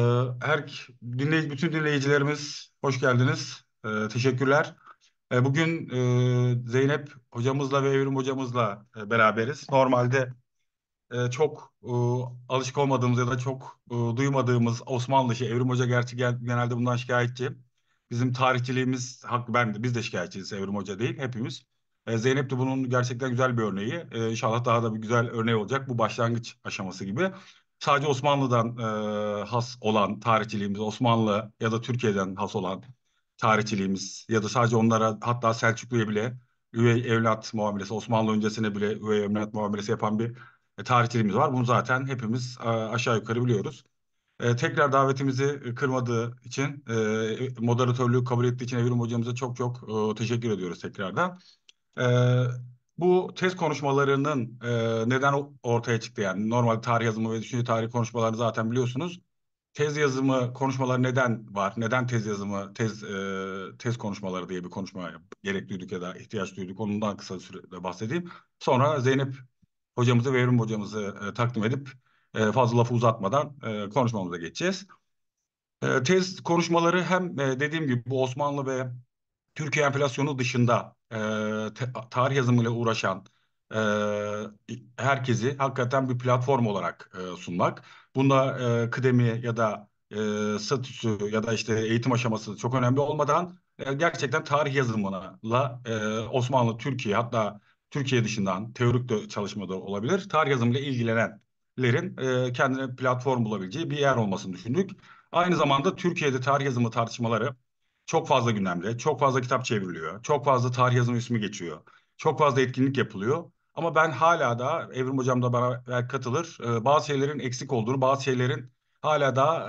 Ee, her dinleyici, bütün dinleyicilerimiz hoş geldiniz. Ee, teşekkürler. Ee, bugün e, Zeynep hocamızla ve Evrim hocamızla e, beraberiz. Normalde e, çok alışık olmadığımız ya da çok duymadığımız Osmanlı işi, şey, Evrim Hoca gerçi genelde bundan şikayetçi. Bizim tarihçiliğimiz, hak ben de, biz de şikayetçiyiz Evrim Hoca değil, hepimiz. Zeynep de bunun gerçekten güzel bir örneği. İnşallah daha da bir güzel örneği olacak bu başlangıç aşaması gibi sadece Osmanlı'dan e, has olan tarihçiliğimiz, Osmanlı ya da Türkiye'den has olan tarihçiliğimiz ya da sadece onlara hatta Selçuklu'ya bile üvey evlat muamelesi, Osmanlı öncesine bile üvey evlat muamelesi yapan bir e, tarihçiliğimiz var. Bunu zaten hepimiz e, aşağı yukarı biliyoruz. E, tekrar davetimizi kırmadığı için, e, moderatörlüğü kabul ettiği için Evrim hocamıza çok çok e, teşekkür ediyoruz tekrardan. E, bu tez konuşmalarının e, neden ortaya çıktı yani normal tarih yazımı ve düşünce tarihi konuşmalarını zaten biliyorsunuz. Tez yazımı konuşmaları neden var? Neden tez yazımı, tez e, tez konuşmaları diye bir konuşma gerekliydik ya da ihtiyaç duyduk. Onundan kısa sürede bahsedeyim. Sonra Zeynep hocamızı, ve Evrim hocamızı e, takdim edip e, fazla lafı uzatmadan e, konuşmamıza geçeceğiz. E, tez konuşmaları hem e, dediğim gibi bu Osmanlı ve Türkiye enflasyonu dışında e, tarih yazımıyla uğraşan e, herkesi hakikaten bir platform olarak e, sunmak. Bunda e, kıdemi ya da e, statüsü ya da işte eğitim aşaması çok önemli olmadan e, gerçekten tarih yazımına, e, Osmanlı, Türkiye hatta Türkiye dışından teorik de çalışmada olabilir. Tarih yazımıyla ilgilenenlerin e, kendine platform bulabileceği bir yer olmasını düşündük. Aynı zamanda Türkiye'de tarih yazımı tartışmaları çok fazla gündemde, çok fazla kitap çevriliyor, çok fazla tarih yazımı ismi geçiyor, çok fazla etkinlik yapılıyor. Ama ben hala da Evrim Hocam da bana katılır. E, bazı şeylerin eksik olduğunu, bazı şeylerin hala da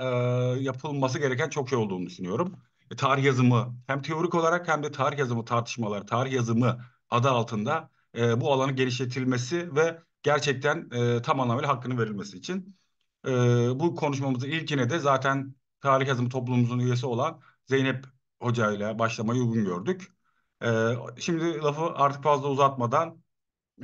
e, yapılması gereken çok şey olduğunu düşünüyorum. E, tarih yazımı hem teorik olarak hem de tarih yazımı tartışmaları, tarih yazımı adı altında bu alanın genişletilmesi ve gerçekten tam anlamıyla hakkını verilmesi için. bu konuşmamızın ilkine de zaten tarih yazımı toplumumuzun üyesi olan Zeynep hocayla başlamayı uygun gördük. E, şimdi lafı artık fazla uzatmadan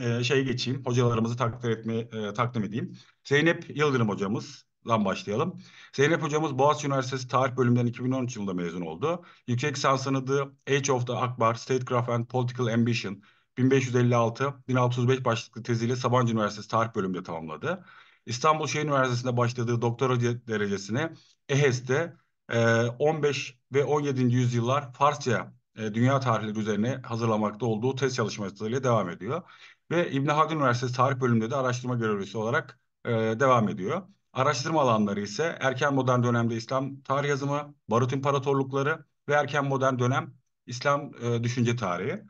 e, şey geçeyim. Hocalarımızı takdir etme, e, takdim edeyim. Zeynep Yıldırım hocamız dan başlayalım. Zeynep hocamız Boğaziçi Üniversitesi Tarih Bölümünden 2013 yılında mezun oldu. Yüksek lisansını The Age of the Akbar, Statecraft and Political Ambition 1556-1605 başlıklı teziyle Sabancı Üniversitesi Tarih Bölümünde tamamladı. İstanbul Şehir Üniversitesi'nde başladığı doktora derecesini EHES'te 15 ee, ve 17. yüzyıllar Farsça e, dünya tarihleri üzerine hazırlamakta olduğu tez çalışmalarıyla devam ediyor. Ve İbn Haldun Üniversitesi Tarih Bölümünde de araştırma görevlisi olarak e, devam ediyor. Araştırma alanları ise erken modern dönemde İslam tarih yazımı, Barut İmparatorlukları ve erken modern dönem İslam e, düşünce tarihi.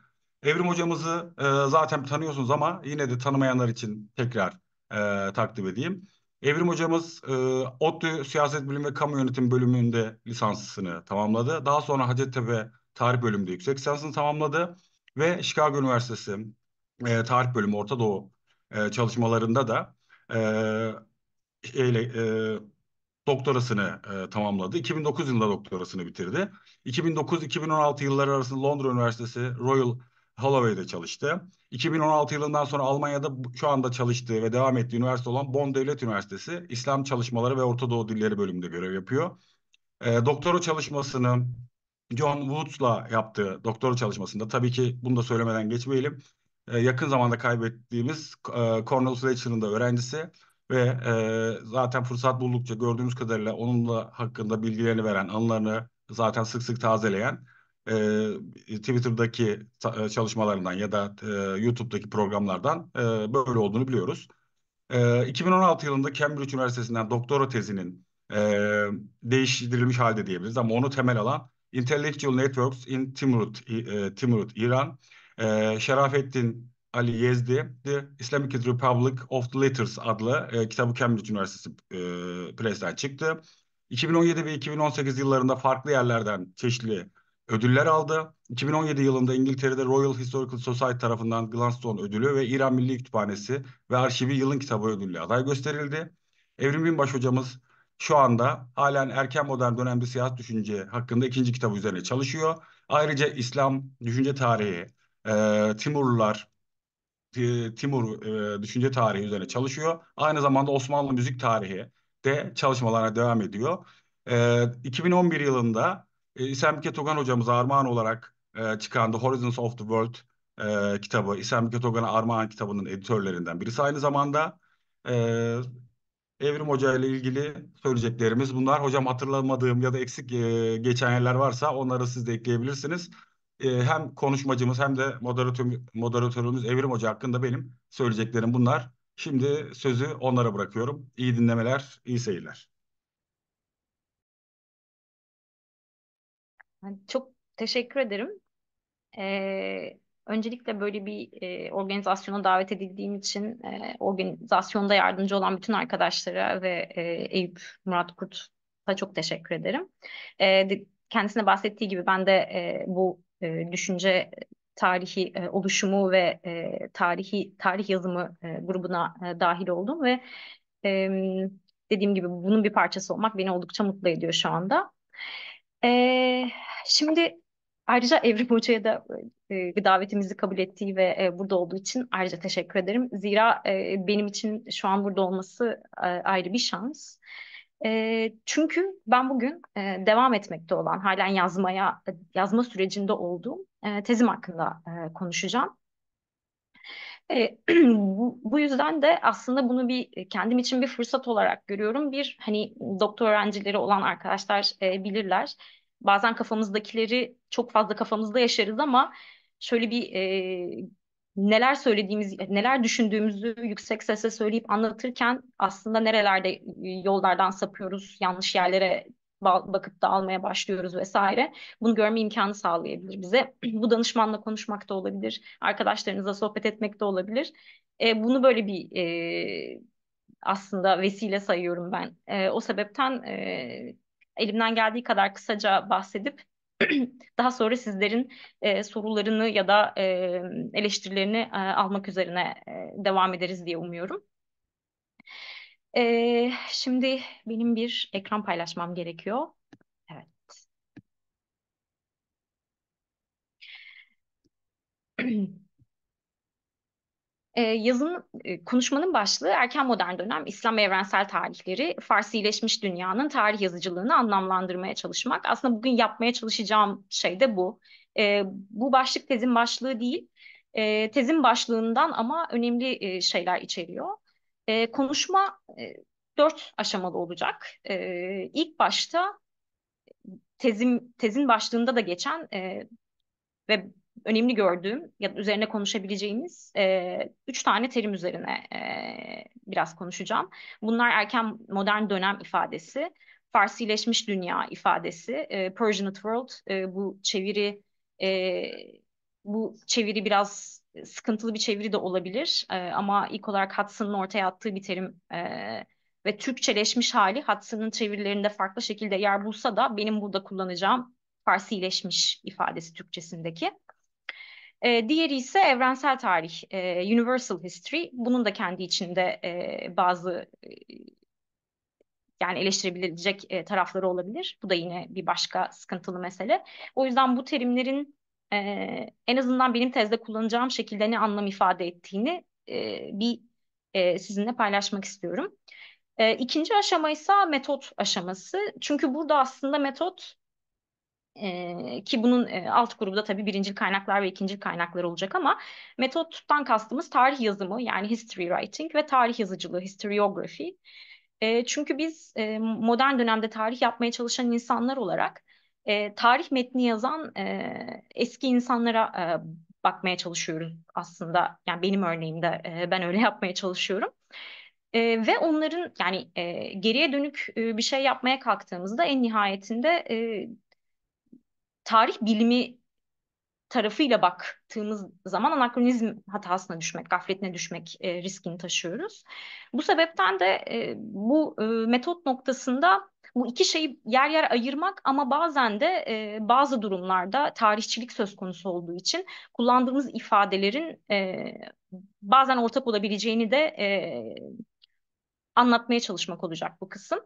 Evrim hocamızı zaten tanıyorsunuz ama yine de tanımayanlar için tekrar takdim edeyim. Evrim hocamız e, ODTÜ Siyaset Bilimi ve Kamu Yönetimi bölümünde lisansını tamamladı. Daha sonra Hacettepe Tarih bölümünde yüksek lisansını tamamladı. Ve Chicago Üniversitesi e, Tarih bölümü Orta Doğu e, çalışmalarında da e, şeyle, e, doktorasını e, tamamladı. 2009 yılında doktorasını bitirdi. 2009-2016 yılları arasında Londra Üniversitesi Royal Holloway'de çalıştı. 2016 yılından sonra Almanya'da şu anda çalıştığı ve devam ettiği üniversite olan Bonn Devlet Üniversitesi İslam Çalışmaları ve Orta Doğu Dilleri bölümünde görev yapıyor. E, doktora çalışmasını John Woods'la yaptığı doktora çalışmasında tabii ki bunu da söylemeden geçmeyelim. E, yakın zamanda kaybettiğimiz e, Cornelius Rachel'ın da öğrencisi ve e, zaten fırsat buldukça gördüğümüz kadarıyla onunla hakkında bilgilerini veren, anılarını zaten sık sık tazeleyen e, Twitter'daki e, çalışmalarından ya da e, YouTube'daki programlardan e, böyle olduğunu biliyoruz. E, 2016 yılında Cambridge Üniversitesi'nden doktora tezinin e, değiştirilmiş halde diyebiliriz ama onu temel alan Intellectual Networks in Timurut, e, e Timurut İran, e, Şerafettin Ali Yezdi, The Islamic Republic of the Letters adlı e, kitabı Cambridge Üniversitesi e, Press'ten çıktı. 2017 ve 2018 yıllarında farklı yerlerden çeşitli ödüller aldı. 2017 yılında İngiltere'de Royal Historical Society tarafından Gladstone ödülü ve İran Milli Kütüphanesi ve Arşivi Yılın Kitabı Ödülü aday gösterildi. Evrim Binbaş hocamız şu anda halen erken modern dönemde siyaset düşünce hakkında ikinci kitabı üzerine çalışıyor. Ayrıca İslam düşünce tarihi, e, Timurlular, e, Timur e, düşünce tarihi üzerine çalışıyor. Aynı zamanda Osmanlı müzik tarihi de çalışmalarına devam ediyor. E, 2011 yılında e, İsem Ketogan hocamıza armağan olarak e, çıkan The Horizons of the World e, kitabı, İsem Ketogan'a armağan kitabının editörlerinden birisi. Aynı zamanda e, Evrim Hoca ile ilgili söyleyeceklerimiz bunlar. Hocam hatırlamadığım ya da eksik e, geçen yerler varsa onları siz de ekleyebilirsiniz. E, hem konuşmacımız hem de moderatör, moderatörümüz Evrim Hoca hakkında benim söyleyeceklerim bunlar. Şimdi sözü onlara bırakıyorum. İyi dinlemeler, iyi seyirler. Hani çok teşekkür ederim. Ee, öncelikle böyle bir e, organizasyona davet edildiğim için e, organizasyonda yardımcı olan bütün arkadaşlara ve e, Eyüp Murat Kurt'a çok teşekkür ederim. E, de, kendisine bahsettiği gibi ben de e, bu e, düşünce tarihi e, oluşumu ve e, tarihi tarih yazımı e, grubuna e, dahil oldum ve e, dediğim gibi bunun bir parçası olmak beni oldukça mutlu ediyor şu anda. Ee, şimdi ayrıca Evrim Hoca'ya da e, davetimizi kabul ettiği ve e, burada olduğu için ayrıca teşekkür ederim. Zira e, benim için şu an burada olması e, ayrı bir şans. E, çünkü ben bugün e, devam etmekte olan, halen yazmaya yazma sürecinde olduğum e, tezim hakkında e, konuşacağım. E, bu, bu yüzden de aslında bunu bir kendim için bir fırsat olarak görüyorum. Bir hani doktor öğrencileri olan arkadaşlar e, bilirler bazen kafamızdakileri çok fazla kafamızda yaşarız ama şöyle bir e, neler söylediğimiz, neler düşündüğümüzü yüksek sesle söyleyip anlatırken aslında nerelerde yollardan sapıyoruz, yanlış yerlere bakıp da almaya başlıyoruz vesaire. Bunu görme imkanı sağlayabilir bize. Bu danışmanla konuşmak da olabilir, arkadaşlarınızla sohbet etmek de olabilir. E, bunu böyle bir e, aslında vesile sayıyorum ben. E, o sebepten e, elimden geldiği kadar kısaca bahsedip daha sonra sizlerin e, sorularını ya da e, eleştirilerini e, almak üzerine e, devam ederiz diye umuyorum. E, şimdi benim bir ekran paylaşmam gerekiyor. Evet. e, yazın e, konuşmanın başlığı Erken Modern Dönem İslam Evrensel Tarihleri Farsileşmiş Dünyanın Tarih Yazıcılığını Anlamlandırmaya Çalışmak. Aslında bugün yapmaya çalışacağım şey de bu. E, bu başlık tezin başlığı değil, e, tezin başlığından ama önemli e, şeyler içeriyor. E, konuşma e, dört aşamalı olacak. E, ilk başta tezim, tezin başlığında da geçen e, ve önemli gördüğüm ya da üzerine konuşabileceğimiz e, üç tane terim üzerine e, biraz konuşacağım. Bunlar erken modern dönem ifadesi, Farsileşmiş dünya ifadesi, e, Persianate World e, bu çeviri e, bu çeviri biraz sıkıntılı bir çeviri de olabilir e, ama ilk olarak Hudson'ın ortaya attığı bir terim e, ve Türkçeleşmiş hali Hudson'ın çevirilerinde farklı şekilde yer bulsa da benim burada kullanacağım Farsileşmiş ifadesi Türkçesindeki. E, diğeri ise evrensel tarih, e, universal history. Bunun da kendi içinde e, bazı e, yani eleştirebilecek e, tarafları olabilir. Bu da yine bir başka sıkıntılı mesele. O yüzden bu terimlerin e, en azından benim tezde kullanacağım şekilde ne anlam ifade ettiğini e, bir e, sizinle paylaşmak istiyorum. E, ikinci aşama ise metot aşaması. Çünkü burada aslında metot ki bunun alt grubu da tabii birinci kaynaklar ve ikinci kaynaklar olacak ama metottan kastımız tarih yazımı yani history writing ve tarih yazıcılığı, historiography. çünkü biz modern dönemde tarih yapmaya çalışan insanlar olarak tarih metni yazan eski insanlara e, bakmaya çalışıyoruz aslında. Yani benim örneğimde ben öyle yapmaya çalışıyorum. E, ve onların yani e, geriye dönük e, bir şey yapmaya kalktığımızda en nihayetinde e, tarih bilimi tarafıyla baktığımız zaman anakronizm hatasına düşmek, gafletine düşmek e, riskini taşıyoruz. Bu sebepten de e, bu e, metot noktasında bu iki şeyi yer yer ayırmak ama bazen de e, bazı durumlarda tarihçilik söz konusu olduğu için kullandığımız ifadelerin e, bazen ortak olabileceğini de e, anlatmaya çalışmak olacak bu kısım.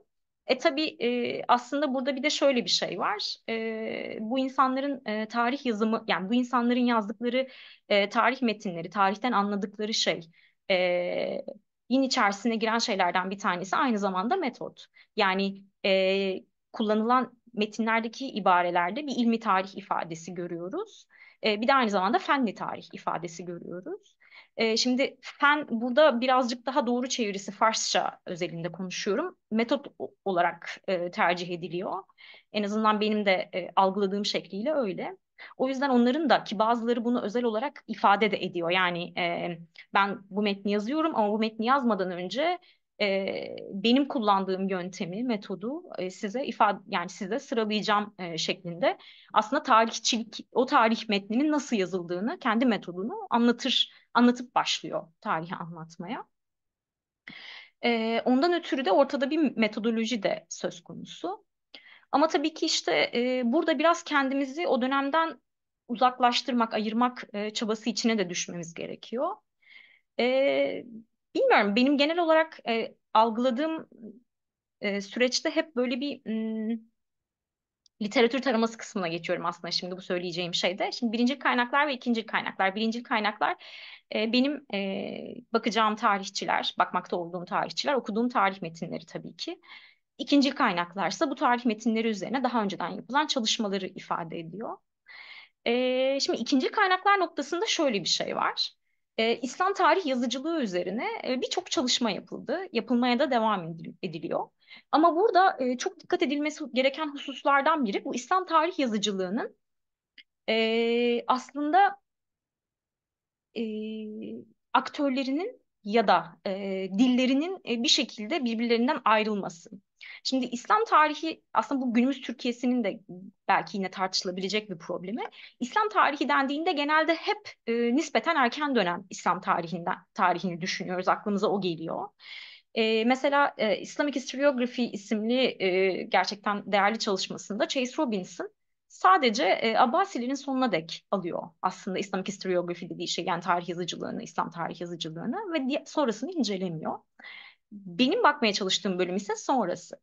E tabii e, aslında burada bir de şöyle bir şey var. E, bu insanların e, tarih yazımı, yani bu insanların yazdıkları e, tarih metinleri, tarihten anladıkları şey, e, din içerisine giren şeylerden bir tanesi aynı zamanda metot. Yani e, kullanılan metinlerdeki ibarelerde bir ilmi tarih ifadesi görüyoruz. E, bir de aynı zamanda fenli tarih ifadesi görüyoruz. Ee, şimdi fen burada birazcık daha doğru çevirisi Farsça özelinde konuşuyorum. Metot olarak e, tercih ediliyor. En azından benim de e, algıladığım şekliyle öyle. O yüzden onların da ki bazıları bunu özel olarak ifade de ediyor. Yani e, ben bu metni yazıyorum ama bu metni yazmadan önce e, benim kullandığım yöntemi, metodu size ifade yani size sıralayacağım şeklinde aslında tarihçilik o tarih metninin nasıl yazıldığını, kendi metodunu anlatır anlatıp başlıyor tarihi anlatmaya. E, ondan ötürü de ortada bir metodoloji de söz konusu. Ama tabii ki işte e, burada biraz kendimizi o dönemden uzaklaştırmak, ayırmak e, çabası içine de düşmemiz gerekiyor. E, bilmiyorum benim genel olarak e, algıladığım e, süreçte hep böyle bir hmm, literatür taraması kısmına geçiyorum aslında şimdi bu söyleyeceğim şeyde. Şimdi birinci kaynaklar ve ikinci kaynaklar. Birinci kaynaklar e, benim e, bakacağım tarihçiler, bakmakta olduğum tarihçiler, okuduğum tarih metinleri tabii ki. İkinci kaynaklarsa bu tarih metinleri üzerine daha önceden yapılan çalışmaları ifade ediyor. E, şimdi ikinci kaynaklar noktasında şöyle bir şey var. E, İslam tarih yazıcılığı üzerine e, birçok çalışma yapıldı. Yapılmaya da devam ediliyor. Ama burada e, çok dikkat edilmesi gereken hususlardan biri bu İslam tarih yazıcılığının e, aslında e, aktörlerinin ya da e, dillerinin e, bir şekilde birbirlerinden ayrılması. Şimdi İslam tarihi aslında bu günümüz Türkiye'sinin de belki yine tartışılabilecek bir problemi. İslam tarihi dendiğinde genelde hep e, nispeten erken dönem İslam tarihinden tarihini düşünüyoruz. Aklımıza o geliyor. E, mesela e, Islamic Historiography isimli e, gerçekten değerli çalışmasında Chase Robinson sadece e, Abbasiliğin sonuna dek alıyor aslında İslam historiography dediği şey yani tarih yazıcılığını, İslam tarih yazıcılığını ve diye, sonrasını incelemiyor. Benim bakmaya çalıştığım bölüm ise sonrası.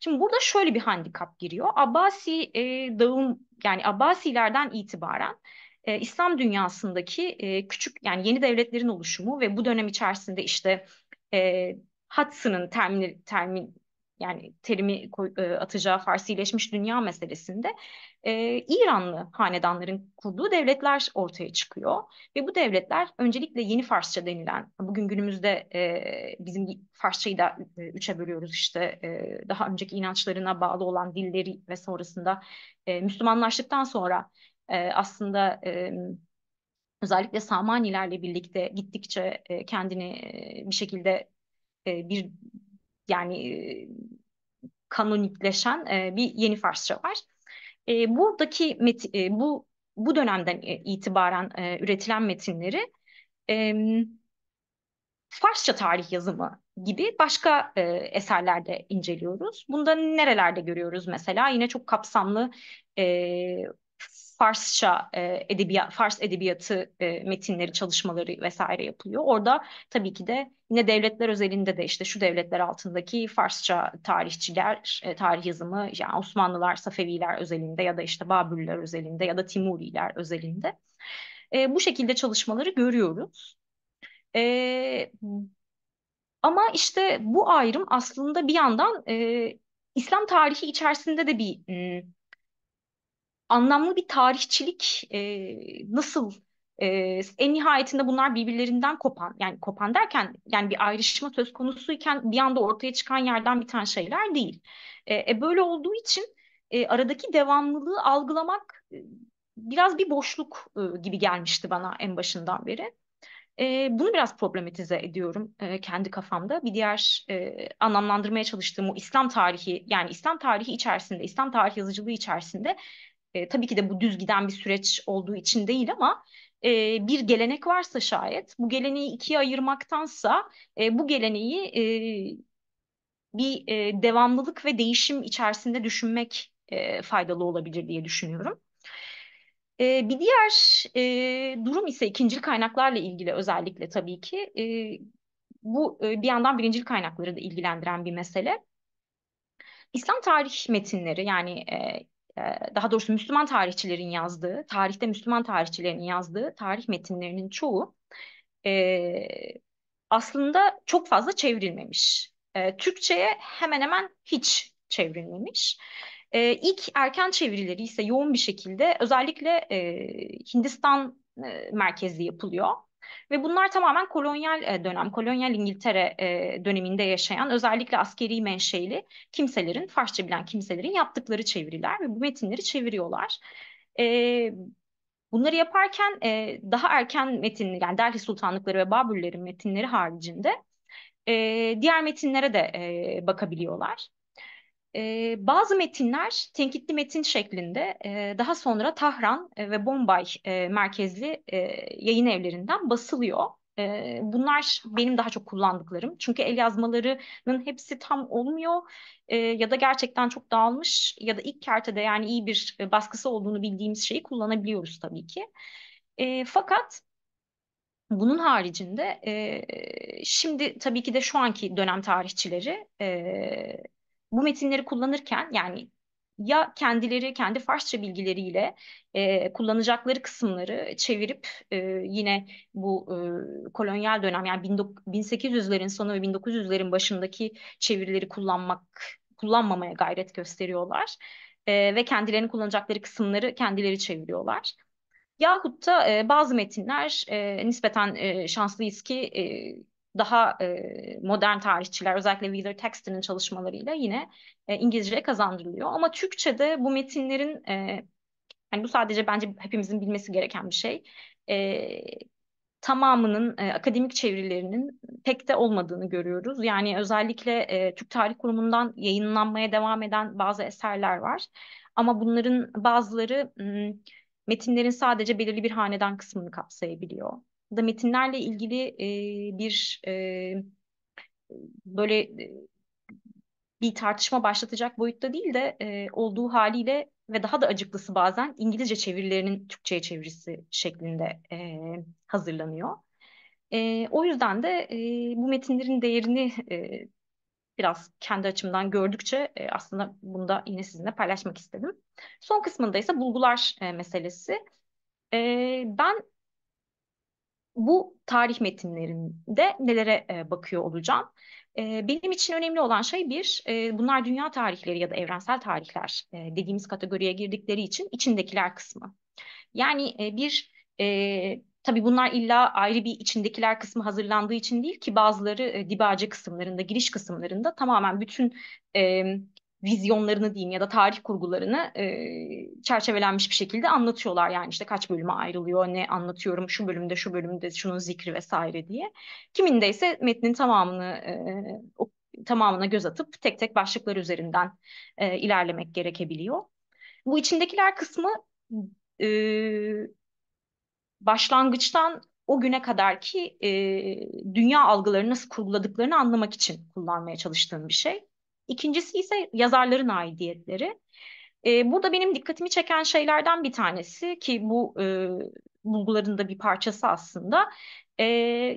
Şimdi burada şöyle bir handikap giriyor. Abbasi e, dağım yani Abbasilerden itibaren e, İslam dünyasındaki e, küçük yani yeni devletlerin oluşumu ve bu dönem içerisinde işte e, Hudson'ın termin, termin yani terimi e, atacağı farsileşmiş dünya meselesinde e, İranlı hanedanların kurduğu devletler ortaya çıkıyor. Ve bu devletler öncelikle yeni Farsça denilen, bugün günümüzde e, bizim Farsçayı da e, üçe bölüyoruz işte e, daha önceki inançlarına bağlı olan dilleri ve sonrasında e, Müslümanlaştıktan sonra e, aslında e, özellikle Samanilerle birlikte gittikçe e, kendini e, bir şekilde e, bir yani e, kanonikleşen e, bir yeni Farsça var. E, buradaki met, e, bu bu dönemden e, itibaren e, üretilen metinleri e, Farsça tarih yazımı gibi başka e, eserlerde inceliyoruz. Bunda nerelerde görüyoruz mesela? Yine çok kapsamlı e, Farsça e, edebiyat, Fars edebiyatı e, metinleri, çalışmaları vesaire yapılıyor. Orada tabii ki de Yine devletler özelinde de işte şu devletler altındaki Farsça tarihçiler, e, tarih yazımı yani Osmanlılar, Safeviler özelinde ya da işte Babürler özelinde ya da Timuriler özelinde e, bu şekilde çalışmaları görüyoruz. E, ama işte bu ayrım aslında bir yandan e, İslam tarihi içerisinde de bir e, anlamlı bir tarihçilik e, nasıl e, en nihayetinde bunlar birbirlerinden kopan, yani kopan derken yani bir ayrışma söz konusuyken bir anda ortaya çıkan yerden biten şeyler değil. E, e böyle olduğu için e, aradaki devamlılığı algılamak e, biraz bir boşluk e, gibi gelmişti bana en başından beri. E, bunu biraz problematize ediyorum e, kendi kafamda. Bir diğer e, anlamlandırmaya çalıştığım o İslam tarihi, yani İslam tarihi içerisinde, İslam tarih yazıcılığı içerisinde e, tabii ki de bu düz giden bir süreç olduğu için değil ama e, bir gelenek varsa şayet bu geleneği ikiye ayırmaktansa e, bu geleneği e, bir e, devamlılık ve değişim içerisinde düşünmek e, faydalı olabilir diye düşünüyorum. E, bir diğer e, durum ise ikincil kaynaklarla ilgili özellikle tabii ki e, bu e, bir yandan birincil kaynakları da ilgilendiren bir mesele. İslam tarih metinleri yani e, daha doğrusu Müslüman tarihçilerin yazdığı, tarihte Müslüman tarihçilerin yazdığı tarih metinlerinin çoğu e, aslında çok fazla çevrilmemiş. E, Türkçe'ye hemen hemen hiç çevrilmemiş. E, ilk erken çevirileri ise yoğun bir şekilde özellikle e, Hindistan e, merkezli yapılıyor. Ve bunlar tamamen kolonyal e, dönem, kolonyal İngiltere e, döneminde yaşayan özellikle askeri menşeli kimselerin, Farsça bilen kimselerin yaptıkları çeviriler ve bu metinleri çeviriyorlar. E, bunları yaparken daha erken metin, yani Delhi Sultanlıkları ve Babürlerin metinleri haricinde diğer metinlere de bakabiliyorlar. E, bazı metinler tenkitli metin şeklinde e, daha sonra Tahran ve Bombay e, merkezli e, yayın evlerinden basılıyor. E, bunlar benim daha çok kullandıklarım. Çünkü el yazmalarının hepsi tam olmuyor e, ya da gerçekten çok dağılmış ya da ilk kertede yani iyi bir baskısı olduğunu bildiğimiz şeyi kullanabiliyoruz tabii ki. E, fakat bunun haricinde e, şimdi tabii ki de şu anki dönem tarihçileri e, bu metinleri kullanırken yani ya kendileri kendi Farsça bilgileriyle e, kullanacakları kısımları çevirip e, yine bu e, kolonyal dönem yani 1800'lerin sonu ve 1900'lerin başındaki çevirileri kullanmak kullanmamaya gayret gösteriyorlar e, ve kendilerini kullanacakları kısımları kendileri çeviriyorlar. Yahut da e, bazı metinler e, nispeten e, şanslıyız ki e, daha e, modern tarihçiler özellikle Wheeler Texton'ın çalışmalarıyla yine e, İngilizceye kazandırılıyor. Ama Türkçe'de bu metinlerin e, yani bu sadece bence hepimizin bilmesi gereken bir şey. E, tamamının e, akademik çevirilerinin pek de olmadığını görüyoruz. Yani özellikle e, Türk Tarih Kurumu'ndan yayınlanmaya devam eden bazı eserler var. Ama bunların bazıları metinlerin sadece belirli bir hanedan kısmını kapsayabiliyor da metinlerle ilgili e, bir e, böyle e, bir tartışma başlatacak boyutta değil de e, olduğu haliyle ve daha da acıklısı bazen İngilizce çevirilerinin Türkçe'ye çevirisi şeklinde e, hazırlanıyor. E, o yüzden de e, bu metinlerin değerini e, biraz kendi açımdan gördükçe e, aslında bunu da yine sizinle paylaşmak istedim. Son kısmında ise bulgular e, meselesi. E, ben bu tarih metinlerinde nelere e, bakıyor olacağım. E, benim için önemli olan şey bir, e, bunlar dünya tarihleri ya da evrensel tarihler e, dediğimiz kategoriye girdikleri için içindekiler kısmı. Yani e, bir, e, tabii bunlar illa ayrı bir içindekiler kısmı hazırlandığı için değil ki bazıları e, dibace kısımlarında, giriş kısımlarında tamamen bütün... E, vizyonlarını diyeyim ya da tarih kurgularını e, çerçevelenmiş bir şekilde anlatıyorlar. Yani işte kaç bölüme ayrılıyor, ne anlatıyorum, şu bölümde, şu bölümde, şunun zikri vesaire diye. Kiminde ise metnin tamamını e, tamamına göz atıp tek tek başlıklar üzerinden e, ilerlemek gerekebiliyor. Bu içindekiler kısmı e, başlangıçtan o güne kadar ki e, dünya algılarını nasıl kurguladıklarını anlamak için kullanmaya çalıştığım bir şey. İkincisi ise yazarların aidiyetleri. E, ee, burada benim dikkatimi çeken şeylerden bir tanesi ki bu e, bulguların da bir parçası aslında. E,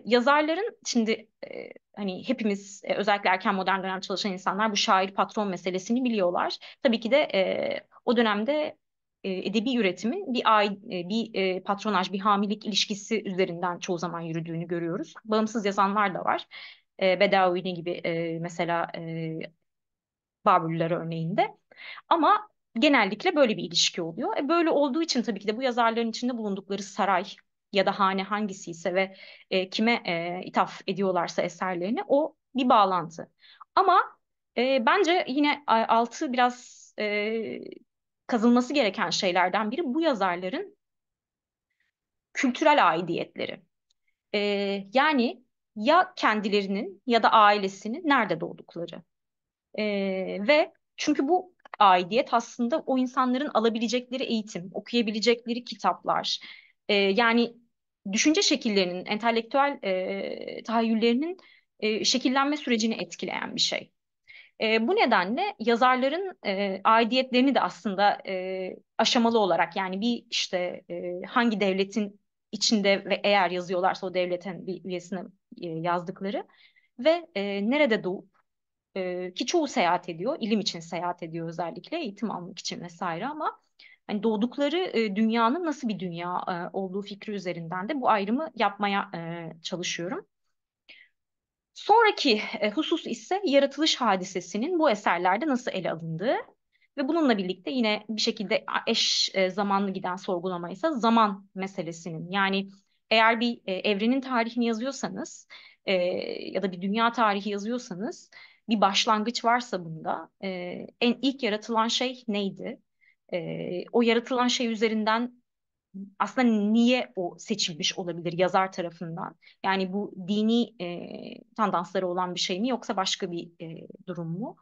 yazarların şimdi e, hani hepimiz e, özellikle erken modern dönem çalışan insanlar bu şair patron meselesini biliyorlar. Tabii ki de e, o dönemde e, edebi üretimin bir ay, e, bir e, patronaj, bir hamilik ilişkisi üzerinden çoğu zaman yürüdüğünü görüyoruz. Bağımsız yazanlar da var. E, Bedavi'ni gibi e, mesela e, Babürler örneğinde. Ama genellikle böyle bir ilişki oluyor. E böyle olduğu için tabii ki de bu yazarların içinde bulundukları saray ya da hane hangisi ise ve e, kime e, ithaf ediyorlarsa eserlerini o bir bağlantı. Ama e, bence yine altı biraz e, kazılması gereken şeylerden biri bu yazarların kültürel aidiyetleri. E, yani ya kendilerinin ya da ailesinin nerede doğdukları. E, ve çünkü bu aidiyet aslında o insanların alabilecekleri eğitim, okuyabilecekleri kitaplar. E, yani düşünce şekillerinin, entelektüel e, tahayyüllerinin e, şekillenme sürecini etkileyen bir şey. E, bu nedenle yazarların e, aidiyetlerini de aslında e, aşamalı olarak yani bir işte e, hangi devletin içinde ve eğer yazıyorlarsa o devletin bir üyesine e, yazdıkları ve e, nerede doğup e, ki çoğu seyahat ediyor, ilim için seyahat ediyor özellikle eğitim almak için vesaire ama hani doğdukları e, dünyanın nasıl bir dünya e, olduğu fikri üzerinden de bu ayrımı yapmaya e, çalışıyorum. Sonraki e, husus ise yaratılış hadisesinin bu eserlerde nasıl ele alındığı ve bununla birlikte yine bir şekilde eş e, zamanlı giden sorgulama ise zaman meselesinin yani eğer bir e, evrenin tarihini yazıyorsanız e, ya da bir dünya tarihi yazıyorsanız bir başlangıç varsa bunda e, en ilk yaratılan şey neydi? E, o yaratılan şey üzerinden aslında niye o seçilmiş olabilir yazar tarafından? Yani bu dini e, tandansları olan bir şey mi yoksa başka bir e, durum mu?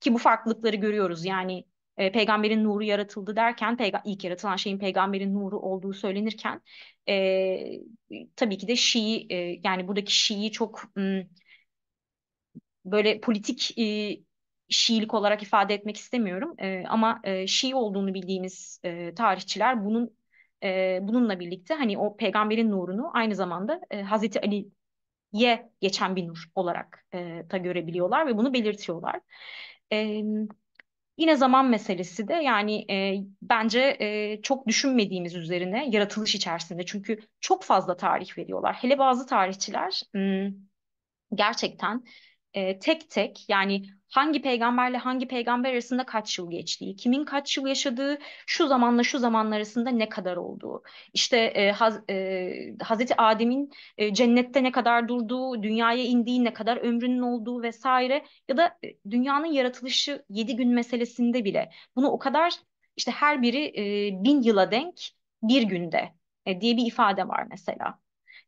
Ki bu farklılıkları görüyoruz. Yani e, peygamberin nuru yaratıldı derken peyga ilk yaratılan şeyin peygamberin nuru olduğu söylenirken e, tabii ki de Şii e, yani buradaki Şii çok... M- böyle politik e, Şiilik olarak ifade etmek istemiyorum e, ama e, Şii olduğunu bildiğimiz e, tarihçiler bunun e, bununla birlikte hani o peygamberin nurunu aynı zamanda e, Hazreti Ali'ye geçen bir nur olarak e, da görebiliyorlar ve bunu belirtiyorlar. E, Yine zaman meselesi de yani e, bence e, çok düşünmediğimiz üzerine yaratılış içerisinde çünkü çok fazla tarih veriyorlar. Hele bazı tarihçiler gerçekten e, tek tek yani hangi peygamberle hangi peygamber arasında kaç yıl geçtiği, kimin kaç yıl yaşadığı, şu zamanla şu zamanlar arasında ne kadar olduğu, işte e, Haz e, Hazreti Adem'in e, cennette ne kadar durduğu, dünyaya indiği ne kadar ömrünün olduğu vesaire ya da e, dünyanın yaratılışı yedi gün meselesinde bile bunu o kadar işte her biri e, bin yıla denk bir günde e, diye bir ifade var mesela.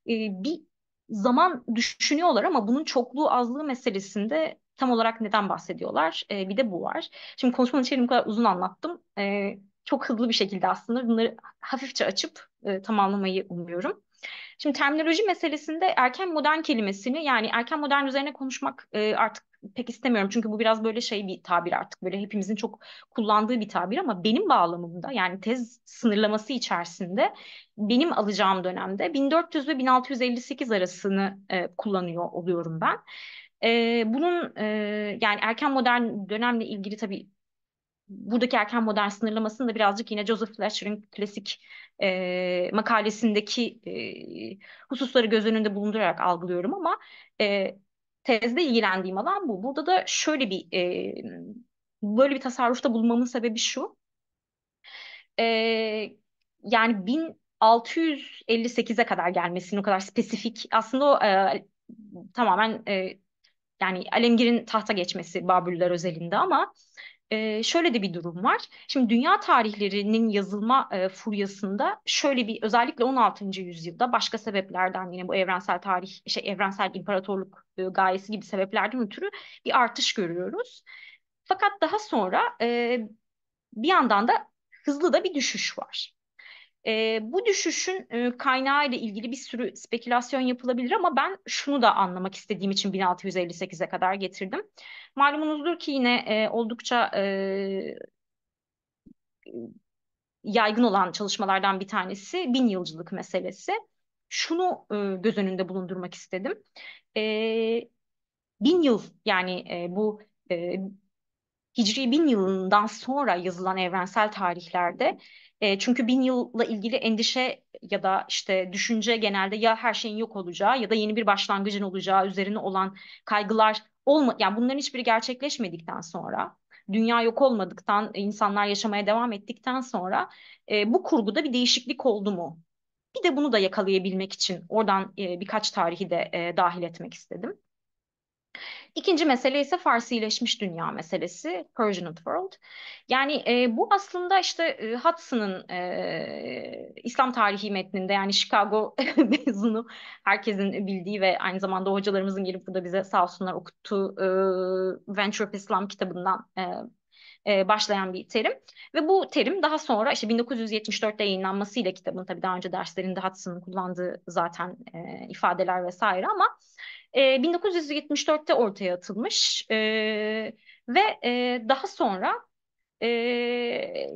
E, bir zaman düşünüyorlar ama bunun çokluğu azlığı meselesinde tam olarak neden bahsediyorlar? E, bir de bu var. Şimdi konuşmanın içeriğini bu kadar uzun anlattım. E, çok hızlı bir şekilde aslında bunları hafifçe açıp e, tamamlamayı umuyorum. Şimdi terminoloji meselesinde erken modern kelimesini yani erken modern üzerine konuşmak e, artık pek istemiyorum. Çünkü bu biraz böyle şey bir tabir artık. Böyle hepimizin çok kullandığı bir tabir ama benim bağlamımda yani tez sınırlaması içerisinde benim alacağım dönemde 1400 ve 1658 arasını e, kullanıyor oluyorum ben. E, bunun e, yani erken modern dönemle ilgili tabii buradaki erken modern sınırlamasını da birazcık yine Joseph Fletcher'ın klasik e, makalesindeki e, hususları göz önünde bulundurarak algılıyorum ama e, tezde ilgilendiğim alan bu. Burada da şöyle bir e, böyle bir tasarrufta bulunmamın sebebi şu. E, yani 1658'e kadar gelmesinin o kadar spesifik aslında o e, tamamen e, yani Alemgir'in tahta geçmesi Babürler özelinde ama e, şöyle de bir durum var. Şimdi dünya tarihlerinin yazılma e, furyasında şöyle bir özellikle 16. yüzyılda başka sebeplerden yine bu evrensel tarih şey evrensel imparatorluk e, gayesi gibi sebeplerden ötürü bir artış görüyoruz. Fakat daha sonra e, bir yandan da hızlı da bir düşüş var. E, bu düşüşün e, kaynağı ile ilgili bir sürü spekülasyon yapılabilir ama ben şunu da anlamak istediğim için 1658'e kadar getirdim. Malumunuzdur ki yine e, oldukça e, yaygın olan çalışmalardan bir tanesi bin yılcılık meselesi. Şunu e, göz önünde bulundurmak istedim. E, bin yıl yani e, bu e, Hicri bin yılından sonra yazılan evrensel tarihlerde e, çünkü bin yılla ilgili endişe ya da işte düşünce genelde ya her şeyin yok olacağı ya da yeni bir başlangıcın olacağı üzerine olan kaygılar olma yani bunların hiçbiri gerçekleşmedikten sonra dünya yok olmadıktan insanlar yaşamaya devam ettikten sonra e, bu kurguda bir değişiklik oldu mu? Bir de bunu da yakalayabilmek için oradan e, birkaç tarihi de e, dahil etmek istedim. İkinci mesele ise Farsileşmiş dünya meselesi, Persian World. Yani e, bu aslında işte e, Hudson'ın e, İslam tarihi metninde yani Chicago mezunu herkesin bildiği ve aynı zamanda hocalarımızın gelip burada bize sağ olsunlar okuttuğu e, Venture of Islam kitabından e, e, başlayan bir terim. Ve bu terim daha sonra işte 1974'te yayınlanmasıyla kitabın tabii daha önce derslerinde Hudson'ın kullandığı zaten e, ifadeler vesaire ama e, ee, 1974'te ortaya atılmış e, ve e, daha sonra e,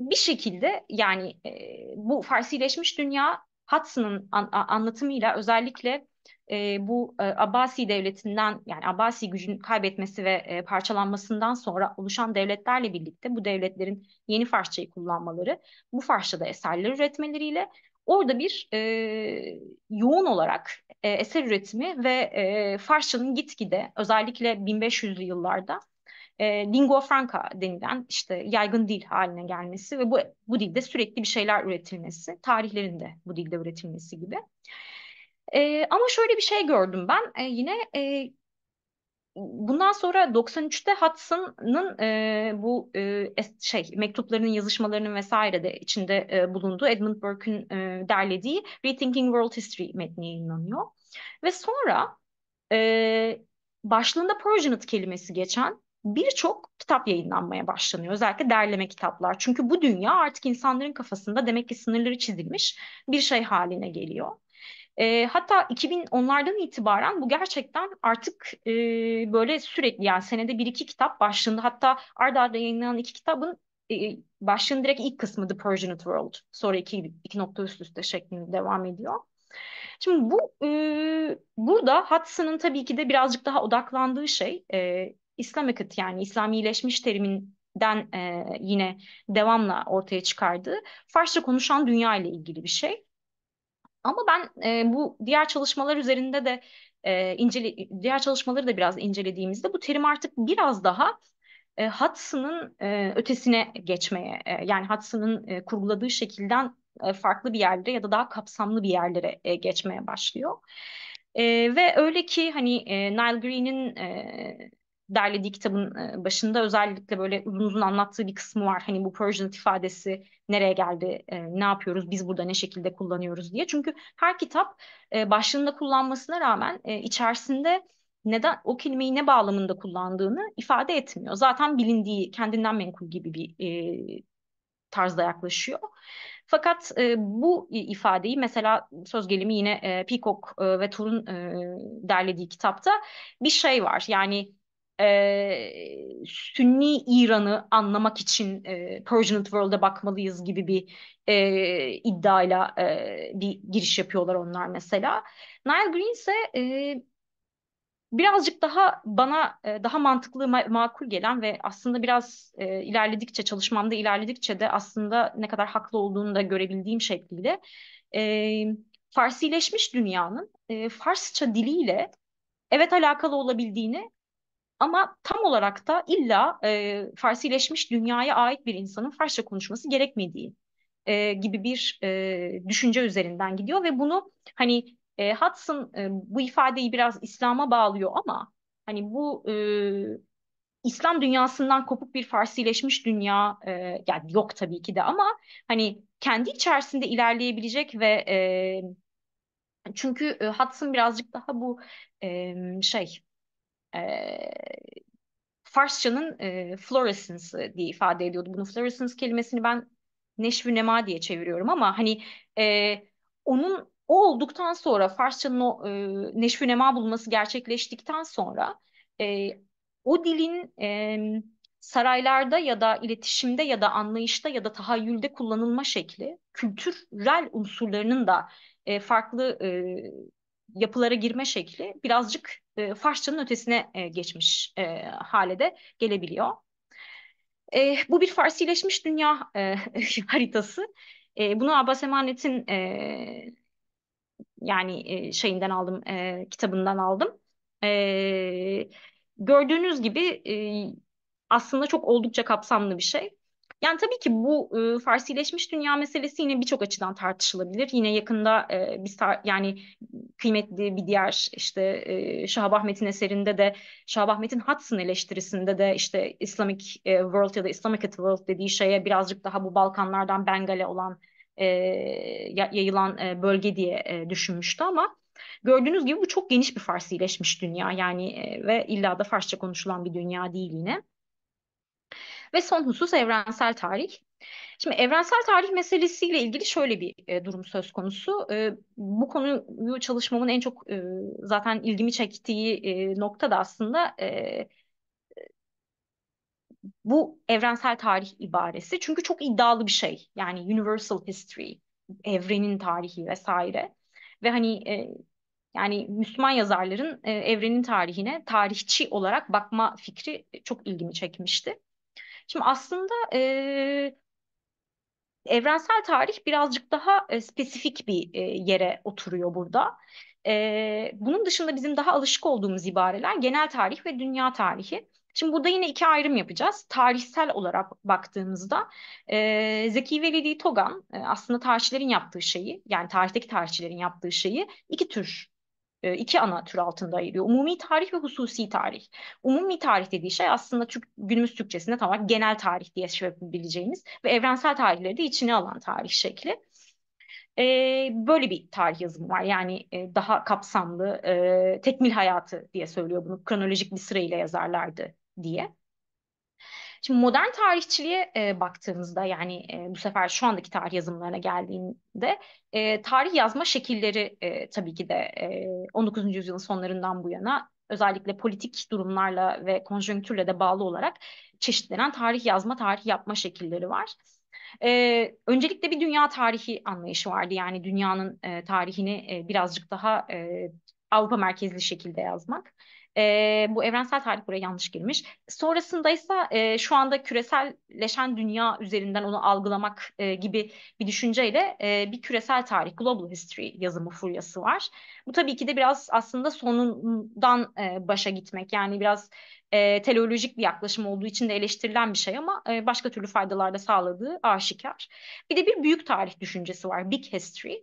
bir şekilde yani e, bu Farsileşmiş dünya Hudson'ın an, anlatımıyla özellikle e, bu e, Abbasi devletinden yani Abbasi gücün kaybetmesi ve e, parçalanmasından sonra oluşan devletlerle birlikte bu devletlerin yeni Farsçayı kullanmaları, bu Farsçada eserler üretmeleriyle Orada bir e, yoğun olarak e, eser üretimi ve e, Farsçanın gitgide özellikle 1500'lü yıllarda e, lingua franca denilen işte yaygın dil haline gelmesi ve bu bu dilde sürekli bir şeyler üretilmesi, tarihlerinde bu dilde üretilmesi gibi. E, ama şöyle bir şey gördüm ben e, yine e, bundan sonra 93'te Hudson'ın e, bu e, şey mektuplarının yazışmalarının vesaire de içinde e, bulunduğu Edmund Burke'ün e, derlediği Rethinking World History metni yayınlanıyor. Ve sonra e, başlığında Persianate kelimesi geçen birçok kitap yayınlanmaya başlanıyor. Özellikle derleme kitaplar. Çünkü bu dünya artık insanların kafasında demek ki sınırları çizilmiş bir şey haline geliyor. E, hatta 2010'lardan itibaren bu gerçekten artık e, böyle sürekli yani senede bir iki kitap başlığında hatta arda arda yayınlanan iki kitabın e, başlığın direkt ilk kısmı The Persian World. Sonra iki, iki nokta üst üste şeklinde devam ediyor. Şimdi bu e, burada Hudson'ın tabii ki de birazcık daha odaklandığı şey e, Islamicate yani İslamileşmiş terimin den e, yine devamla ortaya çıkardığı Farsça konuşan dünya ile ilgili bir şey. Ama ben e, bu diğer çalışmalar üzerinde de e, incele diğer çalışmaları da biraz incelediğimizde bu terim artık biraz daha e, Hudson'ın e, ötesine geçmeye e, yani Hudson'ın e, kurguladığı şekilden e, farklı bir yerlere ya da daha kapsamlı bir yerlere e, geçmeye başlıyor. E, ve öyle ki hani e, Nile Green'in e, derlediği kitabın e, başında özellikle böyle uzun uzun anlattığı bir kısmı var. Hani bu Persian ifadesi nereye geldi, e, ne yapıyoruz, biz burada ne şekilde kullanıyoruz diye. Çünkü her kitap e, başlığında kullanmasına rağmen içerisinde neden o kelimeyi ne bağlamında kullandığını ifade etmiyor. Zaten bilindiği, kendinden menkul gibi bir e, tarzda yaklaşıyor. Fakat e, bu ifadeyi mesela söz gelimi yine e, Peacock e, ve Tur'un e, derlediği kitapta bir şey var. Yani e, Sünni İran'ı anlamak için e, Persian World'a bakmalıyız gibi bir e, iddiayla e, bir giriş yapıyorlar onlar mesela. Nile Green ise e, birazcık daha bana e, daha mantıklı ma- makul gelen ve aslında biraz e, ilerledikçe çalışmamda ilerledikçe de aslında ne kadar haklı olduğunu da görebildiğim şekliyle e, Farsileşmiş dünyanın e, Farsça diliyle evet alakalı olabildiğini ama tam olarak da illa e, Farsileşmiş dünyaya ait bir insanın Farsça konuşması gerekmediği e, gibi bir e, düşünce üzerinden gidiyor ve bunu hani e, Hudson e, bu ifadeyi biraz İslam'a bağlıyor ama hani bu e, İslam dünyasından kopuk bir Farsileşmiş dünya e, yani yok tabii ki de ama hani kendi içerisinde ilerleyebilecek ve e, çünkü e, Hudson birazcık daha bu e, şey e, Farsçanın e, fluorescence diye ifade ediyordu. Bunu fluorescence kelimesini ben neşvi nema diye çeviriyorum ama hani e, onun o olduktan sonra Farsçanın o e, neşvi nema bulması gerçekleştikten sonra e, o dilin e, saraylarda ya da iletişimde ya da anlayışta ya da tahayyülde kullanılma şekli kültürel unsurlarının da e, farklı e, yapılara girme şekli birazcık e, Farsçanın ötesine e, geçmiş e, hale de gelebiliyor. E, bu bir Farsileşmiş dünya e, haritası. E, bunu Abbas Emanet'in e, yani e, şeyinden aldım, e, kitabından aldım. E, gördüğünüz gibi e, aslında çok oldukça kapsamlı bir şey. Yani tabii ki bu e, farsileşmiş dünya meselesi yine birçok açıdan tartışılabilir. Yine yakında e, bir yani kıymetli bir diğer işte e, Şahabahmet'in eserinde de Şahab Şahabahmet'in Hudson eleştirisinde de işte Islamic e, World ya da Islamic World dediği şeye birazcık daha bu Balkanlardan Bengal'e olan e, yayılan e, bölge diye e, düşünmüştü ama gördüğünüz gibi bu çok geniş bir farsileşmiş dünya yani e, ve illa da Farsça konuşulan bir dünya değil yine. Ve son husus evrensel tarih. Şimdi evrensel tarih meselesiyle ilgili şöyle bir e, durum söz konusu. E, bu konuyu çalışmamın en çok e, zaten ilgimi çektiği e, nokta da aslında e, bu evrensel tarih ibaresi. Çünkü çok iddialı bir şey. Yani universal history, evrenin tarihi vesaire. Ve hani e, yani Müslüman yazarların e, evrenin tarihine tarihçi olarak bakma fikri çok ilgimi çekmişti. Şimdi aslında e, evrensel tarih birazcık daha e, spesifik bir e, yere oturuyor burada. E, bunun dışında bizim daha alışık olduğumuz ibareler genel tarih ve dünya tarihi. Şimdi burada yine iki ayrım yapacağız. Tarihsel olarak baktığımızda e, Zeki Velidi Togan e, aslında tarihçilerin yaptığı şeyi yani tarihteki tarihçilerin yaptığı şeyi iki tür e, iki ana tür altında ayırıyor. Umumi tarih ve hususi tarih. Umumi tarih dediği şey aslında Türk, günümüz Türkçesinde tam olarak genel tarih diye çevirebileceğimiz ve evrensel tarihleri de içine alan tarih şekli. Ee, böyle bir tarih yazımı var. Yani e, daha kapsamlı, e, tekmil hayatı diye söylüyor bunu. Kronolojik bir sırayla yazarlardı diye. Şimdi modern tarihçiliğe e, baktığımızda yani e, bu sefer şu andaki tarih yazımlarına geldiğinde e, tarih yazma şekilleri e, tabii ki de e, 19. yüzyılın sonlarından bu yana özellikle politik durumlarla ve konjonktürle de bağlı olarak çeşitlenen tarih yazma, tarih yapma şekilleri var. Ee, öncelikle bir dünya tarihi anlayışı vardı. Yani dünyanın e, tarihini e, birazcık daha e, Avrupa merkezli şekilde yazmak. E, bu evrensel tarih buraya yanlış girmiş. Sonrasında ise e, şu anda küreselleşen dünya üzerinden onu algılamak e, gibi bir düşünceyle e, bir küresel tarih, global history yazımı furyası var. Bu tabii ki de biraz aslında sonundan e, başa gitmek yani biraz e, teleolojik bir yaklaşım olduğu için de eleştirilen bir şey ama e, başka türlü faydalar da sağladığı aşikar. Bir de bir büyük tarih düşüncesi var, big history.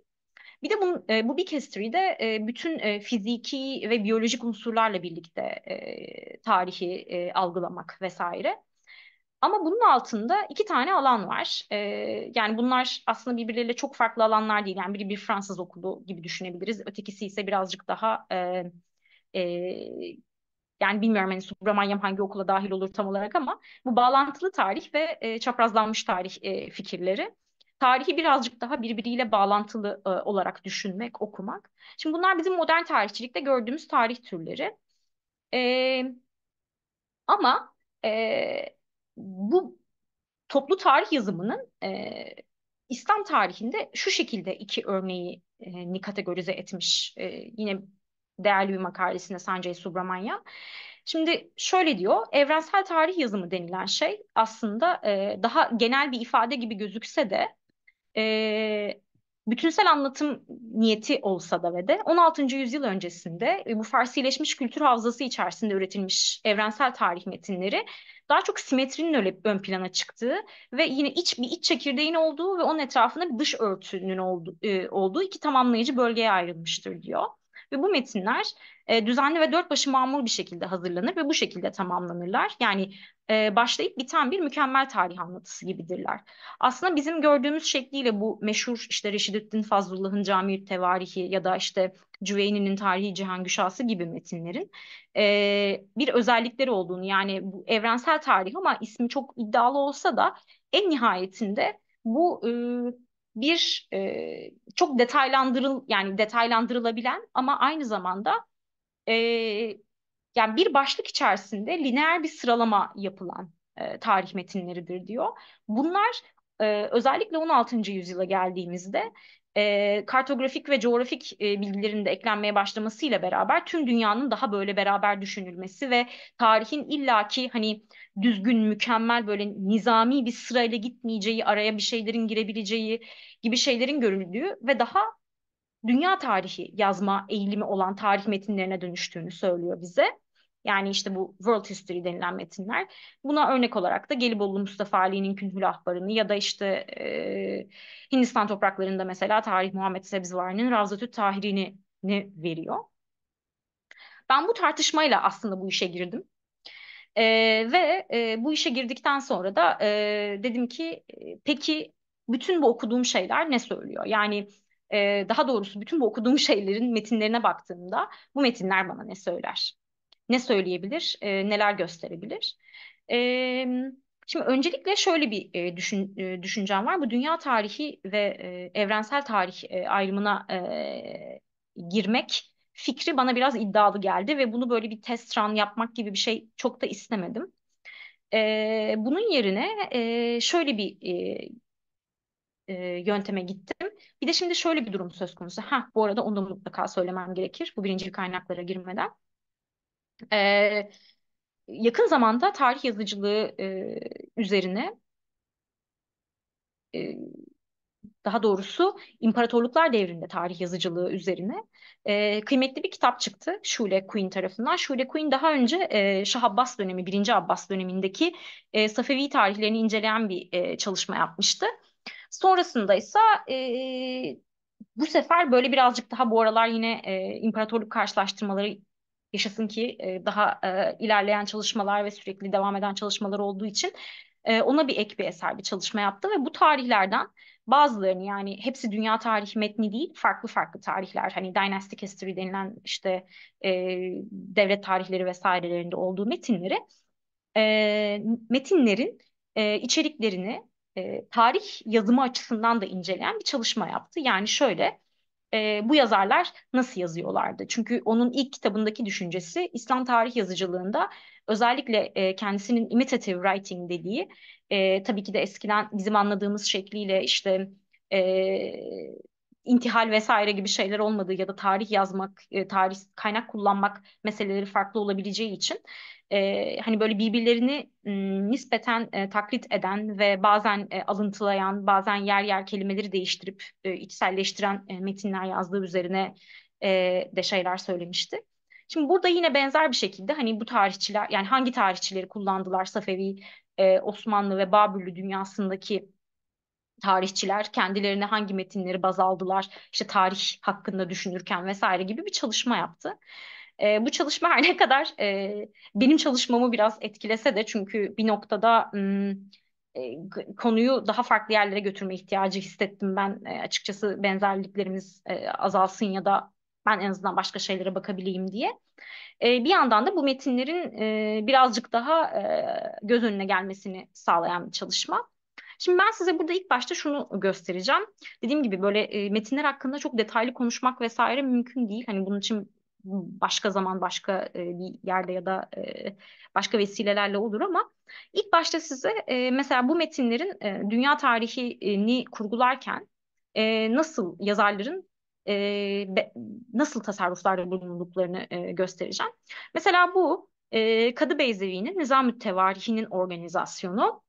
Bir de bunun, e, bu Big History'de e, bütün e, fiziki ve biyolojik unsurlarla birlikte e, tarihi e, algılamak vesaire. Ama bunun altında iki tane alan var. Ee, yani bunlar aslında birbirleriyle çok farklı alanlar değil. Yani biri bir Fransız okulu gibi düşünebiliriz. Ötekisi ise birazcık daha e, e, yani bilmiyorum hani Subramanyam hangi okula dahil olur tam olarak ama bu bağlantılı tarih ve e, çaprazlanmış tarih e, fikirleri tarihi birazcık daha birbiriyle bağlantılı e, olarak düşünmek, okumak. Şimdi bunlar bizim modern tarihçilikte gördüğümüz tarih türleri. E, ama e, bu toplu tarih yazımının e, İslam tarihinde şu şekilde iki örneği e, kategorize etmiş e, yine değerli bir makalesinde Sanjay Subramanya. Şimdi şöyle diyor, evrensel tarih yazımı denilen şey aslında e, daha genel bir ifade gibi gözükse de e, bütünsel anlatım niyeti olsa da ve de 16. yüzyıl öncesinde e, bu farsileşmiş kültür havzası içerisinde üretilmiş evrensel tarih metinleri daha çok simetrinin öyle ön plana çıktığı ve yine iç bir iç çekirdeğin olduğu ve onun etrafında bir dış örtünün olduğu, e, olduğu iki tamamlayıcı bölgeye ayrılmıştır diyor. Ve bu metinler e, düzenli ve dört başı mamur bir şekilde hazırlanır ve bu şekilde tamamlanırlar. Yani e, başlayıp biten bir mükemmel tarih anlatısı gibidirler. Aslında bizim gördüğümüz şekliyle bu meşhur işte Reşidüddin Fazlullah'ın Cami-i Tevarihi ya da işte Cüveyni'nin Tarihi Cihan Cihangüşası gibi metinlerin e, bir özellikleri olduğunu yani bu evrensel tarih ama ismi çok iddialı olsa da en nihayetinde bu e, bir e, çok detaylandırıl yani detaylandırılabilen ama aynı zamanda e, yani bir başlık içerisinde lineer bir sıralama yapılan e, tarih metinleridir diyor. Bunlar e, özellikle 16. yüzyıla geldiğimizde e, kartografik ve coğrafik e, bilgilerin de eklenmeye başlamasıyla beraber tüm dünyanın daha böyle beraber düşünülmesi ve tarihin illaki hani düzgün, mükemmel böyle nizami bir sırayla gitmeyeceği, araya bir şeylerin girebileceği gibi şeylerin görüldüğü ve daha dünya tarihi yazma eğilimi olan tarih metinlerine dönüştüğünü söylüyor bize. Yani işte bu World History denilen metinler. Buna örnek olarak da Gelibolu Mustafa Ali'nin Künhül Ahbarı'nı ya da işte e, Hindistan topraklarında mesela Tarih Muhammed Sebzivari'nin Ravzatü Tahiri'ni veriyor. Ben bu tartışmayla aslında bu işe girdim. E, ve e, bu işe girdikten sonra da e, dedim ki peki bütün bu okuduğum şeyler ne söylüyor? Yani e, daha doğrusu bütün bu okuduğum şeylerin metinlerine baktığımda bu metinler bana ne söyler? ne söyleyebilir, e, neler gösterebilir. E, şimdi öncelikle şöyle bir e, düşün, e, düşüncem var. Bu dünya tarihi ve e, evrensel tarih e, ayrımına e, girmek fikri bana biraz iddialı geldi ve bunu böyle bir test run yapmak gibi bir şey çok da istemedim. E, bunun yerine e, şöyle bir e, e, yönteme gittim. Bir de şimdi şöyle bir durum söz konusu. Ha, bu arada onu da mutlaka söylemem gerekir bu birinci kaynaklara girmeden. Ee, yakın zamanda tarih yazıcılığı e, üzerine e, daha doğrusu İmparatorluklar Devri'nde tarih yazıcılığı üzerine e, kıymetli bir kitap çıktı Shule Queen tarafından. Shule Queen daha önce e, Şah Abbas dönemi, 1. Abbas dönemindeki e, Safevi tarihlerini inceleyen bir e, çalışma yapmıştı. Sonrasında ise e, bu sefer böyle birazcık daha bu aralar yine e, imparatorluk karşılaştırmaları Yaşasın ki e, daha e, ilerleyen çalışmalar ve sürekli devam eden çalışmalar olduğu için e, ona bir ek bir eser, bir çalışma yaptı ve bu tarihlerden bazılarını yani hepsi dünya tarihi metni değil farklı farklı tarihler hani dynastic history denilen işte e, devlet tarihleri vesairelerinde olduğu metinleri e, metinlerin e, içeriklerini e, tarih yazımı açısından da inceleyen bir çalışma yaptı. Yani şöyle e, bu yazarlar nasıl yazıyorlardı? Çünkü onun ilk kitabındaki düşüncesi İslam tarih yazıcılığında özellikle e, kendisinin imitative writing dediği e, tabii ki de eskiden bizim anladığımız şekliyle işte e, intihal vesaire gibi şeyler olmadığı ya da tarih yazmak, e, tarih kaynak kullanmak meseleleri farklı olabileceği için e, hani böyle birbirlerini m, ıı, nispeten e, taklit eden ve bazen e, alıntılayan, bazen yer yer kelimeleri değiştirip e, içselleştiren e, metinler yazdığı üzerine e, de şeyler söylemişti. Şimdi burada yine benzer bir şekilde hani bu tarihçiler yani hangi tarihçileri kullandılar Safevi, e, Osmanlı ve Babürlü dünyasındaki tarihçiler kendilerine hangi metinleri baz aldılar, işte tarih hakkında düşünürken vesaire gibi bir çalışma yaptı. E, bu çalışma her ne kadar e, benim çalışmamı biraz etkilese de çünkü bir noktada e, konuyu daha farklı yerlere götürme ihtiyacı hissettim ben. E, açıkçası benzerliklerimiz e, azalsın ya da ben en azından başka şeylere bakabileyim diye. E, bir yandan da bu metinlerin e, birazcık daha e, göz önüne gelmesini sağlayan bir çalışma. Şimdi ben size burada ilk başta şunu göstereceğim. Dediğim gibi böyle e, metinler hakkında çok detaylı konuşmak vesaire mümkün değil. Hani bunun için başka zaman başka e, bir yerde ya da e, başka vesilelerle olur ama ilk başta size e, mesela bu metinlerin e, dünya tarihini kurgularken e, nasıl yazarların e, be, nasıl tasarruflarda bulunduklarını e, göstereceğim. Mesela bu e, Kadı Beyzevi'nin Nizamüttevarihinin organizasyonu.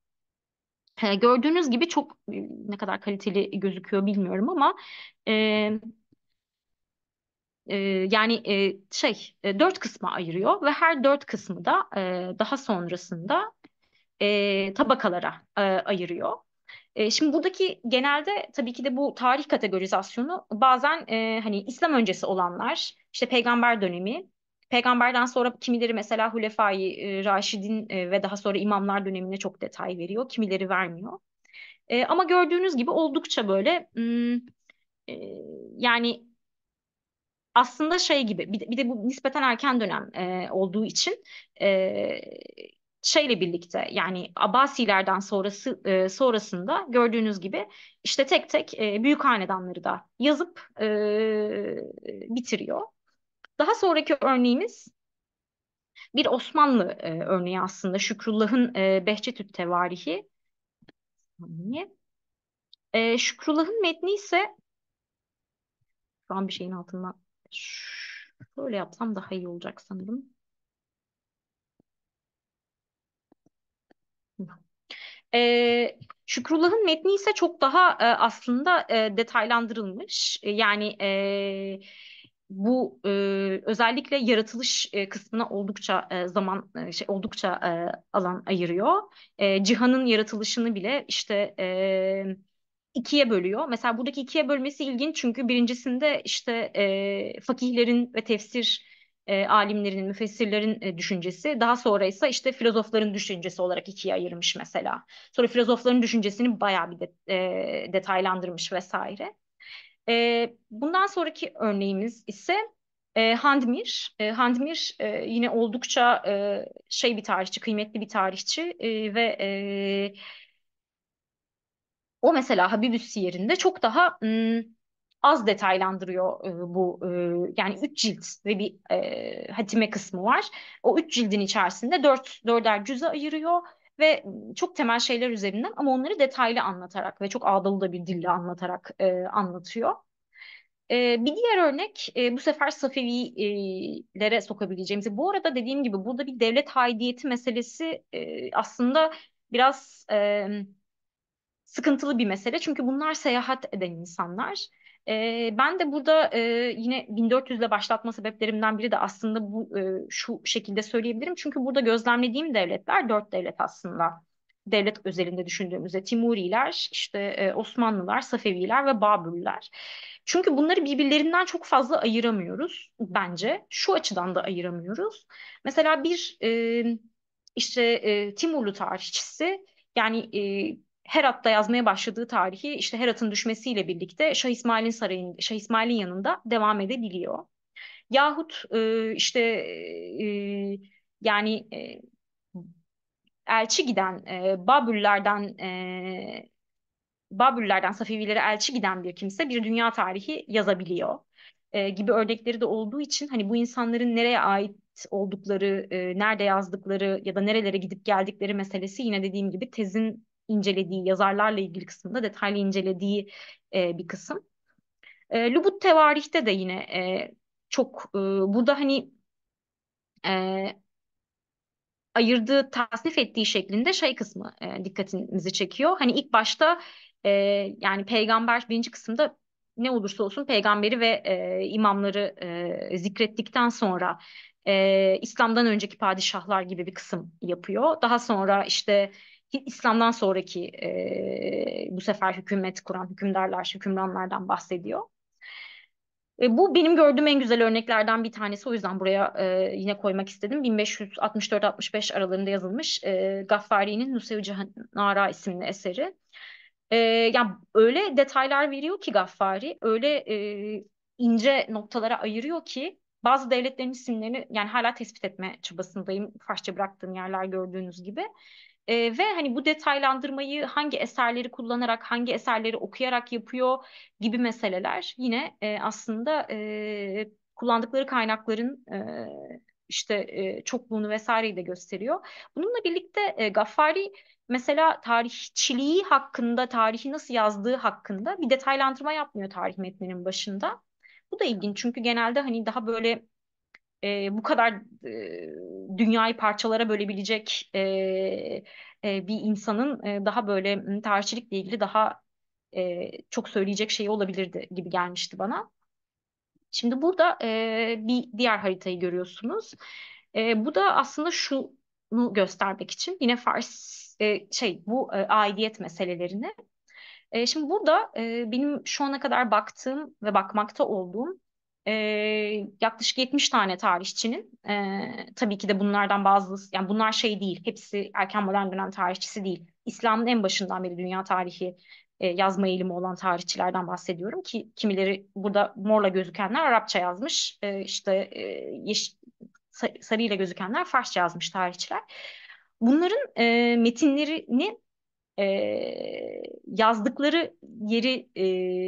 E, gördüğünüz gibi çok e, ne kadar kaliteli gözüküyor bilmiyorum ama e, e yani e, şey dört kısma ayırıyor ve her dört kısmı da daha sonrasında tabakalara ayırıyor. şimdi buradaki genelde tabii ki de bu tarih kategorizasyonu bazen hani İslam öncesi olanlar, işte peygamber dönemi, Peygamberden sonra kimileri mesela Hulefai, e, Raşidin e, ve daha sonra imamlar dönemine çok detay veriyor. Kimileri vermiyor. E, ama gördüğünüz gibi oldukça böyle hmm, yani aslında şey gibi bir de, bu nispeten erken dönem olduğu için şeyle birlikte yani Abbasilerden sonrası e, sonrasında gördüğünüz gibi işte tek tek e, büyük hanedanları da yazıp e, bitiriyor. Daha sonraki örneğimiz bir Osmanlı e, örneği aslında. Şükrullah'ın e, Behçetüt Tevarihi. E, Şükrullah'ın metni ise şu an bir şeyin altında. şöyle yapsam daha iyi olacak sanırım. E, Şükrullah'ın metni ise çok daha e, aslında e, detaylandırılmış. E, yani e, bu e, özellikle yaratılış e, kısmına oldukça e, zaman e, şey oldukça e, alan ayırıyor. E, cihanın yaratılışını bile işte e, ikiye bölüyor. Mesela buradaki ikiye bölmesi ilginç çünkü birincisinde işte e, fakihlerin ve tefsir e, alimlerin, müfessirlerin e, düşüncesi. Daha sonra ise işte filozofların düşüncesi olarak ikiye ayırmış mesela. Sonra filozofların düşüncesini bayağı bir de, e, detaylandırmış vesaire. E, bundan sonraki örneğimiz ise e, Handmir. E, Handmir e, yine oldukça e, şey bir tarihçi, kıymetli bir tarihçi e, ve e, o mesela Habibüs Siyer'inde çok daha m, az detaylandırıyor e, bu e, yani üç cilt ve bir e, hatime kısmı var. O üç cildin içerisinde dört dörder cüze ayırıyor ve çok temel şeyler üzerinden ama onları detaylı anlatarak ve çok ağdalı da bir dille anlatarak e, anlatıyor. E, bir diğer örnek e, bu sefer Safevilere sokabileceğimiz. Bu arada dediğim gibi burada bir devlet haydiyeti meselesi e, aslında biraz e, sıkıntılı bir mesele. Çünkü bunlar seyahat eden insanlar e, ben de burada e, yine 1400'le başlatma sebeplerimden biri de aslında bu e, şu şekilde söyleyebilirim. Çünkü burada gözlemlediğim devletler dört devlet aslında. Devlet özelinde düşündüğümüzde Timuriler, işte e, Osmanlılar, Safeviler ve Babürler. Çünkü bunları birbirlerinden çok fazla ayıramıyoruz bence. Şu açıdan da ayıramıyoruz. Mesela bir e, işte e, Timurlu tarihçisi yani e, Herat'ta yazmaya başladığı tarihi işte Herat'ın düşmesiyle birlikte Şah İsmail'in sarayın Şah İsmail'in yanında devam edebiliyor. Yahut e, işte e, yani e, elçi giden e, Babüller'den e, Babürlerden Safevilere elçi giden bir kimse bir dünya tarihi yazabiliyor e, gibi örnekleri de olduğu için hani bu insanların nereye ait oldukları, e, nerede yazdıkları ya da nerelere gidip geldikleri meselesi yine dediğim gibi tezin incelediği, yazarlarla ilgili kısmında detaylı incelediği e, bir kısım. E, Lubut Tevarih'te de yine e, çok e, burada hani e, ayırdığı, tasnif ettiği şeklinde şey kısmı e, dikkatimizi çekiyor. Hani ilk başta e, yani peygamber birinci kısımda ne olursa olsun peygamberi ve e, imamları e, zikrettikten sonra e, İslam'dan önceki padişahlar gibi bir kısım yapıyor. Daha sonra işte İslam'dan sonraki e, bu sefer hükümet kuran hükümdarlar, hükümranlardan bahsediyor. E, bu benim gördüğüm en güzel örneklerden bir tanesi. O yüzden buraya e, yine koymak istedim. 1564-65 aralarında yazılmış e, Gaffari'nin Nusev-i Nara isimli eseri. E, yani öyle detaylar veriyor ki Gaffari, öyle e, ince noktalara ayırıyor ki bazı devletlerin isimlerini yani hala tespit etme çabasındayım. Farsça bıraktığım yerler gördüğünüz gibi. E, ve hani bu detaylandırmayı hangi eserleri kullanarak, hangi eserleri okuyarak yapıyor gibi meseleler yine e, aslında e, kullandıkları kaynakların e, işte e, çokluğunu vesaireyi de gösteriyor. Bununla birlikte e, Gaffari mesela tarihçiliği hakkında, tarihi nasıl yazdığı hakkında bir detaylandırma yapmıyor tarih metninin başında. Bu da ilginç çünkü genelde hani daha böyle e, bu kadar e, dünyayı parçalara bölebilecek e, e, bir insanın e, daha böyle tarihçilikle ilgili daha e, çok söyleyecek şeyi olabilirdi gibi gelmişti bana. Şimdi burada e, bir diğer haritayı görüyorsunuz. E, bu da aslında şunu göstermek için yine Fars e, şey bu e, aidiyet meselelerini. E, şimdi burada e, benim şu ana kadar baktığım ve bakmakta olduğum e, yaklaşık 70 tane tarihçinin e, tabii ki de bunlardan bazıları yani bunlar şey değil hepsi erken modern dönem tarihçisi değil. İslam'ın en başından beri dünya tarihi e, yazma eğilimi olan tarihçilerden bahsediyorum ki kimileri burada morla gözükenler Arapça yazmış e, işte e, yeş, sarıyla gözükenler Farsça yazmış tarihçiler. Bunların e, metinlerini e, yazdıkları yeri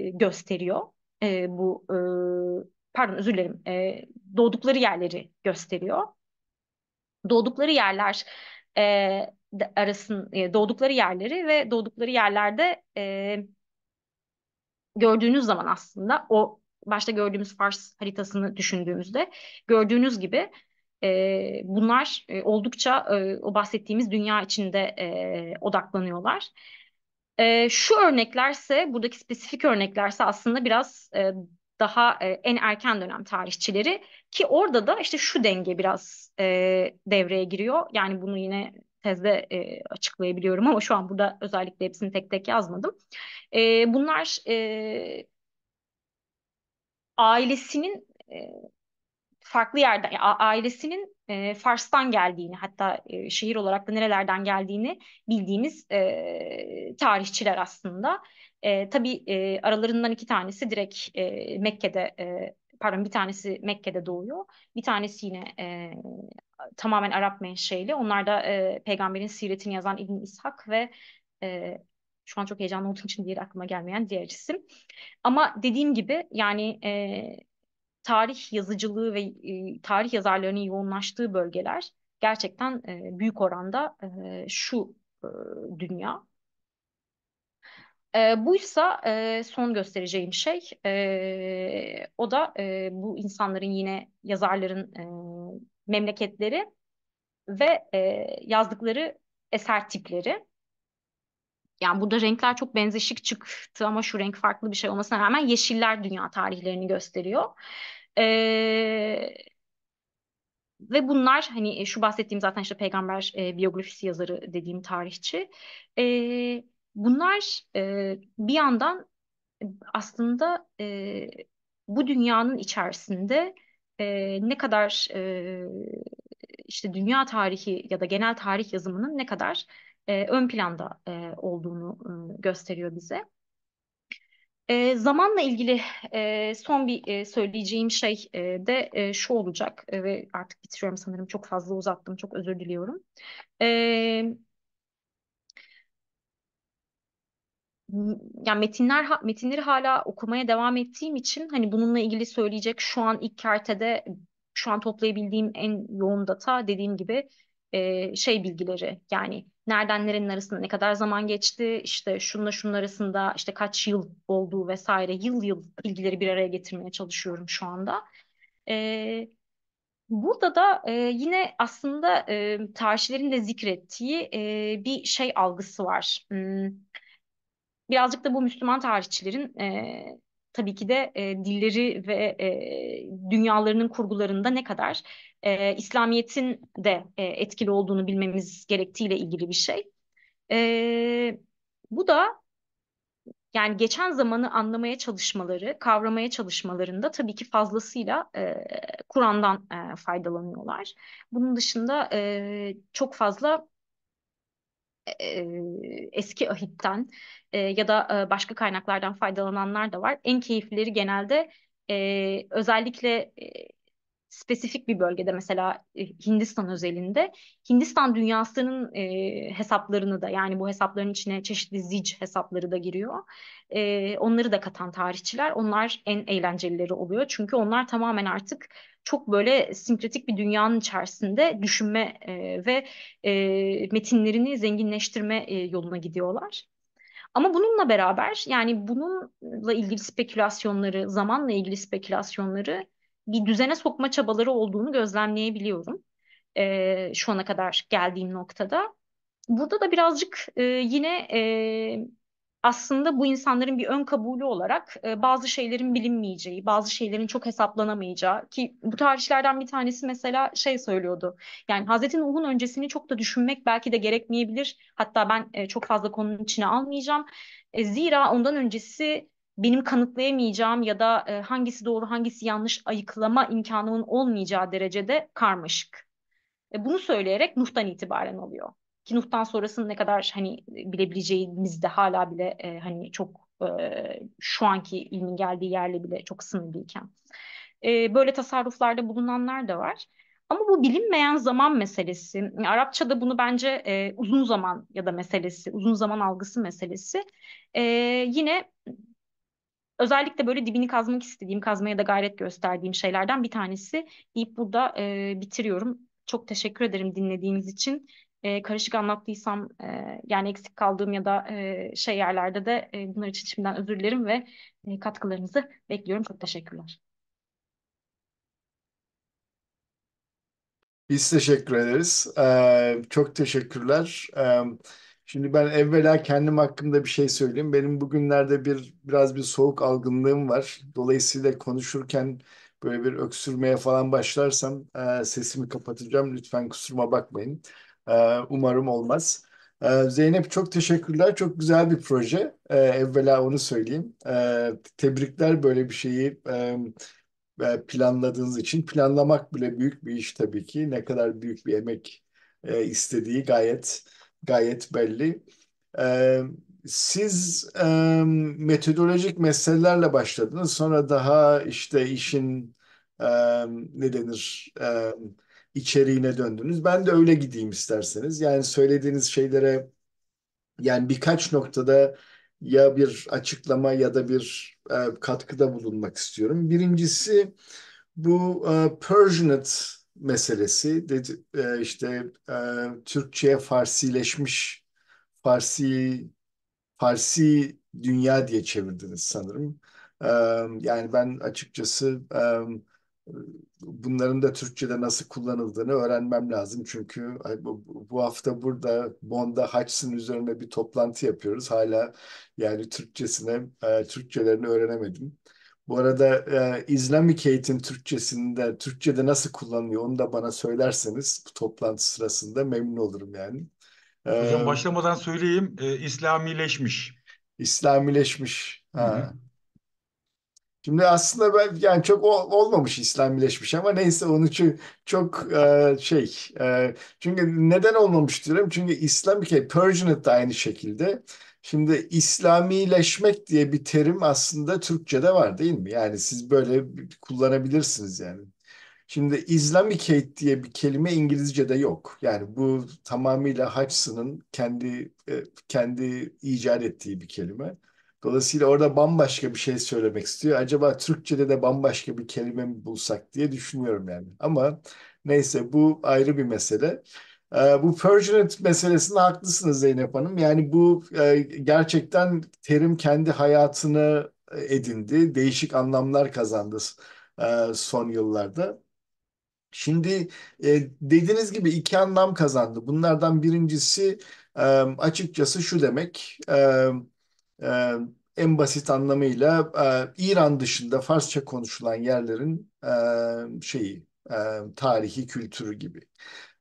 e, gösteriyor e, bu pardon özür dilerim e, doğdukları yerleri gösteriyor. Doğdukları yerler e, arasın e, doğdukları yerleri ve doğdukları yerlerde e, gördüğünüz zaman aslında o başta gördüğümüz Fars haritasını düşündüğümüzde gördüğünüz gibi e, bunlar e, oldukça e, o bahsettiğimiz dünya içinde e, odaklanıyorlar. E, şu örneklerse buradaki spesifik örneklerse aslında biraz e, daha e, en erken dönem tarihçileri ki orada da işte şu denge biraz e, devreye giriyor. Yani bunu yine tezde e, açıklayabiliyorum ama şu an burada özellikle hepsini tek tek yazmadım. E, bunlar e, ailesinin e, farklı yerden ailesinin e, Fars'tan geldiğini hatta e, şehir olarak da nerelerden geldiğini bildiğimiz e, tarihçiler aslında e, tabii e, aralarından iki tanesi direkt e, Mekke'de e, pardon bir tanesi Mekke'de doğuyor. Bir tanesi yine e, tamamen Arap menşeli. Onlar da e, peygamberin siretini yazan İbn İshak ve e, şu an çok heyecanlı olduğum için diğer aklıma gelmeyen diğer isim. Ama dediğim gibi yani e, tarih yazıcılığı ve e, tarih yazarlarının yoğunlaştığı bölgeler gerçekten e, büyük oranda e, şu e, dünya e, buysa e, son göstereceğim şey e, o da e, bu insanların yine yazarların e, memleketleri ve e, yazdıkları eser tipleri. Yani burada renkler çok benzeşik çıktı ama şu renk farklı bir şey olmasına rağmen yeşiller dünya tarihlerini gösteriyor. Ee, ve bunlar hani şu bahsettiğim zaten işte peygamber e, biyografisi yazarı dediğim tarihçi. E, Bunlar e, bir yandan aslında e, bu dünyanın içerisinde e, ne kadar e, işte dünya tarihi ya da genel tarih yazımının ne kadar e, ön planda e, olduğunu e, gösteriyor bize. E, zamanla ilgili e, son bir e, söyleyeceğim şey e, de e, şu olacak e, ve artık bitiriyorum sanırım çok fazla uzattım çok özür diliyorum. E, yani metinler metinleri hala okumaya devam ettiğim için hani bununla ilgili söyleyecek şu an ilk kertede şu an toplayabildiğim en yoğun data dediğim gibi e, şey bilgileri yani neredenlerin arasında ne kadar zaman geçti işte şunla şunun arasında işte kaç yıl olduğu vesaire yıl yıl bilgileri bir araya getirmeye çalışıyorum şu anda. E, burada da e, yine aslında e, tarihçilerin de zikrettiği e, bir şey algısı var. Hmm birazcık da bu Müslüman tarihçilerin e, tabii ki de e, dilleri ve e, dünyalarının kurgularında ne kadar e, İslamiyet'in de e, etkili olduğunu bilmemiz gerektiğiyle ilgili bir şey. E, bu da yani geçen zamanı anlamaya çalışmaları, kavramaya çalışmalarında tabii ki fazlasıyla e, Kur'an'dan e, faydalanıyorlar. Bunun dışında e, çok fazla eski ahitten e, ya da e, başka kaynaklardan faydalananlar da var. En keyiflileri genelde e, özellikle e, spesifik bir bölgede mesela e, Hindistan özelinde Hindistan dünyasının e, hesaplarını da yani bu hesapların içine çeşitli zic hesapları da giriyor. E, onları da katan tarihçiler onlar en eğlencelileri oluyor. Çünkü onlar tamamen artık çok böyle sinkretik bir dünyanın içerisinde düşünme e, ve e, metinlerini zenginleştirme e, yoluna gidiyorlar. Ama bununla beraber yani bununla ilgili spekülasyonları, zamanla ilgili spekülasyonları bir düzene sokma çabaları olduğunu gözlemleyebiliyorum e, şu ana kadar geldiğim noktada. Burada da birazcık e, yine e, aslında bu insanların bir ön kabulü olarak e, bazı şeylerin bilinmeyeceği, bazı şeylerin çok hesaplanamayacağı ki bu tarihçilerden bir tanesi mesela şey söylüyordu. Yani Hazreti Nuh'un öncesini çok da düşünmek belki de gerekmeyebilir. Hatta ben e, çok fazla konunun içine almayacağım. E, zira ondan öncesi benim kanıtlayamayacağım ya da e, hangisi doğru hangisi yanlış ayıklama imkanımın olmayacağı derecede karmaşık. E, bunu söyleyerek Nuh'tan itibaren oluyor ki Nuh'tan sonrasını ne kadar hani bilebileceğimiz de hala bile e, hani çok e, şu anki ilmin geldiği yerle bile çok sınırlıyken. E, böyle tasarruflarda bulunanlar da var. Ama bu bilinmeyen zaman meselesi, yani Arapçada bunu bence e, uzun zaman ya da meselesi, uzun zaman algısı meselesi e, yine özellikle böyle dibini kazmak istediğim, kazmaya da gayret gösterdiğim şeylerden bir tanesi deyip burada e, bitiriyorum. Çok teşekkür ederim dinlediğiniz için e, karışık anlattıysam e, yani eksik kaldığım ya da e, şey yerlerde de e, bunlar için şimdiden özür dilerim ve e, katkılarınızı bekliyorum. Çok teşekkürler. Biz teşekkür ederiz. Ee, çok teşekkürler. Ee, şimdi ben evvela kendim hakkında bir şey söyleyeyim. Benim bugünlerde bir biraz bir soğuk algınlığım var. Dolayısıyla konuşurken böyle bir öksürmeye falan başlarsam e, sesimi kapatacağım. Lütfen kusuruma bakmayın. Ee, umarım olmaz. Ee, Zeynep çok teşekkürler. Çok güzel bir proje. Ee, evvela onu söyleyeyim. Tebrikler böyle bir şeyi e, planladığınız için. Planlamak bile büyük bir iş tabii ki. Ne kadar büyük bir emek e, istediği gayet gayet belli. Siz metodolojik meselelerle başladınız. Sonra daha işte işin ne denir? içeriğine döndünüz. Ben de öyle gideyim isterseniz. Yani söylediğiniz şeylere yani birkaç noktada ya bir açıklama ya da bir e, katkıda bulunmak istiyorum. Birincisi bu e, Persianate meselesi dedi, e, işte e, Türkçe'ye Farsileşmiş Farsi Farsi dünya diye çevirdiniz sanırım. E, yani ben açıkçası e, bunların da Türkçe'de nasıl kullanıldığını öğrenmem lazım. Çünkü bu hafta burada Bond'a Haç'sın üzerine bir toplantı yapıyoruz. Hala yani Türkçesine, e, Türkçelerini öğrenemedim. Bu arada e, İslamicated'in Türkçesinde, Türkçe'de nasıl kullanılıyor onu da bana söylerseniz bu toplantı sırasında memnun olurum yani. E, Hocam başlamadan söyleyeyim, e, İslamileşmiş. İslamileşmiş. Ha. Hı hı. Şimdi aslında ben yani çok olmamış İslamileşmiş ama neyse onu çünkü çok e, şey e, çünkü neden olmamış diyorum çünkü İslam bir kere Persianate de aynı şekilde. Şimdi İslamileşmek diye bir terim aslında Türkçe'de var değil mi? Yani siz böyle kullanabilirsiniz yani. Şimdi Islamicate diye bir kelime İngilizce'de yok. Yani bu tamamıyla Haçsı'nın kendi e, kendi icat ettiği bir kelime. Dolayısıyla orada bambaşka bir şey söylemek istiyor. Acaba Türkçe'de de bambaşka bir kelime mi bulsak diye düşünüyorum yani. Ama neyse bu ayrı bir mesele. Ee, bu pertinent meselesinde haklısınız Zeynep Hanım. Yani bu e, gerçekten terim kendi hayatını e, edindi. Değişik anlamlar kazandı e, son yıllarda. Şimdi dediğiniz gibi iki anlam kazandı. Bunlardan birincisi açıkçası şu demek e, en basit anlamıyla e, İran dışında Farsça konuşulan yerlerin e, şeyi e, tarihi kültürü gibi.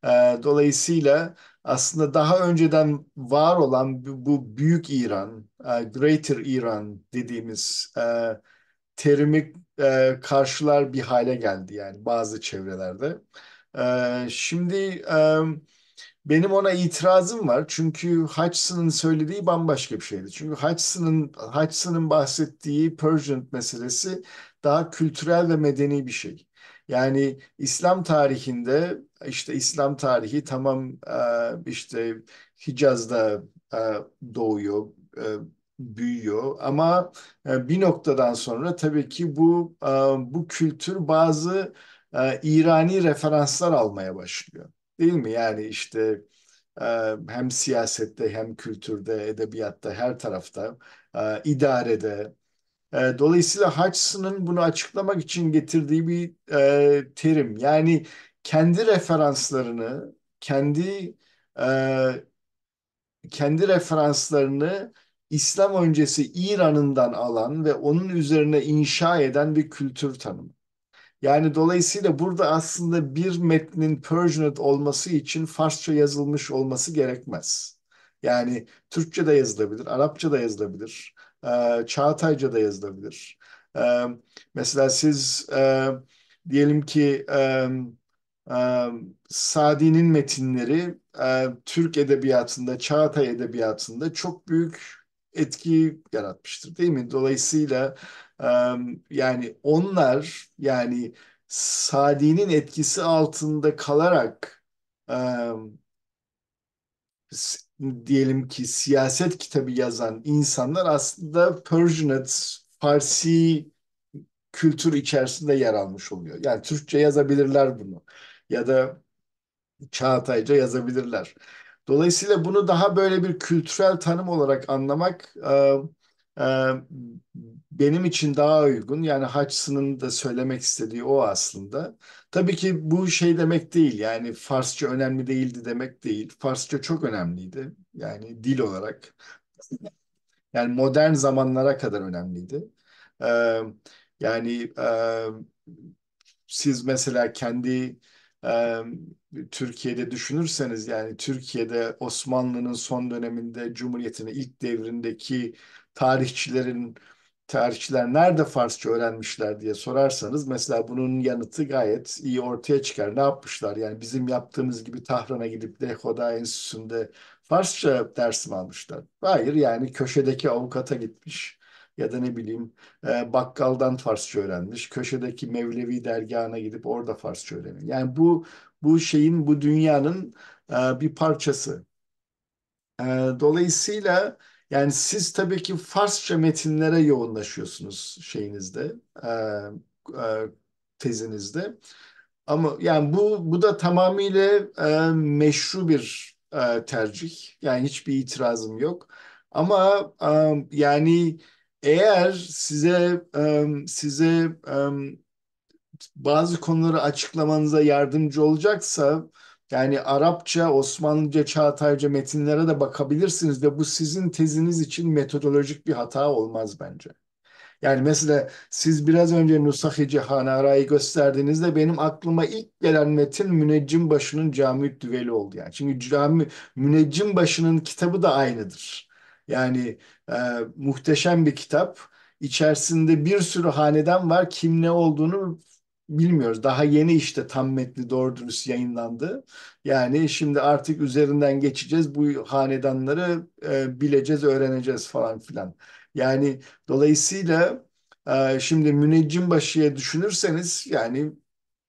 E, dolayısıyla aslında daha önceden var olan bu büyük İran, e, Greater İran dediğimiz e, terimi e, karşılar bir hale geldi yani bazı çevrelerde. E, şimdi e, benim ona itirazım var. Çünkü Hutcheson'ın söylediği bambaşka bir şeydi. Çünkü Hutcheson'ın Hutcheson'ın bahsettiği Persian meselesi daha kültürel ve medeni bir şey. Yani İslam tarihinde işte İslam tarihi tamam e, işte Hicaz'da e, doğuyor, e, büyüyor ama bir noktadan sonra tabii ki bu bu kültür bazı İrani referanslar almaya başlıyor. Değil mi? Yani işte e, hem siyasette hem kültürde, edebiyatta, her tarafta, e, idarede. E, dolayısıyla Hodgson'ın bunu açıklamak için getirdiği bir terim. Yani kendi referanslarını, kendi kendi referanslarını İslam öncesi İran'ından alan ve onun üzerine inşa eden bir kültür tanımı. Yani dolayısıyla burada aslında bir metnin Persianate olması için Farsça yazılmış olması gerekmez. Yani Türkçe de yazılabilir, Arapça da yazılabilir, e, Çağatayca da yazılabilir. E, mesela siz e, diyelim ki e, e, Sadi'nin metinleri e, Türk edebiyatında, Çağatay edebiyatında çok büyük etki yaratmıştır değil mi? Dolayısıyla yani onlar yani Sadi'nin etkisi altında kalarak diyelim ki siyaset kitabı yazan insanlar aslında Persianet, Farsi kültür içerisinde yer almış oluyor. Yani Türkçe yazabilirler bunu ya da Çağatayca yazabilirler. Dolayısıyla bunu daha böyle bir kültürel tanım olarak anlamak e, e, benim için daha uygun. Yani Hutchson'ın da söylemek istediği o aslında. Tabii ki bu şey demek değil. Yani Farsça önemli değildi demek değil. Farsça çok önemliydi. Yani dil olarak. Yani modern zamanlara kadar önemliydi. Ee, yani e, siz mesela kendi e, Türkiye'de düşünürseniz yani Türkiye'de Osmanlı'nın son döneminde Cumhuriyet'in ilk devrindeki tarihçilerin tarihçiler nerede Farsça öğrenmişler diye sorarsanız mesela bunun yanıtı gayet iyi ortaya çıkar. Ne yapmışlar? Yani bizim yaptığımız gibi Tahran'a gidip de Hoda Enstitüsü'nde Farsça ders mi almışlar? Hayır yani köşedeki avukata gitmiş ya da ne bileyim e, bakkaldan Farsça öğrenmiş. Köşedeki Mevlevi dergahına gidip orada Farsça öğrenmiş. Yani bu bu şeyin bu dünyanın e, bir parçası. E, dolayısıyla yani siz tabii ki Farsça metinlere yoğunlaşıyorsunuz şeyinizde, e, e, tezinizde. Ama yani bu bu da tamamıyla e, meşru bir e, tercih. Yani hiçbir itirazım yok. Ama e, yani eğer size e, size e, bazı konuları açıklamanıza yardımcı olacaksa yani Arapça, Osmanlıca, Çağatayca metinlere de bakabilirsiniz de bu sizin teziniz için metodolojik bir hata olmaz bence. Yani mesela siz biraz önce Nusah-ı Cihanara'yı gösterdiğinizde benim aklıma ilk gelen metin Müneccim Başı'nın Cami Düveli oldu. Yani. Çünkü cami, Müneccim Başı'nın kitabı da aynıdır. Yani e, muhteşem bir kitap. İçerisinde bir sürü haneden var. Kim ne olduğunu bilmiyoruz. Daha yeni işte tam metni doğru dürüst yayınlandı. Yani şimdi artık üzerinden geçeceğiz. Bu hanedanları e, bileceğiz, öğreneceğiz falan filan. Yani dolayısıyla e, şimdi başıya düşünürseniz yani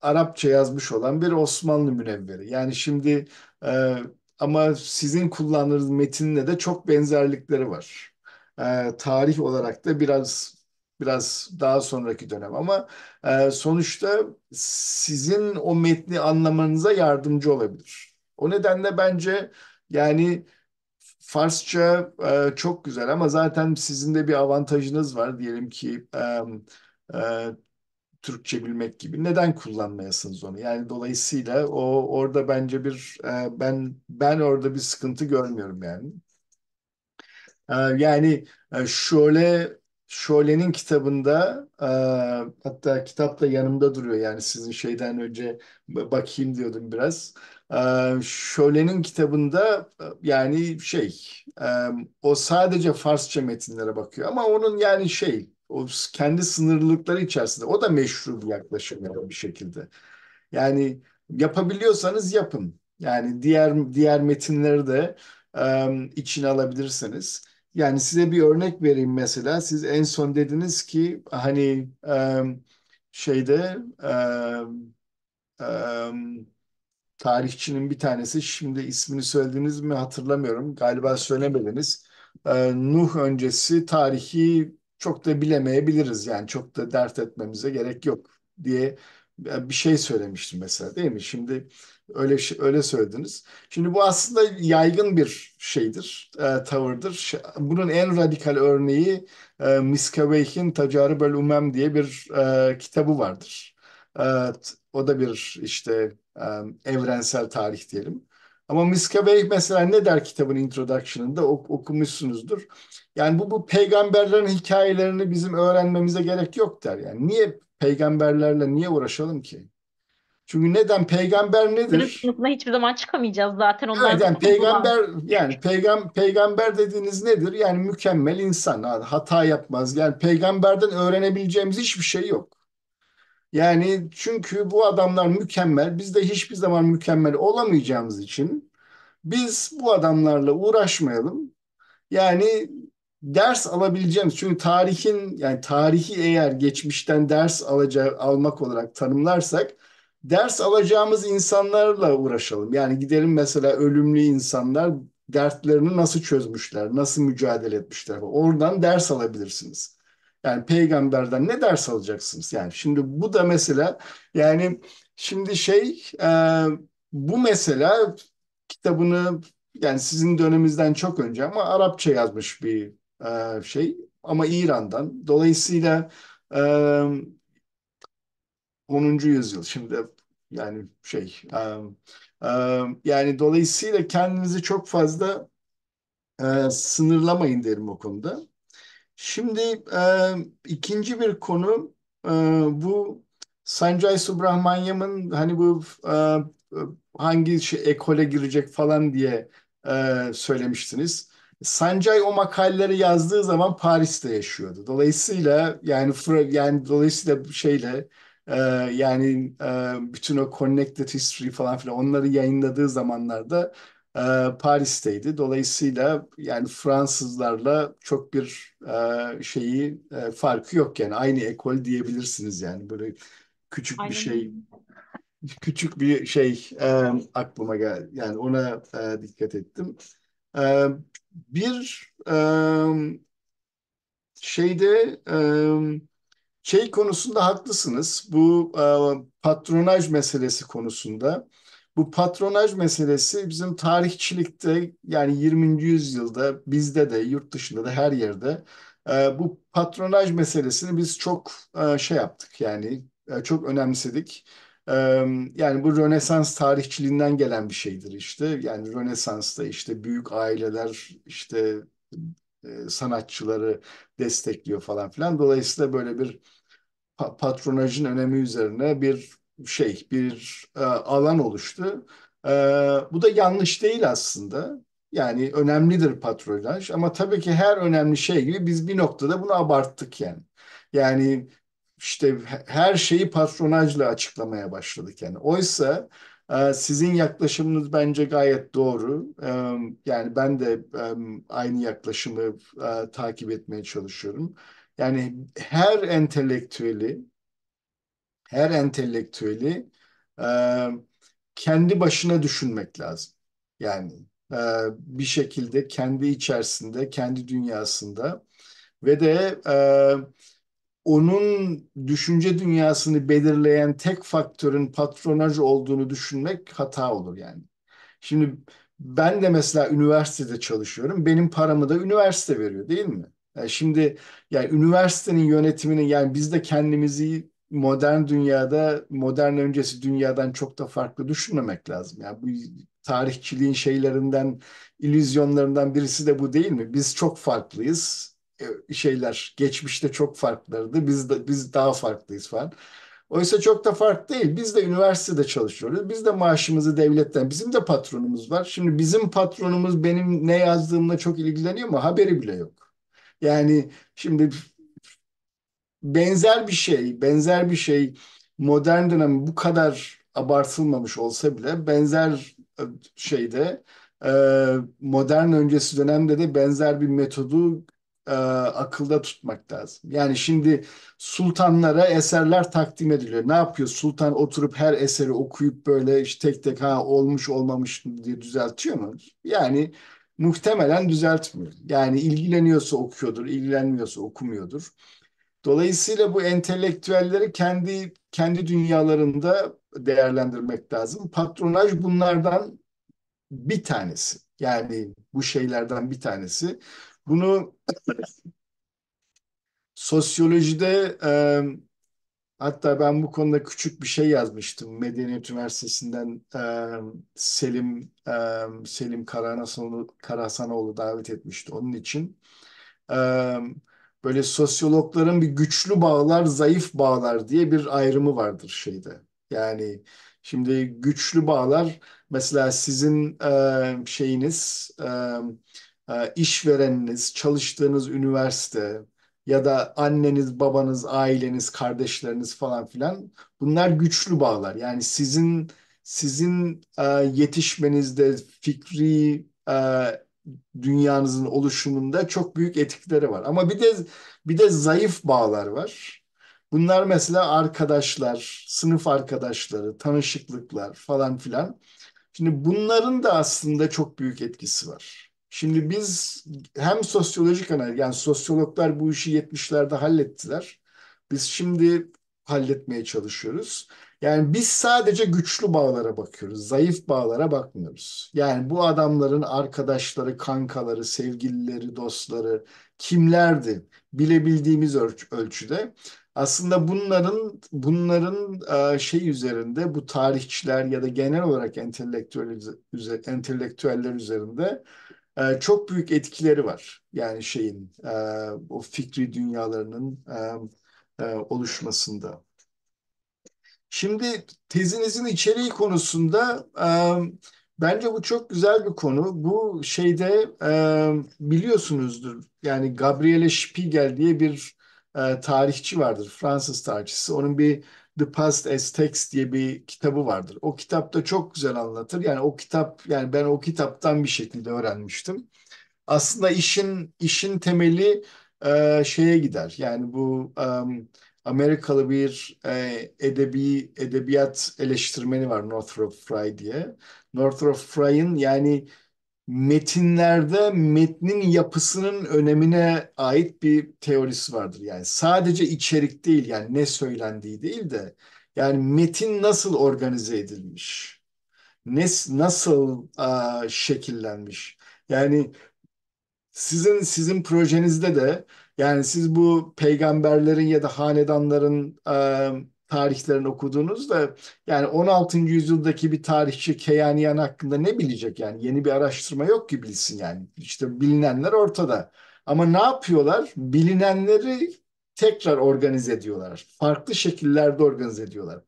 Arapça yazmış olan bir Osmanlı münevveri. Yani şimdi e, ama sizin kullandığınız metinle de çok benzerlikleri var. E, tarih olarak da biraz biraz daha sonraki dönem ama e, sonuçta sizin o metni anlamanıza yardımcı olabilir. O nedenle bence yani Farsça e, çok güzel ama zaten sizin de bir avantajınız var diyelim ki e, e, Türkçe bilmek gibi. Neden kullanmayasınız onu? Yani dolayısıyla o orada bence bir e, ben ben orada bir sıkıntı görmüyorum yani. E, yani e, şöyle Şölen'in kitabında e, hatta kitap da yanımda duruyor yani sizin şeyden önce bakayım diyordum biraz. E, Şole'nin kitabında e, yani şey e, o sadece Farsça metinlere bakıyor ama onun yani şey o kendi sınırlılıkları içerisinde o da meşru bir yaklaşım yani bir şekilde. Yani yapabiliyorsanız yapın. Yani diğer diğer metinleri de e, içine alabilirsiniz. Yani size bir örnek vereyim mesela. Siz en son dediniz ki hani e, şeyde e, e, tarihçinin bir tanesi şimdi ismini söylediniz mi hatırlamıyorum. Galiba söylemediniz. E, Nuh öncesi tarihi çok da bilemeyebiliriz. Yani çok da dert etmemize gerek yok diye bir şey söylemiştim mesela değil mi? Şimdi öyle şey, öyle söylediniz. Şimdi bu aslında yaygın bir şeydir, e, tavırdır. Bunun en radikal örneği e, Miskaveyh'in Tacaribel Umem diye bir e, kitabı vardır. E, o da bir işte e, evrensel tarih diyelim. Ama Miskaveyh mesela ne der kitabın introduction'ında ok okumuşsunuzdur. Yani bu, bu peygamberlerin hikayelerini bizim öğrenmemize gerek yok der. Yani niye peygamberlerle niye uğraşalım ki? Çünkü neden peygamber nedir? Sınıf sınıfına hiçbir zaman çıkamayacağız zaten onlar. Evet, yani peygamber yani peygam peygamber dediğiniz nedir? Yani mükemmel insan, hata yapmaz. Yani peygamberden öğrenebileceğimiz hiçbir şey yok. Yani çünkü bu adamlar mükemmel, biz de hiçbir zaman mükemmel olamayacağımız için biz bu adamlarla uğraşmayalım. Yani ders alabileceğimiz çünkü tarihin yani tarihi eğer geçmişten ders alacak almak olarak tanımlarsak ders alacağımız insanlarla uğraşalım. Yani gidelim mesela ölümlü insanlar dertlerini nasıl çözmüşler, nasıl mücadele etmişler. Oradan ders alabilirsiniz. Yani peygamberden ne ders alacaksınız? Yani şimdi bu da mesela yani şimdi şey e, bu mesela kitabını yani sizin döneminizden çok önce ama Arapça yazmış bir e, şey ama İran'dan. Dolayısıyla e, 10. yüzyıl şimdi yani şey e, e, yani dolayısıyla kendinizi çok fazla sınırlamayın derim o konuda. Şimdi ikinci bir konu bu Sanjay Subrahmanyam'ın hani bu hangi şey, ekole girecek falan diye söylemiştiniz. Sancay o makaleleri yazdığı zaman Paris'te yaşıyordu. Dolayısıyla yani yani dolayısıyla şeyle e, yani e, bütün o Connected History falan filan onları yayınladığı zamanlarda e, Paris'teydi. Dolayısıyla yani Fransızlarla çok bir e, şeyi e, farkı yok yani aynı ekol diyebilirsiniz yani böyle küçük Aynen. bir şey küçük bir şey e, aklıma geldi. Yani ona e, dikkat ettim. E, bir e, şeyde e, şey konusunda haklısınız. Bu e, patronaj meselesi konusunda. Bu patronaj meselesi bizim tarihçilikte yani 20. yüzyılda bizde de yurt dışında da her yerde e, bu patronaj meselesini biz çok e, şey yaptık yani e, çok önemsedik. Yani bu Rönesans tarihçiliğinden gelen bir şeydir işte. Yani Rönesans'ta işte büyük aileler işte sanatçıları destekliyor falan filan. Dolayısıyla böyle bir patronajın önemi üzerine bir şey, bir alan oluştu. Bu da yanlış değil aslında. Yani önemlidir patronaj ama tabii ki her önemli şey gibi biz bir noktada bunu abarttık yani. Yani işte her şeyi patronajla açıklamaya başladık yani. Oysa e, sizin yaklaşımınız bence gayet doğru. E, yani ben de e, aynı yaklaşımı takip etmeye çalışıyorum. Yani her entelektüeli, her entelektüeli kendi başına düşünmek lazım. Yani bir şekilde kendi içerisinde, kendi dünyasında ve de onun düşünce dünyasını belirleyen tek faktörün patronaj olduğunu düşünmek hata olur yani. Şimdi ben de mesela üniversitede çalışıyorum. Benim paramı da üniversite veriyor değil mi? Yani şimdi yani üniversitenin yönetimini yani biz de kendimizi modern dünyada modern öncesi dünyadan çok da farklı düşünmemek lazım. Yani bu tarihçiliğin şeylerinden, illüzyonlarından birisi de bu değil mi? Biz çok farklıyız e, şeyler geçmişte çok farklıydı Biz de, biz daha farklıyız falan. Oysa çok da farklı değil. Biz de üniversitede çalışıyoruz. Biz de maaşımızı devletten, bizim de patronumuz var. Şimdi bizim patronumuz benim ne yazdığımla çok ilgileniyor mu? Haberi bile yok. Yani şimdi benzer bir şey, benzer bir şey modern dönem bu kadar abartılmamış olsa bile benzer e, şeyde e, modern öncesi dönemde de benzer bir metodu e, akılda tutmak lazım. Yani şimdi sultanlara eserler takdim ediliyor. Ne yapıyor? Sultan oturup her eseri okuyup böyle işte tek tek ha olmuş olmamış diye düzeltiyor mu? Yani muhtemelen düzeltmiyor. Yani ilgileniyorsa okuyordur, ilgilenmiyorsa okumuyordur. Dolayısıyla bu entelektüelleri kendi kendi dünyalarında değerlendirmek lazım. Patronaj bunlardan bir tanesi. Yani bu şeylerden bir tanesi. Bunu sosyolojide e, hatta ben bu konuda küçük bir şey yazmıştım. Medeniyet Üniversitesi'nden e, Selim e, Selim Karahasanoğlu, Karahasanoğlu davet etmişti onun için. E, böyle sosyologların bir güçlü bağlar, zayıf bağlar diye bir ayrımı vardır şeyde. Yani şimdi güçlü bağlar mesela sizin e, şeyiniz e, e, işvereniniz, çalıştığınız üniversite ya da anneniz, babanız, aileniz, kardeşleriniz falan filan bunlar güçlü bağlar. Yani sizin sizin e, yetişmenizde fikri e, dünyanızın oluşumunda çok büyük etkileri var. Ama bir de bir de zayıf bağlar var. Bunlar mesela arkadaşlar, sınıf arkadaşları, tanışıklıklar falan filan. Şimdi bunların da aslında çok büyük etkisi var. Şimdi biz hem sosyolojik analiz, yani sosyologlar bu işi 70'lerde hallettiler. Biz şimdi halletmeye çalışıyoruz. Yani biz sadece güçlü bağlara bakıyoruz, zayıf bağlara bakmıyoruz. Yani bu adamların arkadaşları, kankaları, sevgilileri, dostları kimlerdi bilebildiğimiz ölç ölçüde. Aslında bunların bunların e, şey üzerinde bu tarihçiler ya da genel olarak entelektüel entelektüeller üzerinde ee, çok büyük etkileri var. Yani şeyin o e, fikri dünyalarının e, e, oluşmasında. Şimdi tezinizin içeriği konusunda e, bence bu çok güzel bir konu. Bu şeyde e, biliyorsunuzdur yani Gabriele Spiegel diye bir e, tarihçi vardır, Fransız tarihçisi. Onun bir The Past as Text diye bir kitabı vardır. O kitapta çok güzel anlatır. Yani o kitap yani ben o kitaptan bir şekilde öğrenmiştim. Aslında işin işin temeli e, şeye gider. Yani bu e, Amerikalı bir e, edebi edebiyat eleştirmeni var Northrop Frye diye. Northrop Frye'ın yani metinlerde metnin yapısının önemine ait bir teorisi vardır. Yani sadece içerik değil yani ne söylendiği değil de yani metin nasıl organize edilmiş, ne, nasıl a, şekillenmiş. Yani sizin sizin projenizde de yani siz bu peygamberlerin ya da hanedanların a, tarihlerini okuduğunuzda yani 16. yüzyıldaki bir tarihçi Keyaniyan hakkında ne bilecek yani yeni bir araştırma yok ki bilsin yani işte bilinenler ortada ama ne yapıyorlar bilinenleri tekrar organize ediyorlar farklı şekillerde organize ediyorlar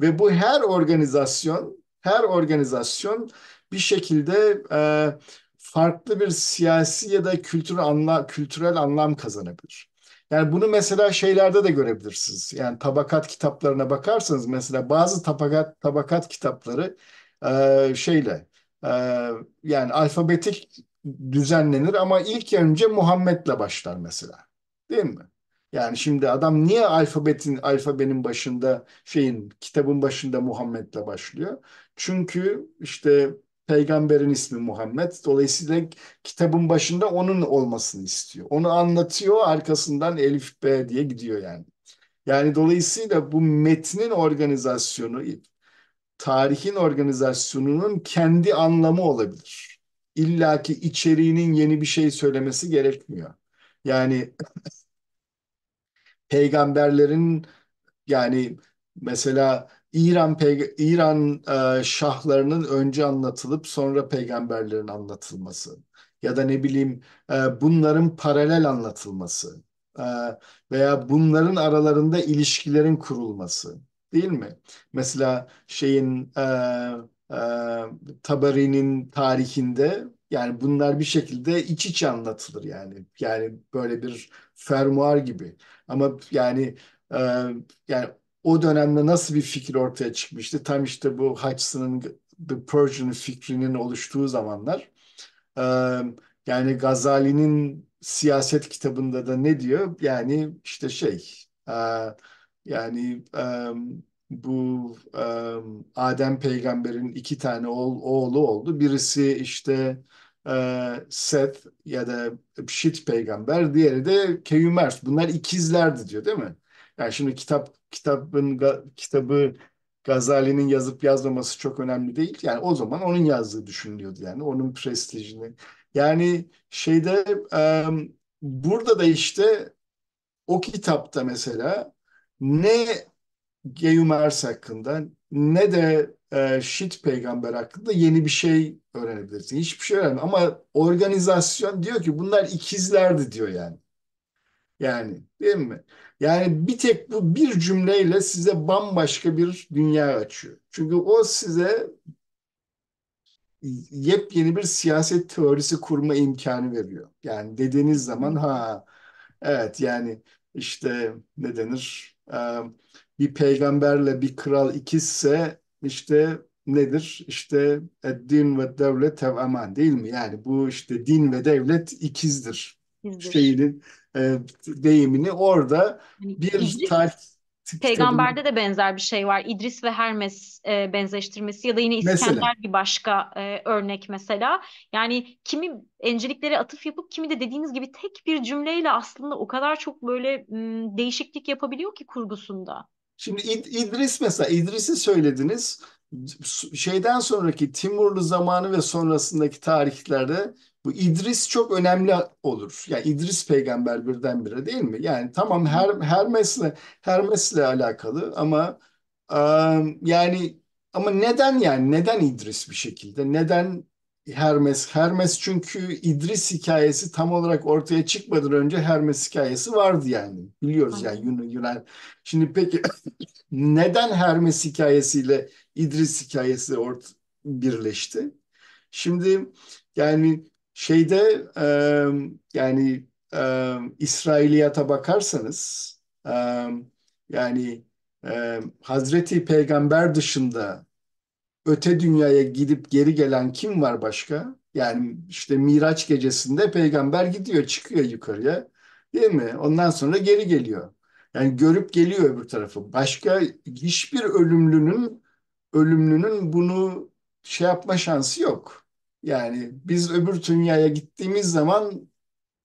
ve bu her organizasyon her organizasyon bir şekilde e, farklı bir siyasi ya da kültürel anlam, kültürel anlam kazanabilir. Yani bunu mesela şeylerde de görebilirsiniz. Yani tabakat kitaplarına bakarsanız mesela bazı tabakat tabakat kitapları e, şeyle e, yani alfabetik düzenlenir ama ilk önce Muhammed'le başlar mesela. Değil mi? Yani şimdi adam niye alfabetin alfabenin başında şeyin kitabın başında Muhammed'le başlıyor? Çünkü işte Peygamberin ismi Muhammed. Dolayısıyla kitabın başında onun olmasını istiyor. Onu anlatıyor arkasından Elif B diye gidiyor yani. Yani dolayısıyla bu metnin organizasyonu, tarihin organizasyonunun kendi anlamı olabilir. İlla ki içeriğinin yeni bir şey söylemesi gerekmiyor. Yani peygamberlerin yani mesela İran İran e, şahlarının önce anlatılıp sonra peygamberlerin anlatılması ya da ne bileyim e, bunların paralel anlatılması e, veya bunların aralarında ilişkilerin kurulması değil mi? Mesela şeyin e, e, Tabari'nin tarihinde yani bunlar bir şekilde iç içe anlatılır yani. Yani böyle bir fermuar gibi. Ama yani e, yani o dönemde nasıl bir fikir ortaya çıkmıştı? Tam işte bu Hutcheson'ın The Persian fikrinin oluştuğu zamanlar. yani Gazali'nin siyaset kitabında da ne diyor? Yani işte şey, yani bu Adem peygamberin iki tane oğlu, oldu. Birisi işte Seth ya da Pşit peygamber, diğeri de Keyümers. Bunlar ikizlerdi diyor değil mi? Yani şimdi kitap kitabın kitabı Gazali'nin yazıp yazmaması çok önemli değil. Yani o zaman onun yazdığı düşünülüyordu yani onun prestijini. Yani şeyde e, burada da işte o kitapta mesela ne Geyumers hakkında ne de e, Şit peygamber hakkında yeni bir şey öğrenebilirsin. Hiçbir şey öğrenme. Ama organizasyon diyor ki bunlar ikizlerdi diyor yani. Yani değil mi? Yani bir tek bu bir cümleyle size bambaşka bir dünya açıyor. Çünkü o size yepyeni bir siyaset teorisi kurma imkanı veriyor. Yani dediğiniz zaman ha evet yani işte ne denir? bir peygamberle bir kral ikizse işte nedir? İşte din ve devlet tev değil mi? Yani bu işte din ve devlet ikizdir. İkizdir. Şeyinin e, deyimini orada hani bir İdris, Peygamberde de benzer bir şey var. İdris ve Hermes e, benzeştirmesi ya da yine İskender mesela. bir başka e, örnek mesela. Yani kimi enceliklere atıf yapıp kimi de dediğiniz gibi tek bir cümleyle aslında o kadar çok böyle m, değişiklik yapabiliyor ki kurgusunda. Şimdi İd İdris mesela İdris'i söylediniz. Şeyden sonraki Timurlu zamanı ve sonrasındaki tarihlerde bu İdris çok önemli olur. Yani İdris peygamber birdenbire değil mi? Yani tamam her Hermes'le Hermes'le alakalı ama e, yani ama neden yani neden İdris bir şekilde? Neden Hermes? Hermes çünkü İdris hikayesi tam olarak ortaya çıkmadan önce Hermes hikayesi vardı yani. Biliyoruz yani Yunan Yunan. Şimdi peki neden Hermes hikayesiyle İdris hikayesi ort birleşti? Şimdi yani Şeyde e, yani e, İsrailiyata bakarsanız e, yani e, Hazreti Peygamber dışında öte dünyaya gidip geri gelen kim var başka? Yani işte Miraç gecesinde peygamber gidiyor, çıkıyor yukarıya. Değil mi? Ondan sonra geri geliyor. Yani görüp geliyor öbür tarafı. Başka hiçbir ölümlünün ölümlünün bunu şey yapma şansı yok. Yani biz öbür dünyaya gittiğimiz zaman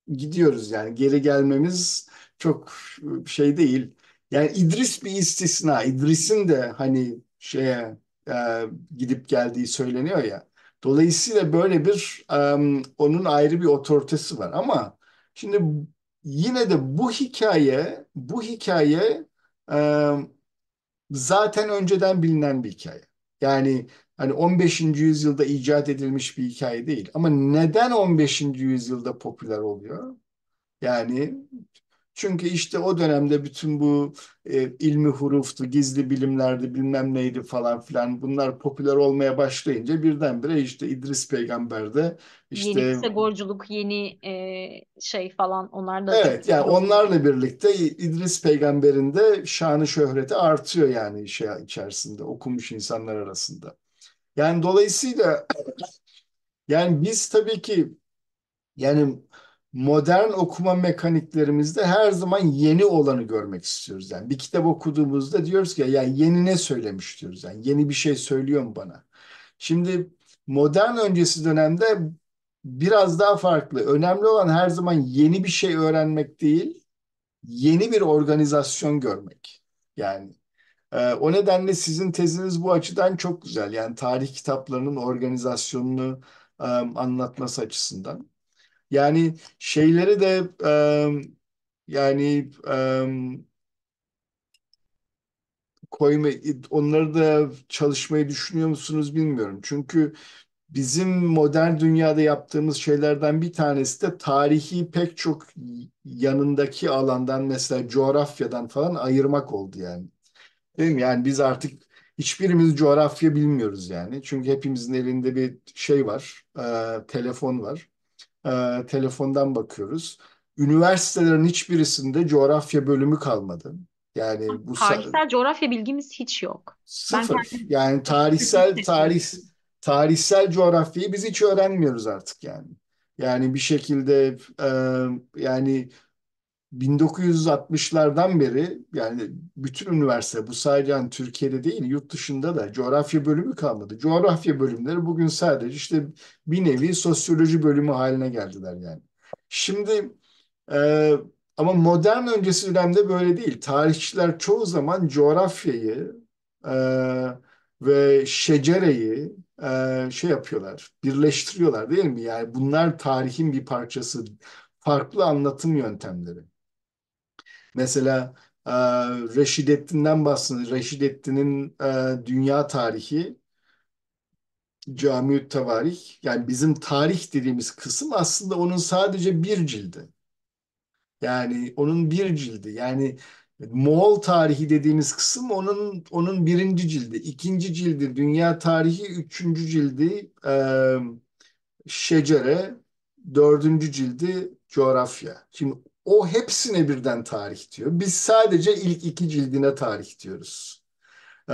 gidiyoruz yani geri gelmemiz çok şey değil. Yani İdris bir istisna. İdris'in de hani şeye e, gidip geldiği söyleniyor ya. Dolayısıyla böyle bir e, onun ayrı bir otoritesi var ama şimdi yine de bu hikaye bu hikaye e, zaten önceden bilinen bir hikaye. Yani hani 15. yüzyılda icat edilmiş bir hikaye değil. Ama neden 15. yüzyılda popüler oluyor? Yani çünkü işte o dönemde bütün bu e, ilmi huruftu, gizli bilimlerdi, bilmem neydi falan filan bunlar popüler olmaya başlayınca birdenbire işte İdris Peygamber de işte... Yeni Pisagorculuk, yeni e, şey falan onlar da... Evet yani onlarla birlikte İdris Peygamber'in de şanı şöhreti artıyor yani şey içerisinde, okumuş insanlar arasında. Yani dolayısıyla yani biz tabii ki yani modern okuma mekaniklerimizde her zaman yeni olanı görmek istiyoruz. Yani bir kitap okuduğumuzda diyoruz ki ya yeni ne söylemiş diyoruz. Yani yeni bir şey söylüyor mu bana? Şimdi modern öncesi dönemde biraz daha farklı. Önemli olan her zaman yeni bir şey öğrenmek değil, yeni bir organizasyon görmek. Yani ee, o nedenle sizin teziniz bu açıdan çok güzel. Yani tarih kitaplarının organizasyonunu e, anlatması açısından. Yani şeyleri de ıı, yani e, koyma onları da çalışmayı düşünüyor musunuz bilmiyorum. Çünkü bizim modern dünyada yaptığımız şeylerden bir tanesi de tarihi pek çok yanındaki alandan mesela coğrafyadan falan ayırmak oldu yani. Değil mi? Yani biz artık hiçbirimiz coğrafya bilmiyoruz yani. Çünkü hepimizin elinde bir şey var, e, telefon var. E, telefondan bakıyoruz. Üniversitelerin hiçbirisinde coğrafya bölümü kalmadı. Yani bu Tarihsel coğrafya bilgimiz hiç yok. sıfır. kendim Yani tarihsel tarih tarihsel coğrafyayı biz hiç öğrenmiyoruz artık yani. Yani bir şekilde e, yani 1960'lardan beri yani bütün üniversite bu sadece yani Türkiye'de değil yurt dışında da coğrafya bölümü kalmadı. Coğrafya bölümleri bugün sadece işte bir nevi sosyoloji bölümü haline geldiler yani. Şimdi e, ama modern öncesi dönemde böyle değil. Tarihçiler çoğu zaman coğrafyayı e, ve şecereyi e, şey yapıyorlar, birleştiriyorlar değil mi? Yani bunlar tarihin bir parçası, farklı anlatım yöntemleri. Mesela e, Reşidettin'den bahsediyor. Reşidettin'in e, dünya tarihi Camiüt Tavarih yani bizim tarih dediğimiz kısım aslında onun sadece bir cildi. Yani onun bir cildi. Yani Moğol tarihi dediğimiz kısım onun onun birinci cildi, ikinci cildi dünya tarihi, üçüncü cildi e, şecere, dördüncü cildi coğrafya. Şimdi o hepsine birden tarih diyor. Biz sadece ilk iki cildine tarih diyoruz. Ee,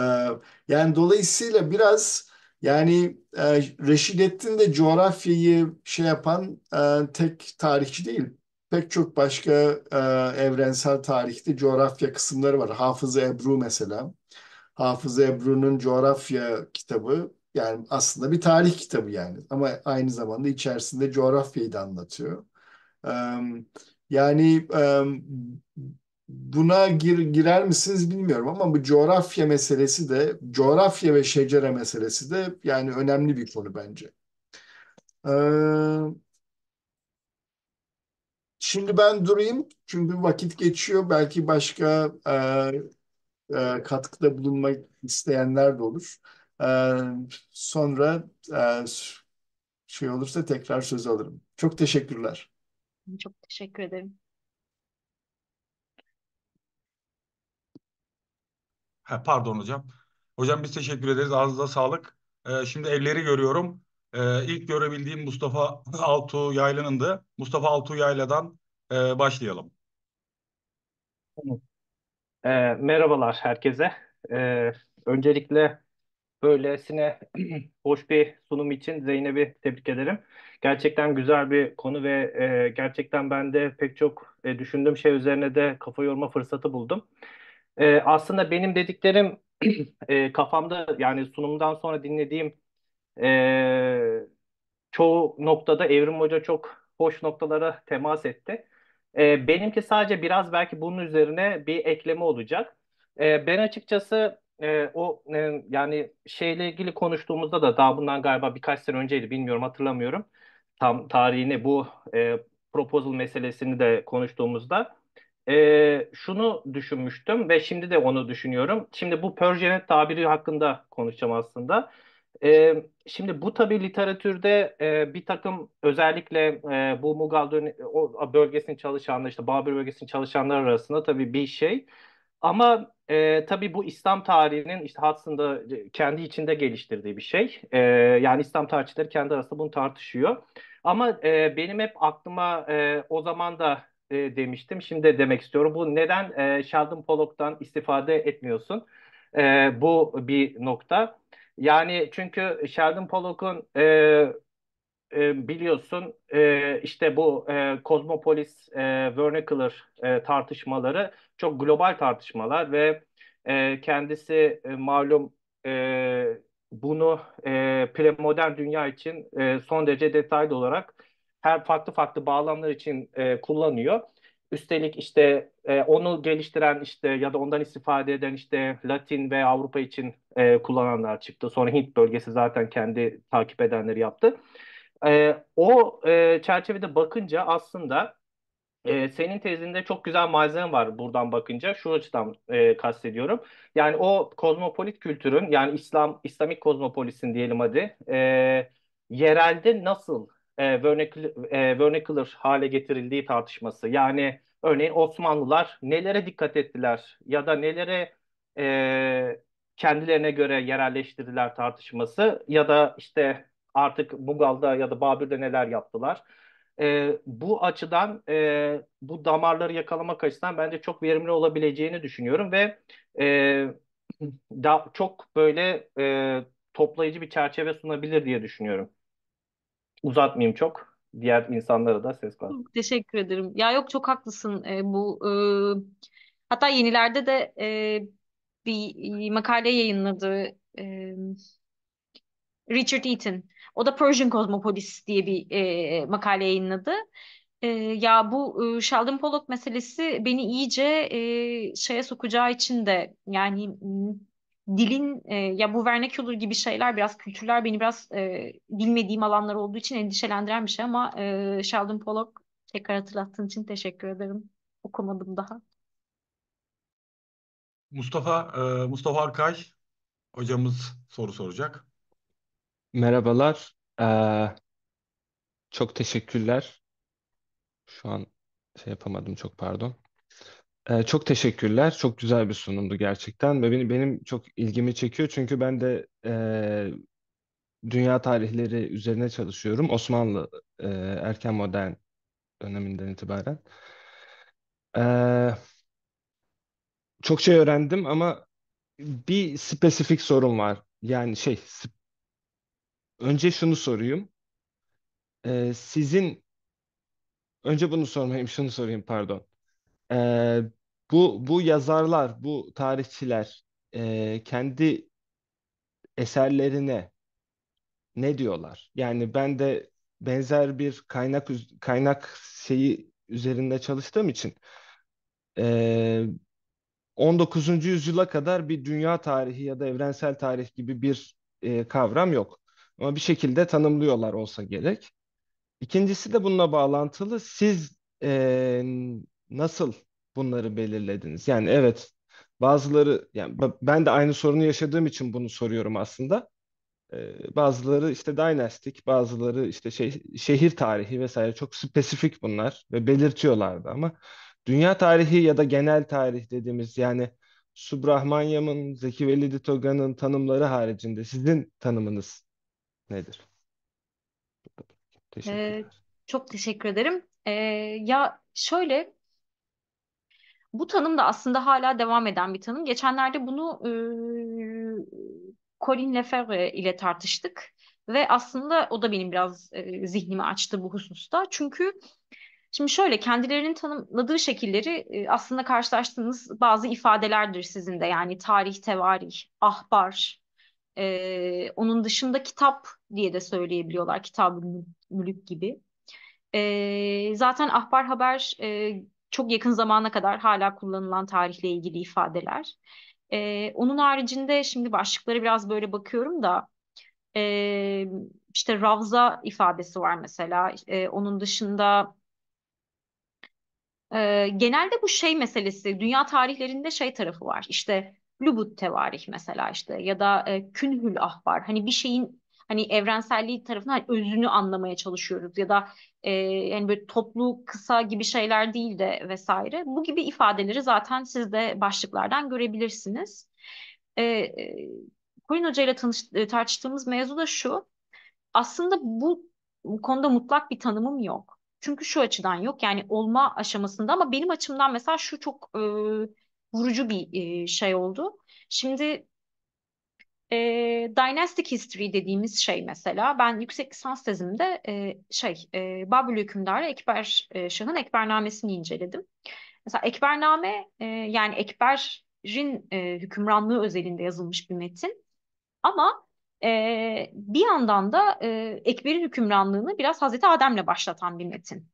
yani dolayısıyla biraz yani e, Reşidettin de coğrafyayı şey yapan e, tek tarihçi değil. Pek çok başka e, evrensel tarihte coğrafya kısımları var. Hafız Ebru mesela. Hafız Ebru'nun coğrafya kitabı yani aslında bir tarih kitabı yani ama aynı zamanda içerisinde coğrafyayı da anlatıyor. Yani e, buna gir, girer misiniz bilmiyorum ama bu coğrafya meselesi de, coğrafya ve şecere meselesi de yani önemli bir konu bence. E, şimdi ben durayım çünkü vakit geçiyor. Belki başka e, e, katkıda bulunmak isteyenler de olur. E, sonra e, şey olursa tekrar söz alırım. Çok teşekkürler. Çok teşekkür ederim. Ha, pardon hocam. Hocam biz teşekkür ederiz. Ağzınıza sağlık. Ee, şimdi elleri görüyorum. Ee, ilk görebildiğim Mustafa Altuğ Yaylan'ındı. Mustafa Altuğ Yayla'dan e, başlayalım. E, merhabalar herkese. E, öncelikle Böylesine hoş bir sunum için Zeynep'i tebrik ederim. Gerçekten güzel bir konu ve e, gerçekten ben de pek çok e, düşündüğüm şey üzerine de kafa yorma fırsatı buldum. E, aslında benim dediklerim e, kafamda yani sunumdan sonra dinlediğim e, çoğu noktada Evrim Hoca çok hoş noktalara temas etti. E, benimki sadece biraz belki bunun üzerine bir ekleme olacak. E, ben açıkçası e, o e, yani şeyle ilgili konuştuğumuzda da daha bundan galiba birkaç sene önceydi bilmiyorum hatırlamıyorum tam tarihini bu e, proposal meselesini de konuştuğumuzda e, şunu düşünmüştüm ve şimdi de onu düşünüyorum. Şimdi bu Perjanet tabiri hakkında konuşacağım aslında. E, şimdi bu tabi literatürde e, bir takım özellikle e, bu Mughal o bölgesini çalışanlar işte Babür bölgesini çalışanlar arasında tabii bir şey. Ama e, tabii bu İslam tarihinin işte aslında e, kendi içinde geliştirdiği bir şey. E, yani İslam tarihçileri kendi arasında bunu tartışıyor. Ama e, benim hep aklıma e, o zaman da e, demiştim. Şimdi de demek istiyorum. Bu neden e, Sheldon Pollock'tan istifade etmiyorsun? E, bu bir nokta. Yani çünkü Sheldon Pollock'un e, e, biliyorsun e, işte bu e, kozmopolis e, vernacular e, tartışmaları çok global tartışmalar ve e, kendisi e, malum e, bunu e, premodern dünya için e, son derece detaylı olarak her farklı farklı bağlamlar için e, kullanıyor. Üstelik işte e, onu geliştiren işte ya da ondan istifade eden işte Latin ve Avrupa için e, kullananlar çıktı. Sonra Hint bölgesi zaten kendi takip edenleri yaptı o e, çerçevede bakınca aslında e, senin tezinde çok güzel malzeme var buradan bakınca. Şu açıdan e, kastediyorum. Yani o kozmopolit kültürün yani İslam İslamik kozmopolisin diyelim hadi. E, yerelde nasıl e, vernacular, e, vernacular hale getirildiği tartışması. Yani örneğin Osmanlılar nelere dikkat ettiler ya da nelere e, kendilerine göre yerelleştirdiler tartışması ya da işte artık Mugal'da ya da Babür'de neler yaptılar. E, bu açıdan e, bu damarları yakalamak açısından bence çok verimli olabileceğini düşünüyorum ve e, da, çok böyle e, toplayıcı bir çerçeve sunabilir diye düşünüyorum. Uzatmayayım çok. Diğer insanlara da ses var. Teşekkür ederim. Ya yok çok haklısın e, bu. E, hatta yenilerde de e, bir e, makale yayınladı. E, Richard Eaton o da Persian Cosmopolis diye bir e, makale yayınladı. E, ya bu e, Sheldon Pollock meselesi beni iyice e, şeye sokacağı için de yani dilin e, ya bu vernacular gibi şeyler biraz kültürler beni biraz e, bilmediğim alanlar olduğu için endişelendiren bir şey ama e, Sheldon Pollock tekrar hatırlattığın için teşekkür ederim. Okumadım daha. Mustafa e, Mustafa Arkay hocamız soru soracak. Merhabalar. Ee, çok teşekkürler. Şu an şey yapamadım çok pardon. Ee, çok teşekkürler. Çok güzel bir sunumdu gerçekten ve benim, benim çok ilgimi çekiyor çünkü ben de eee, dünya tarihleri üzerine çalışıyorum. Osmanlı eee, erken modern döneminden itibaren. Eee, çok şey öğrendim ama bir spesifik sorun var. Yani şey sp- Önce şunu sorayım. Ee, sizin önce bunu sormayayım, şunu sorayım pardon. Ee, bu bu yazarlar, bu tarihçiler e, kendi eserlerine ne diyorlar? Yani ben de benzer bir kaynak kaynak şeyi üzerinde çalıştığım için e, 19. yüzyıla kadar bir dünya tarihi ya da evrensel tarih gibi bir e, kavram yok. Ama bir şekilde tanımlıyorlar olsa gerek. İkincisi de bununla bağlantılı. Siz e, nasıl bunları belirlediniz? Yani evet bazıları yani ben de aynı sorunu yaşadığım için bunu soruyorum aslında. E, bazıları işte dynastik, bazıları işte şey, şehir tarihi vesaire çok spesifik bunlar ve belirtiyorlardı ama dünya tarihi ya da genel tarih dediğimiz yani Subrahmanyam'ın, Zeki Velidi Toga'nın tanımları haricinde sizin tanımınız nedir? Ee, Teşekkürler. çok teşekkür ederim. Ee, ya şöyle bu tanım da aslında hala devam eden bir tanım. Geçenlerde bunu e, Colin Lefebvre ile tartıştık ve aslında o da benim biraz e, zihnimi açtı bu hususta. Çünkü Şimdi şöyle kendilerinin tanımladığı şekilleri e, aslında karşılaştığınız bazı ifadelerdir sizin de yani tarih, tevarih, ahbar, e, onun dışında kitap diye de söyleyebiliyorlar. Kitab-ı Mülük gibi. E, zaten ahbar haber e, çok yakın zamana kadar hala kullanılan tarihle ilgili ifadeler. E, onun haricinde şimdi başlıkları biraz böyle bakıyorum da e, işte Ravza ifadesi var mesela. E, onun dışında e, genelde bu şey meselesi dünya tarihlerinde şey tarafı var. İşte Lübut tevarih mesela işte ya da e, künhül ahbar hani bir şeyin hani evrenselliği tarafından hani özünü anlamaya çalışıyoruz ya da e, yani böyle toplu kısa gibi şeyler değil de vesaire. Bu gibi ifadeleri zaten siz de başlıklardan görebilirsiniz. E, e, Koyun Hoca ile tanış, e, tartıştığımız mevzu da şu. Aslında bu, bu konuda mutlak bir tanımım yok. Çünkü şu açıdan yok yani olma aşamasında ama benim açımdan mesela şu çok e, vurucu bir şey oldu. Şimdi e, Dynastic History dediğimiz şey mesela ben yüksek lisans tezimde e, şey e, Babül hükümdarı Ekber e, Şah'ın Ekbernamesini inceledim. Mesela Ekbername e, yani Ekber'in e, hükümranlığı özelinde yazılmış bir metin ama e, bir yandan da e, Ekber'in hükümranlığını biraz Hazreti Adem'le başlatan bir metin.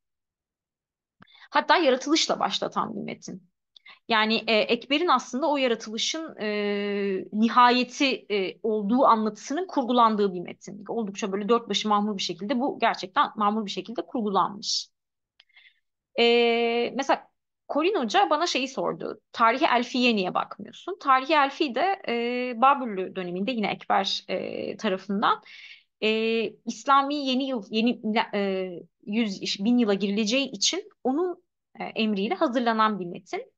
Hatta yaratılışla başlatan bir metin. Yani e, Ekber'in aslında o yaratılışın e, nihayeti e, olduğu anlatısının kurgulandığı bir metin. Oldukça böyle dört başı mamur bir şekilde bu gerçekten mamur bir şekilde kurgulanmış. E, mesela Corin Hoca bana şeyi sordu. Tarihi Elfi'ye niye bakmıyorsun? Tarihi Elfi de e, Babürlü döneminde yine Ekber e, tarafından e, İslami yeni yıl, yeni e, 100, bin yıla girileceği için onun e, emriyle hazırlanan bir metin.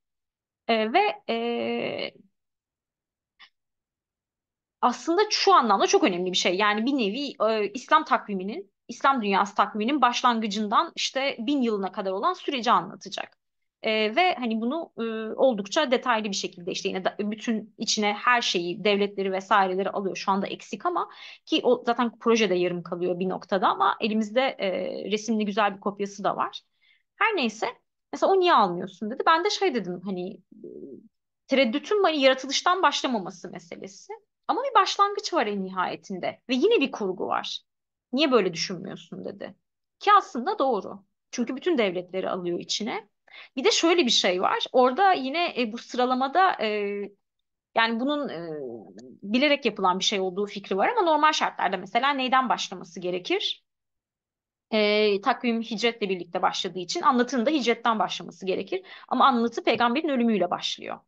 E, ve e, aslında şu anlamda çok önemli bir şey. Yani bir nevi e, İslam takviminin, İslam dünyası takviminin başlangıcından işte bin yılına kadar olan süreci anlatacak. E, ve hani bunu e, oldukça detaylı bir şekilde işte yine da, bütün içine her şeyi devletleri vesaireleri alıyor şu anda eksik ama ki o zaten projede yarım kalıyor bir noktada ama elimizde e, resimli güzel bir kopyası da var. Her neyse Mesela o niye almıyorsun dedi. Ben de şey dedim hani e, tereddütün hani yaratılıştan başlamaması meselesi. Ama bir başlangıç var en nihayetinde ve yine bir kurgu var. Niye böyle düşünmüyorsun dedi. Ki aslında doğru. Çünkü bütün devletleri alıyor içine. Bir de şöyle bir şey var. Orada yine e, bu sıralamada e, yani bunun e, bilerek yapılan bir şey olduğu fikri var ama normal şartlarda mesela neyden başlaması gerekir? e, takvim hicretle birlikte başladığı için anlatının da hicretten başlaması gerekir. Ama anlatı peygamberin ölümüyle başlıyor.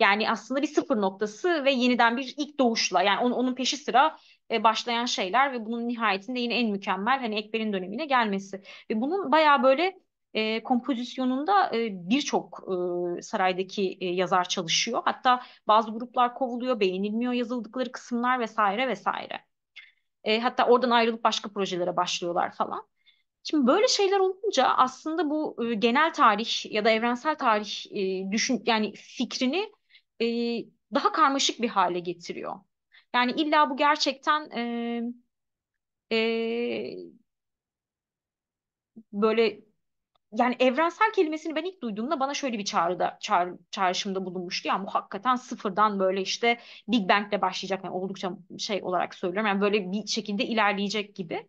Yani aslında bir sıfır noktası ve yeniden bir ilk doğuşla yani onun, onun peşi sıra e, başlayan şeyler ve bunun nihayetinde yine en mükemmel hani Ekber'in dönemine gelmesi. Ve bunun bayağı böyle e, kompozisyonunda e, birçok e, saraydaki e, yazar çalışıyor. Hatta bazı gruplar kovuluyor, beğenilmiyor yazıldıkları kısımlar vesaire vesaire. E, hatta oradan ayrılıp başka projelere başlıyorlar falan. Şimdi böyle şeyler olunca aslında bu e, genel tarih ya da evrensel tarih e, düşün yani fikrini e, daha karmaşık bir hale getiriyor. Yani illa bu gerçekten e, e, böyle yani evrensel kelimesini ben ilk duyduğumda bana şöyle bir çağrıda çağrı, çağrışımda bulunmuştu. Ya yani sıfırdan böyle işte Big Bang'le başlayacak. Yani oldukça şey olarak söylüyorum. Yani böyle bir şekilde ilerleyecek gibi.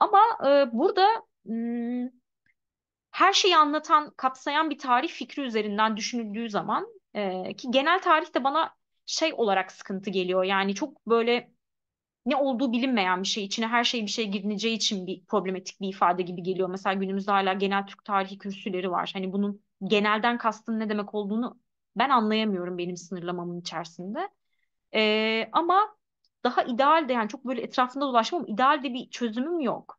Ama e, burada m- hmm, her şeyi anlatan, kapsayan bir tarih fikri üzerinden düşünüldüğü zaman e, ki genel tarih de bana şey olarak sıkıntı geliyor. Yani çok böyle ne olduğu bilinmeyen bir şey. içine her şey bir şey girileceği için bir problematik bir ifade gibi geliyor. Mesela günümüzde hala genel Türk tarihi kürsüleri var. Hani bunun genelden kastın ne demek olduğunu ben anlayamıyorum benim sınırlamamın içerisinde. Ee, ama daha ideal de yani çok böyle etrafında dolaşmam ideal de bir çözümüm yok.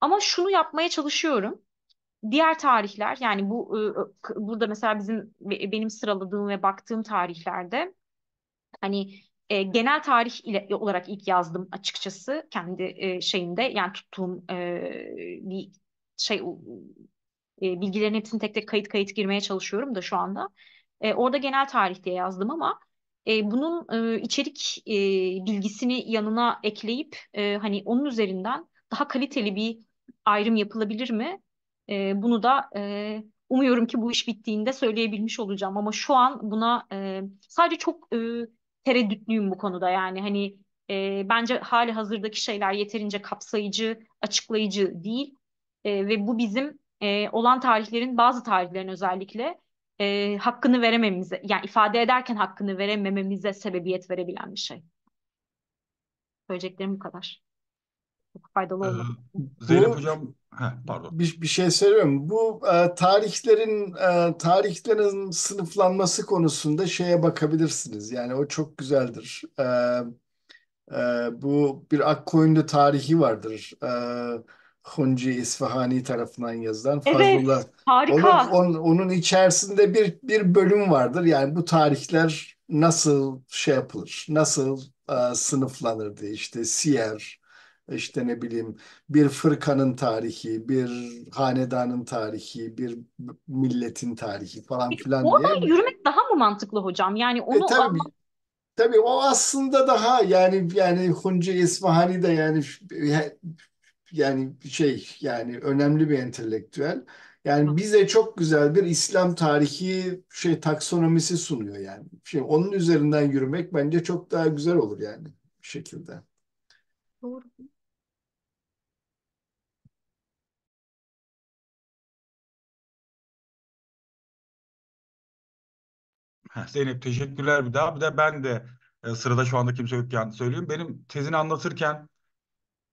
Ama şunu yapmaya çalışıyorum. Diğer tarihler yani bu ıı, burada mesela bizim benim sıraladığım ve baktığım tarihlerde hani e, genel tarih ile, e, olarak ilk yazdım açıkçası kendi e, şeyimde yani tuttuğum e, bir şey e, bilgilerin hepsini tek tek kayıt kayıt girmeye çalışıyorum da şu anda. E, orada genel tarih diye yazdım ama e, bunun e, içerik e, bilgisini yanına ekleyip e, hani onun üzerinden daha kaliteli bir ayrım yapılabilir mi? E, bunu da e, umuyorum ki bu iş bittiğinde söyleyebilmiş olacağım ama şu an buna e, sadece çok e, tereddütlüyüm bu konuda yani hani e, bence hali hazırdaki şeyler yeterince kapsayıcı, açıklayıcı değil e, ve bu bizim e, olan tarihlerin bazı tarihlerin özellikle e, hakkını verememize yani ifade ederken hakkını veremememize sebebiyet verebilen bir şey. Söyleyeceklerim bu kadar çok faydalı ee, olmadı. Zeynep Bu, Hocam Heh, pardon. Bir, bir şey söylüyorum. Bu e, tarihlerin e, tarihlerin sınıflanması konusunda şeye bakabilirsiniz. Yani o çok güzeldir. E, e, bu bir Akkoyunlu tarihi vardır. E, Hunci İsfahani tarafından yazılan evet, Fazlullah. harika. Onun, on, onun içerisinde bir bir bölüm vardır. Yani bu tarihler nasıl şey yapılır, nasıl e, sınıflanır diye işte siyer, işte ne bileyim bir fırkanın tarihi, bir hanedanın tarihi, bir milletin tarihi falan filan filan oradan diye. yürümek daha mı mantıklı hocam? Yani e, onu E, tabii, tabii o aslında daha yani yani Hunce İsmahani de yani yani şey yani önemli bir entelektüel. Yani bize çok güzel bir İslam tarihi şey taksonomisi sunuyor yani. Şey, onun üzerinden yürümek bence çok daha güzel olur yani bir şekilde. Doğru. Zeynep teşekkürler bir daha. Bir de ben de e, sırada şu anda kimse yokken söyleyeyim. Benim tezini anlatırken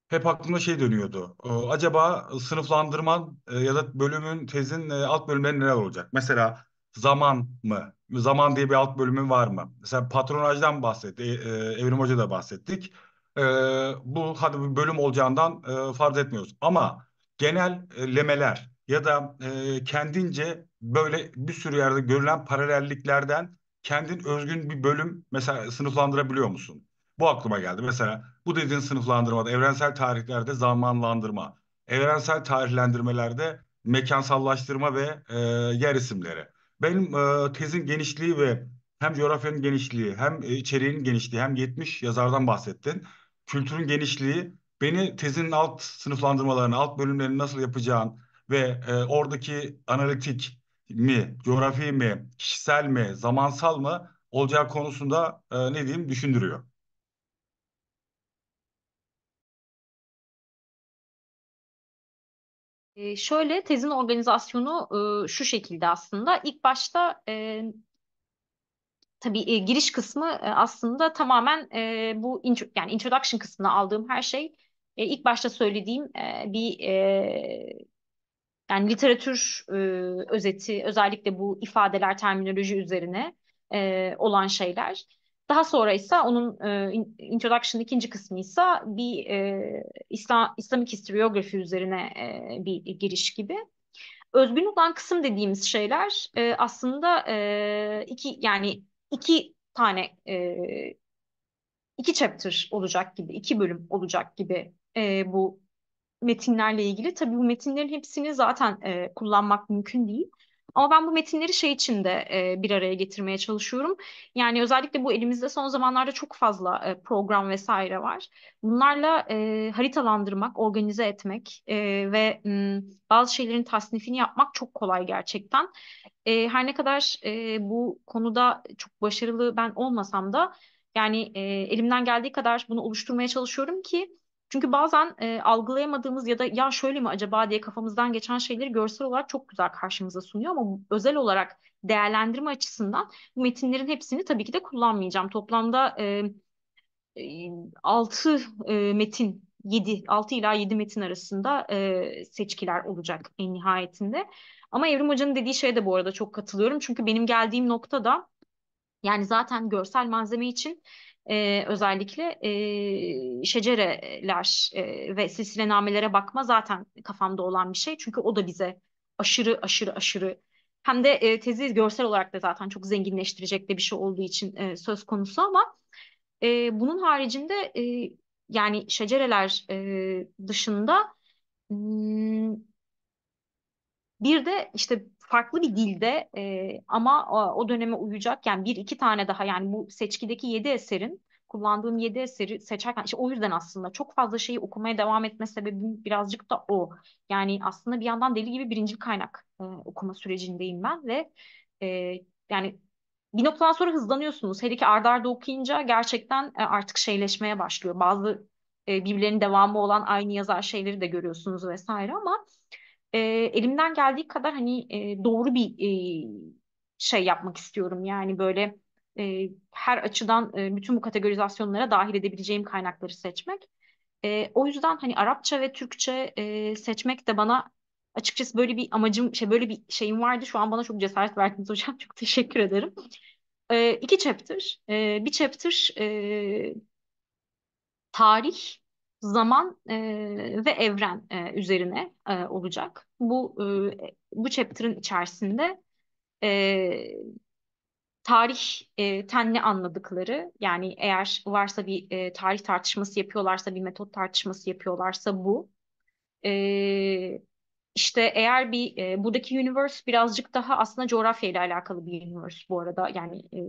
hep aklımda şey dönüyordu. E, acaba sınıflandırman e, ya da bölümün tezin e, alt bölümleri neler olacak? Mesela zaman mı? Zaman diye bir alt bölümün var mı? Mesela patronajdan bahsetti. E, e, Evrim Hoca da bahsettik. E, bu hadi bir bölüm olacağından e, farz etmiyoruz. Ama genellemeler e, ya da e, kendince böyle bir sürü yerde görülen paralelliklerden kendin özgün bir bölüm mesela sınıflandırabiliyor musun? Bu aklıma geldi. Mesela bu dediğin sınıflandırmada evrensel tarihlerde zamanlandırma, evrensel tarihlendirmelerde mekansallaştırma ve e, yer isimleri. Benim e, tezin genişliği ve hem coğrafyanın genişliği, hem içeriğin genişliği, hem 70 yazardan bahsettin. Kültürün genişliği beni tezin alt sınıflandırmalarını, alt bölümlerini nasıl yapacağın ve e, oradaki analitik mi, coğrafi mi, kişisel mi, zamansal mı olacağı konusunda e, ne diyeyim düşündürüyor. E, şöyle tezin organizasyonu e, şu şekilde aslında. İlk başta e, tabii e, giriş kısmı e, aslında tamamen e, bu intro, yani introduction kısmına aldığım her şey e, ilk başta söylediğim e, bir e, yani literatür e, özeti özellikle bu ifadeler terminoloji üzerine e, olan şeyler. Daha sonra ise onun e, introduction ikinci kısmı ise bir e, İslam, Islamic historiography üzerine e, bir giriş gibi. Özgün olan kısım dediğimiz şeyler e, aslında e, iki yani iki tane e, iki chapter olacak gibi, iki bölüm olacak gibi e, bu metinlerle ilgili. Tabii bu metinlerin hepsini zaten e, kullanmak mümkün değil. Ama ben bu metinleri şey için de e, bir araya getirmeye çalışıyorum. Yani özellikle bu elimizde son zamanlarda çok fazla e, program vesaire var. Bunlarla e, haritalandırmak, organize etmek e, ve m, bazı şeylerin tasnifini yapmak çok kolay gerçekten. E, her ne kadar e, bu konuda çok başarılı ben olmasam da yani e, elimden geldiği kadar bunu oluşturmaya çalışıyorum ki çünkü bazen e, algılayamadığımız ya da ya şöyle mi acaba diye kafamızdan geçen şeyleri görsel olarak çok güzel karşımıza sunuyor ama özel olarak değerlendirme açısından bu metinlerin hepsini tabii ki de kullanmayacağım. Toplamda e, 6 e, e, metin 7, 6 ila 7 metin arasında e, seçkiler olacak en nihayetinde. Ama Evrim Hoca'nın dediği şeye de bu arada çok katılıyorum. Çünkü benim geldiğim nokta da yani zaten görsel malzeme için e, özellikle e, şecereler e, ve namelere bakma zaten kafamda olan bir şey. Çünkü o da bize aşırı aşırı aşırı hem de e, tezi görsel olarak da zaten çok zenginleştirecek de bir şey olduğu için e, söz konusu ama e, bunun haricinde e, yani şecereler e, dışında bir de işte farklı bir dilde e, ama o, o döneme uyacak yani bir iki tane daha yani bu seçkideki yedi eserin kullandığım yedi eseri seçerken işte o yüzden aslında çok fazla şeyi okumaya devam etme sebebim birazcık da o. Yani aslında bir yandan deli gibi birinci kaynak e, okuma sürecindeyim ben ve e, yani bir noktadan sonra hızlanıyorsunuz. her iki ardarda arda okuyunca gerçekten e, artık şeyleşmeye başlıyor. Bazı e, birbirlerinin devamı olan aynı yazar şeyleri de görüyorsunuz vesaire ama e, elimden geldiği kadar hani e, doğru bir e, şey yapmak istiyorum. Yani böyle e, her açıdan e, bütün bu kategorizasyonlara dahil edebileceğim kaynakları seçmek. E, o yüzden hani Arapça ve Türkçe e, seçmek de bana açıkçası böyle bir amacım, şey böyle bir şeyim vardı. Şu an bana çok cesaret verdiniz hocam. Çok teşekkür ederim. E, iki chapter. E, bir chapter e, tarih zaman e, ve evren e, üzerine e, olacak. Bu e, bu chapter'ın içerisinde e, tarih e, tenli anladıkları yani eğer varsa bir e, tarih tartışması yapıyorlarsa bir metot tartışması yapıyorlarsa bu e, işte eğer bir e, buradaki universe birazcık daha aslında coğrafya ile alakalı bir universe bu arada yani e,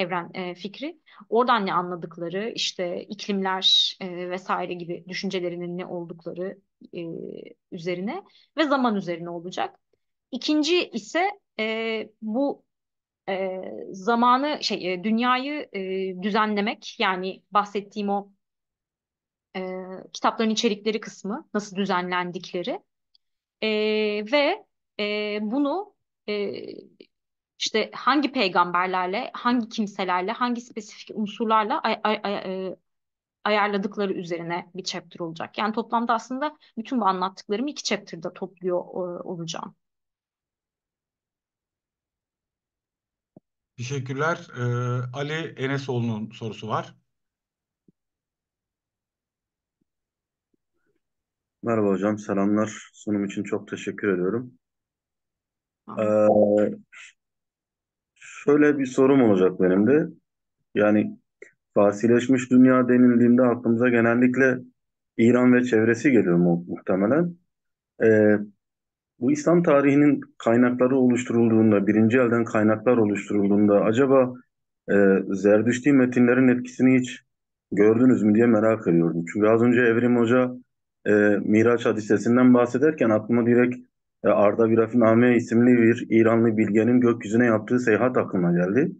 evren e, fikri. Oradan ne anladıkları işte iklimler e, vesaire gibi düşüncelerinin ne oldukları e, üzerine ve zaman üzerine olacak. İkinci ise e, bu e, zamanı şey e, dünyayı e, düzenlemek yani bahsettiğim o e, kitapların içerikleri kısmı nasıl düzenlendikleri e, ve e, bunu e, işte hangi peygamberlerle, hangi kimselerle, hangi spesifik unsurlarla ay, ay, ay, e, ayarladıkları üzerine bir chapter olacak. Yani toplamda aslında bütün bu anlattıklarımı iki chapter'da topluyor e, olacağım. Teşekkürler. Ee, Ali Enesoğlu'nun sorusu var. Merhaba hocam, selamlar. Sunum için çok teşekkür ediyorum. Ee, şöyle bir sorum olacak benim de. Yani fasileşmiş dünya denildiğinde aklımıza genellikle İran ve çevresi geliyor mu muhtemelen. Ee, bu İslam tarihinin kaynakları oluşturulduğunda, birinci elden kaynaklar oluşturulduğunda acaba e, Zerdüşti metinlerin etkisini hiç gördünüz mü diye merak ediyorum. Çünkü az önce Evrim Hoca e, Miraç hadisesinden bahsederken aklıma direkt e, Arda Birafiname isimli bir İranlı bilgenin gökyüzüne yaptığı seyahat aklıma geldi.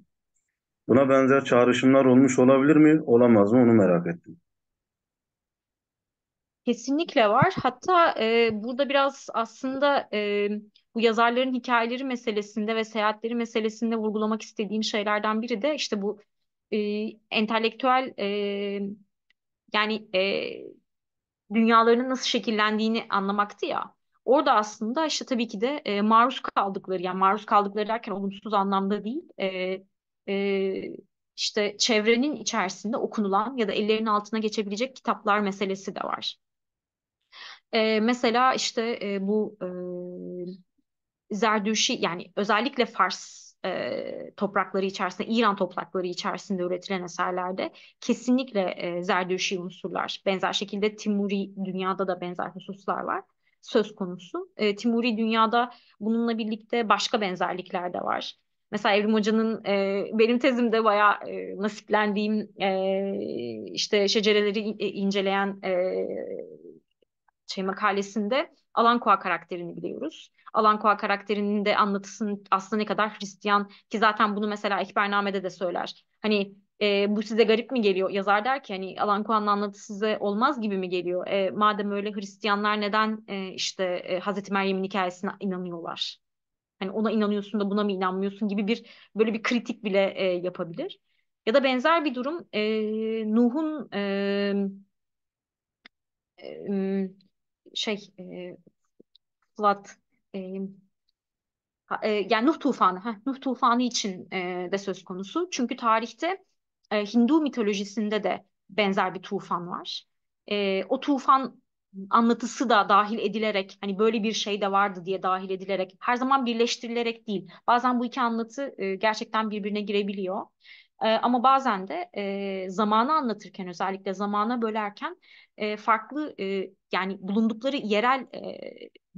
Buna benzer çağrışımlar olmuş olabilir mi, olamaz mı onu merak ettim. Kesinlikle var. Hatta e, burada biraz aslında e, bu yazarların hikayeleri meselesinde ve seyahatleri meselesinde vurgulamak istediğim şeylerden biri de işte bu e, entelektüel e, yani e, dünyalarının nasıl şekillendiğini anlamaktı ya. Orada aslında işte tabii ki de e, maruz kaldıkları yani maruz kaldıkları derken olumsuz anlamda değil e, e, işte çevrenin içerisinde okunulan ya da ellerinin altına geçebilecek kitaplar meselesi de var. E, mesela işte e, bu e, Zerdüşi yani özellikle Fars e, toprakları içerisinde, İran toprakları içerisinde üretilen eserlerde kesinlikle e, Zerdüşi unsurlar, benzer şekilde Timuri dünyada da benzer hususlar var söz konusu. E, Timuri dünyada bununla birlikte başka benzerlikler de var. Mesela Evrim Hoca'nın e, benim tezimde bayağı e, nasiplendiğim e, işte şecereleri e, inceleyen e, şey makalesinde Alankua karakterini biliyoruz. Alankoa karakterinin de anlatısının aslında ne kadar Hristiyan ki zaten bunu mesela İhbarname'de de söyler. Hani e, bu size garip mi geliyor? Yazar der ki hani Alankoa'nın anlatısı size olmaz gibi mi geliyor? E, madem öyle Hristiyanlar neden e, işte e, Hazreti Meryem'in hikayesine inanıyorlar? Hani ona inanıyorsun da buna mı inanmıyorsun gibi bir böyle bir kritik bile e, yapabilir. Ya da benzer bir durum e, Nuh'un e, e, şey e, Flat e, yani Nuh Tufanı, heh, Nuh Tufanı için e, de söz konusu. Çünkü tarihte e, Hindu mitolojisinde de benzer bir tufan var. E, o tufan anlatısı da dahil edilerek hani böyle bir şey de vardı diye dahil edilerek her zaman birleştirilerek değil. Bazen bu iki anlatı e, gerçekten birbirine girebiliyor. E, ama bazen de e, zamanı anlatırken özellikle zamana bölerken e, farklı e, yani bulundukları yerel e,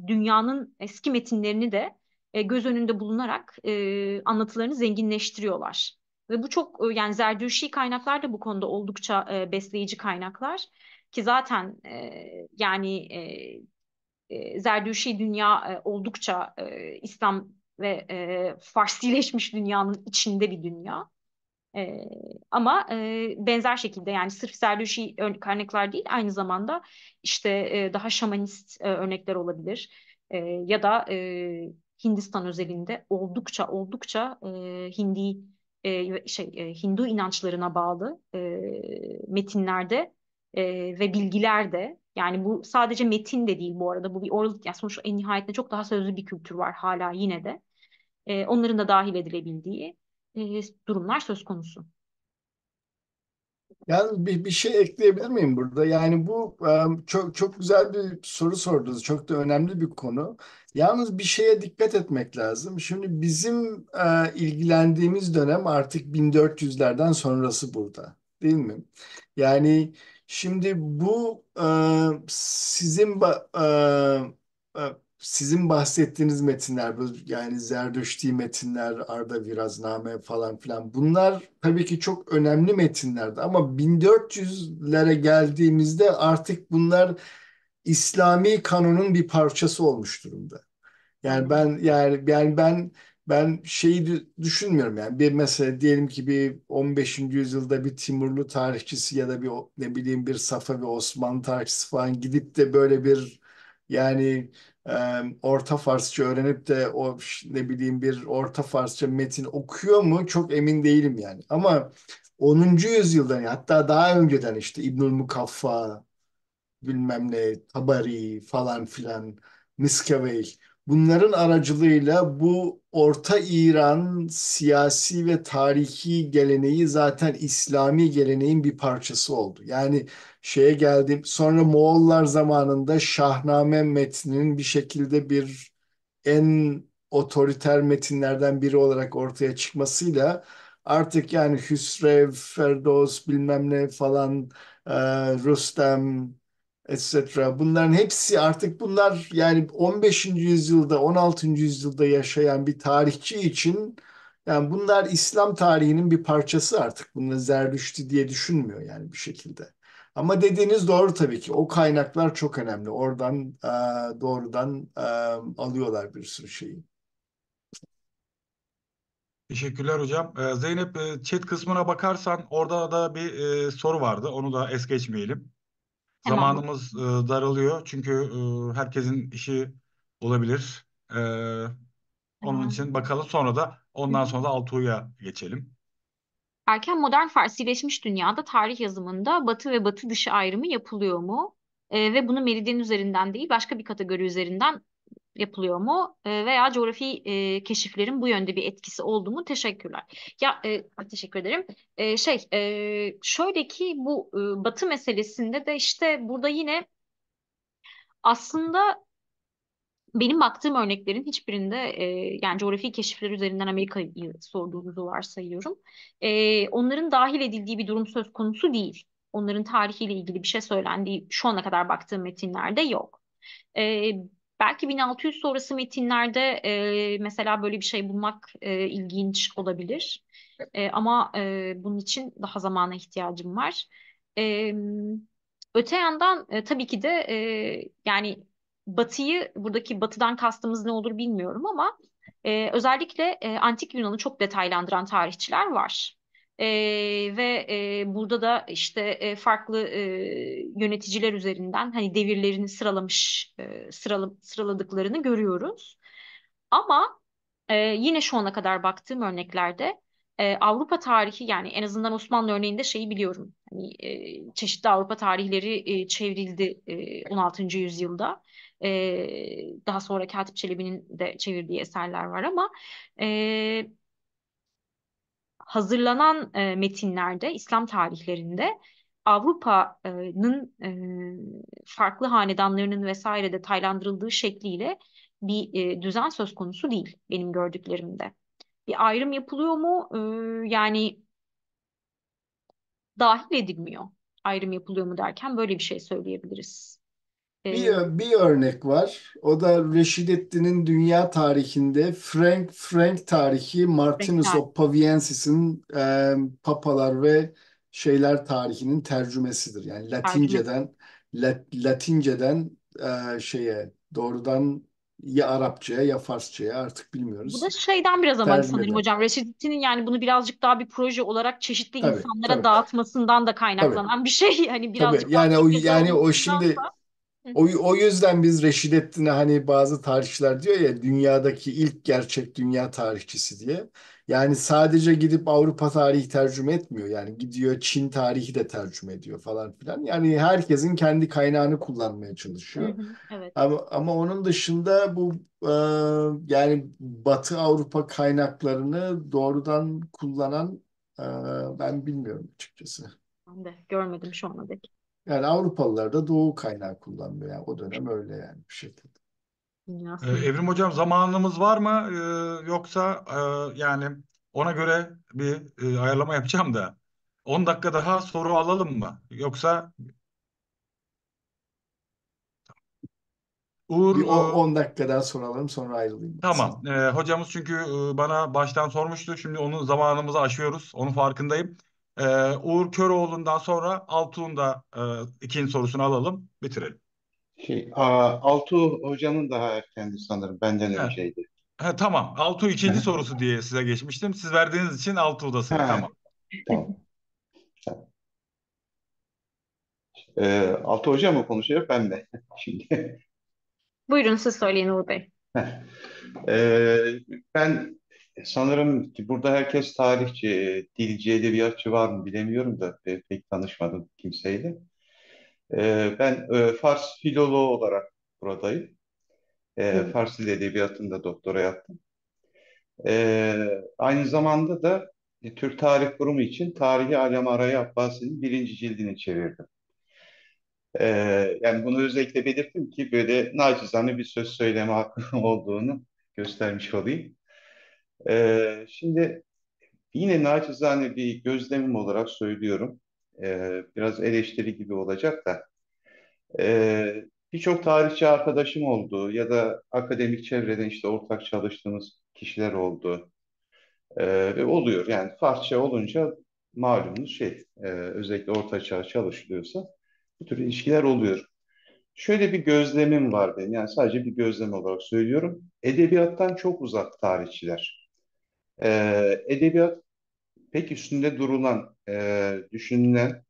dünyanın eski metinlerini de e, göz önünde bulunarak e, anlatılarını zenginleştiriyorlar. Ve bu çok e, yani Zerdüşi kaynaklar da bu konuda oldukça e, besleyici kaynaklar ki zaten e, yani e, Zerdüşi dünya e, oldukça e, İslam ve e, Farsileşmiş dünyanın içinde bir dünya. E, ama e, benzer şekilde yani sırf serloji kaynaklar değil aynı zamanda işte e, daha şamanist e, örnekler olabilir e, ya da e, Hindistan özelinde oldukça oldukça e, Hindi e, şey e, Hindu inançlarına bağlı e, metinlerde e, ve bilgilerde yani bu sadece metin de değil bu arada bu bir oral yani sonuçta en nihayetinde çok daha sözlü bir kültür var hala yine de e, onların da dahil edilebildiği e, durumlar söz konusu. Yani bir, bir şey ekleyebilir miyim burada? Yani bu e, çok çok güzel bir soru sordunuz. Çok da önemli bir konu. Yalnız bir şeye dikkat etmek lazım. Şimdi bizim e, ilgilendiğimiz dönem artık 1400'lerden sonrası burada, değil mi? Yani şimdi bu e, sizin e, e, sizin bahsettiğiniz metinler yani Zerdüşti metinler, Arda Virazname falan filan bunlar tabii ki çok önemli metinlerdi ama 1400'lere geldiğimizde artık bunlar İslami kanonun bir parçası olmuş durumda. Yani ben yani yani ben ben şeyi düşünmüyorum yani bir mesela diyelim ki bir 15. yüzyılda bir Timurlu tarihçisi ya da bir ne bileyim bir Safa Safavi Osmanlı tarihçisi falan gidip de böyle bir yani Orta Farsça öğrenip de o ne bileyim bir Orta Farsça metin okuyor mu çok emin değilim yani. Ama 10. yüzyıldan hatta daha önceden işte İbnül Mukaffa bilmem ne Tabari falan filan Miskevey bunların aracılığıyla bu Orta İran siyasi ve tarihi geleneği zaten İslami geleneğin bir parçası oldu. Yani şeye geldim sonra Moğollar zamanında Şahname metninin bir şekilde bir en otoriter metinlerden biri olarak ortaya çıkmasıyla artık yani Hüsrev, Ferdos bilmem ne falan, Rüstem, etc. Bunların hepsi artık bunlar yani 15. yüzyılda 16. yüzyılda yaşayan bir tarihçi için yani bunlar İslam tarihinin bir parçası artık. Bunu Zerdüştü diye düşünmüyor yani bir şekilde. Ama dediğiniz doğru tabii ki. O kaynaklar çok önemli. Oradan e, doğrudan e, alıyorlar bir sürü şeyi. Teşekkürler hocam. E, Zeynep e, chat kısmına bakarsan orada da bir e, soru vardı. Onu da es geçmeyelim. Zamanımız e, daralıyor çünkü e, herkesin işi olabilir. E, onun Tamam. için bakalım sonra da ondan hı. sonra da Altuğ'ya geçelim. Erken modern Farsileşmiş dünyada tarih yazımında batı ve batı dışı ayrımı yapılıyor mu? Ee, ve bunu meridyen üzerinden değil başka bir kategori üzerinden yapılıyor mu ee, veya coğrafi e, keşiflerin bu yönde bir etkisi oldu mu? Teşekkürler. Ya e, teşekkür ederim. E, şey e, şöyle ki bu e, Batı meselesinde de işte burada yine aslında benim baktığım örneklerin hiçbirinde e, yani coğrafi keşifler üzerinden Amerika'yı sorduğunuzu varsayıyorum. E, onların dahil edildiği bir durum söz konusu değil. Onların tarihiyle ilgili bir şey söylendiği şu ana kadar baktığım metinlerde yok. E, Belki 1600 sonrası metinlerde e, mesela böyle bir şey bulmak e, ilginç olabilir. E, ama e, bunun için daha zamana ihtiyacım var. E, öte yandan e, tabii ki de e, yani batıyı, buradaki batıdan kastımız ne olur bilmiyorum ama e, özellikle e, antik Yunan'ı çok detaylandıran tarihçiler var. E, ve e, burada da işte e, farklı e, yöneticiler üzerinden hani devirlerini sıralamış e, sıralı, sıraladıklarını görüyoruz. Ama e, yine şu ana kadar baktığım örneklerde e, Avrupa tarihi yani en azından Osmanlı örneğinde şeyi biliyorum. Hani, e, çeşitli Avrupa tarihleri e, çevrildi e, 16. yüzyılda. E, daha sonra Katip Çelebi'nin de çevirdiği eserler var ama e, hazırlanan e, metinlerde, İslam tarihlerinde Avrupa'nın e, farklı hanedanlarının vesaire detaylandırıldığı şekliyle bir e, düzen söz konusu değil benim gördüklerimde. Bir ayrım yapılıyor mu? E, yani dahil edilmiyor. Ayrım yapılıyor mu derken böyle bir şey söyleyebiliriz. Ee, bir, bir örnek var. O da Reşidettin'in dünya tarihinde Frank Frank tarihi Martinus Bekler. Opaviensis'in e, papalar ve şeyler tarihinin tercümesidir. Yani Latinceden Lat Latinceden e, şeye doğrudan ya Arapçaya ya Farsçaya artık bilmiyoruz. Bu da şeyden biraz ama sanırım hocam Reşit'in yani bunu birazcık daha bir proje olarak çeşitli Tabii insanlara tabii dağıtmasından da tabii. kaynaklanan bir şey. Hani birazcık Tabii daha yani o yani o şimdi olmasındansa. O, o yüzden biz Reşidettin'e hani bazı tarihçiler diyor ya dünyadaki ilk gerçek dünya tarihçisi diye. Yani sadece gidip Avrupa tarihi tercüme etmiyor. Yani gidiyor Çin tarihi de tercüme ediyor falan filan. Yani herkesin kendi kaynağını kullanmaya çalışıyor. evet. Ama, ama onun dışında bu e, yani Batı Avrupa kaynaklarını doğrudan kullanan e, ben bilmiyorum açıkçası. Ben de görmedim şu ana dek. Yani Avrupalılar da doğu kaynağı kullanmıyor. Yani o dönem öyle yani bir şekilde. Ee, Evrim Hocam zamanımız var mı? Ee, yoksa e, yani ona göre bir e, ayarlama yapacağım da 10 dakika daha soru alalım mı? Yoksa Uğur Bir 10 e, dakikadan daha alalım sonra ayrılayım Tamam. Ee, hocamız çünkü e, bana baştan sormuştu. Şimdi onun zamanımızı aşıyoruz. Onun farkındayım. Ee, Uğur Köroğlu'ndan sonra Altuğ'un da e, ikinci sorusunu alalım, bitirelim. Şey, a, Altuğ hocanın daha kendi sanırım benden evet. önceydi. Ha, tamam. Altuğ ikinci sorusu diye size geçmiştim. Siz verdiğiniz için Altuğ'da sıra. Tamam. Tamam. tamam. Ee, Altuğ Hoca mı konuşuyor ben de. Şimdi. Buyurun siz söyleyin Uğur Bey. Ee, ben e, sanırım ki burada herkes tarihçi, e, dilci, edebiyatçı var mı bilemiyorum da e, pek tanışmadım kimseyle. E, Ben e, Fars filoloğu olarak buradayım. E, Evet. Fars Dili Edebiyatı'nda doktora yaptım. E, Aynı zamanda da e, Türk Tarih Kurumu için Tarihi Alem Araya Abbasi'nin birinci cildini çevirdim. E, Yani bunu özellikle belirttim ki böyle nacizane bir söz söyleme hakkım olduğunu göstermiş olayım. Ee, şimdi yine naçizane bir gözlemim olarak söylüyorum. Ee, biraz eleştiri gibi olacak da. Ee, birçok tarihçi arkadaşım oldu ya da akademik çevreden işte ortak çalıştığımız kişiler oldu. Ee, ve oluyor yani Farsça olunca malumunuz şey e, özellikle orta çağ çalışılıyorsa bu tür ilişkiler oluyor. Şöyle bir gözlemim var benim yani sadece bir gözlem olarak söylüyorum. Edebiyattan çok uzak tarihçiler. E, edebiyat pek üstünde durulan, e, düşünülen,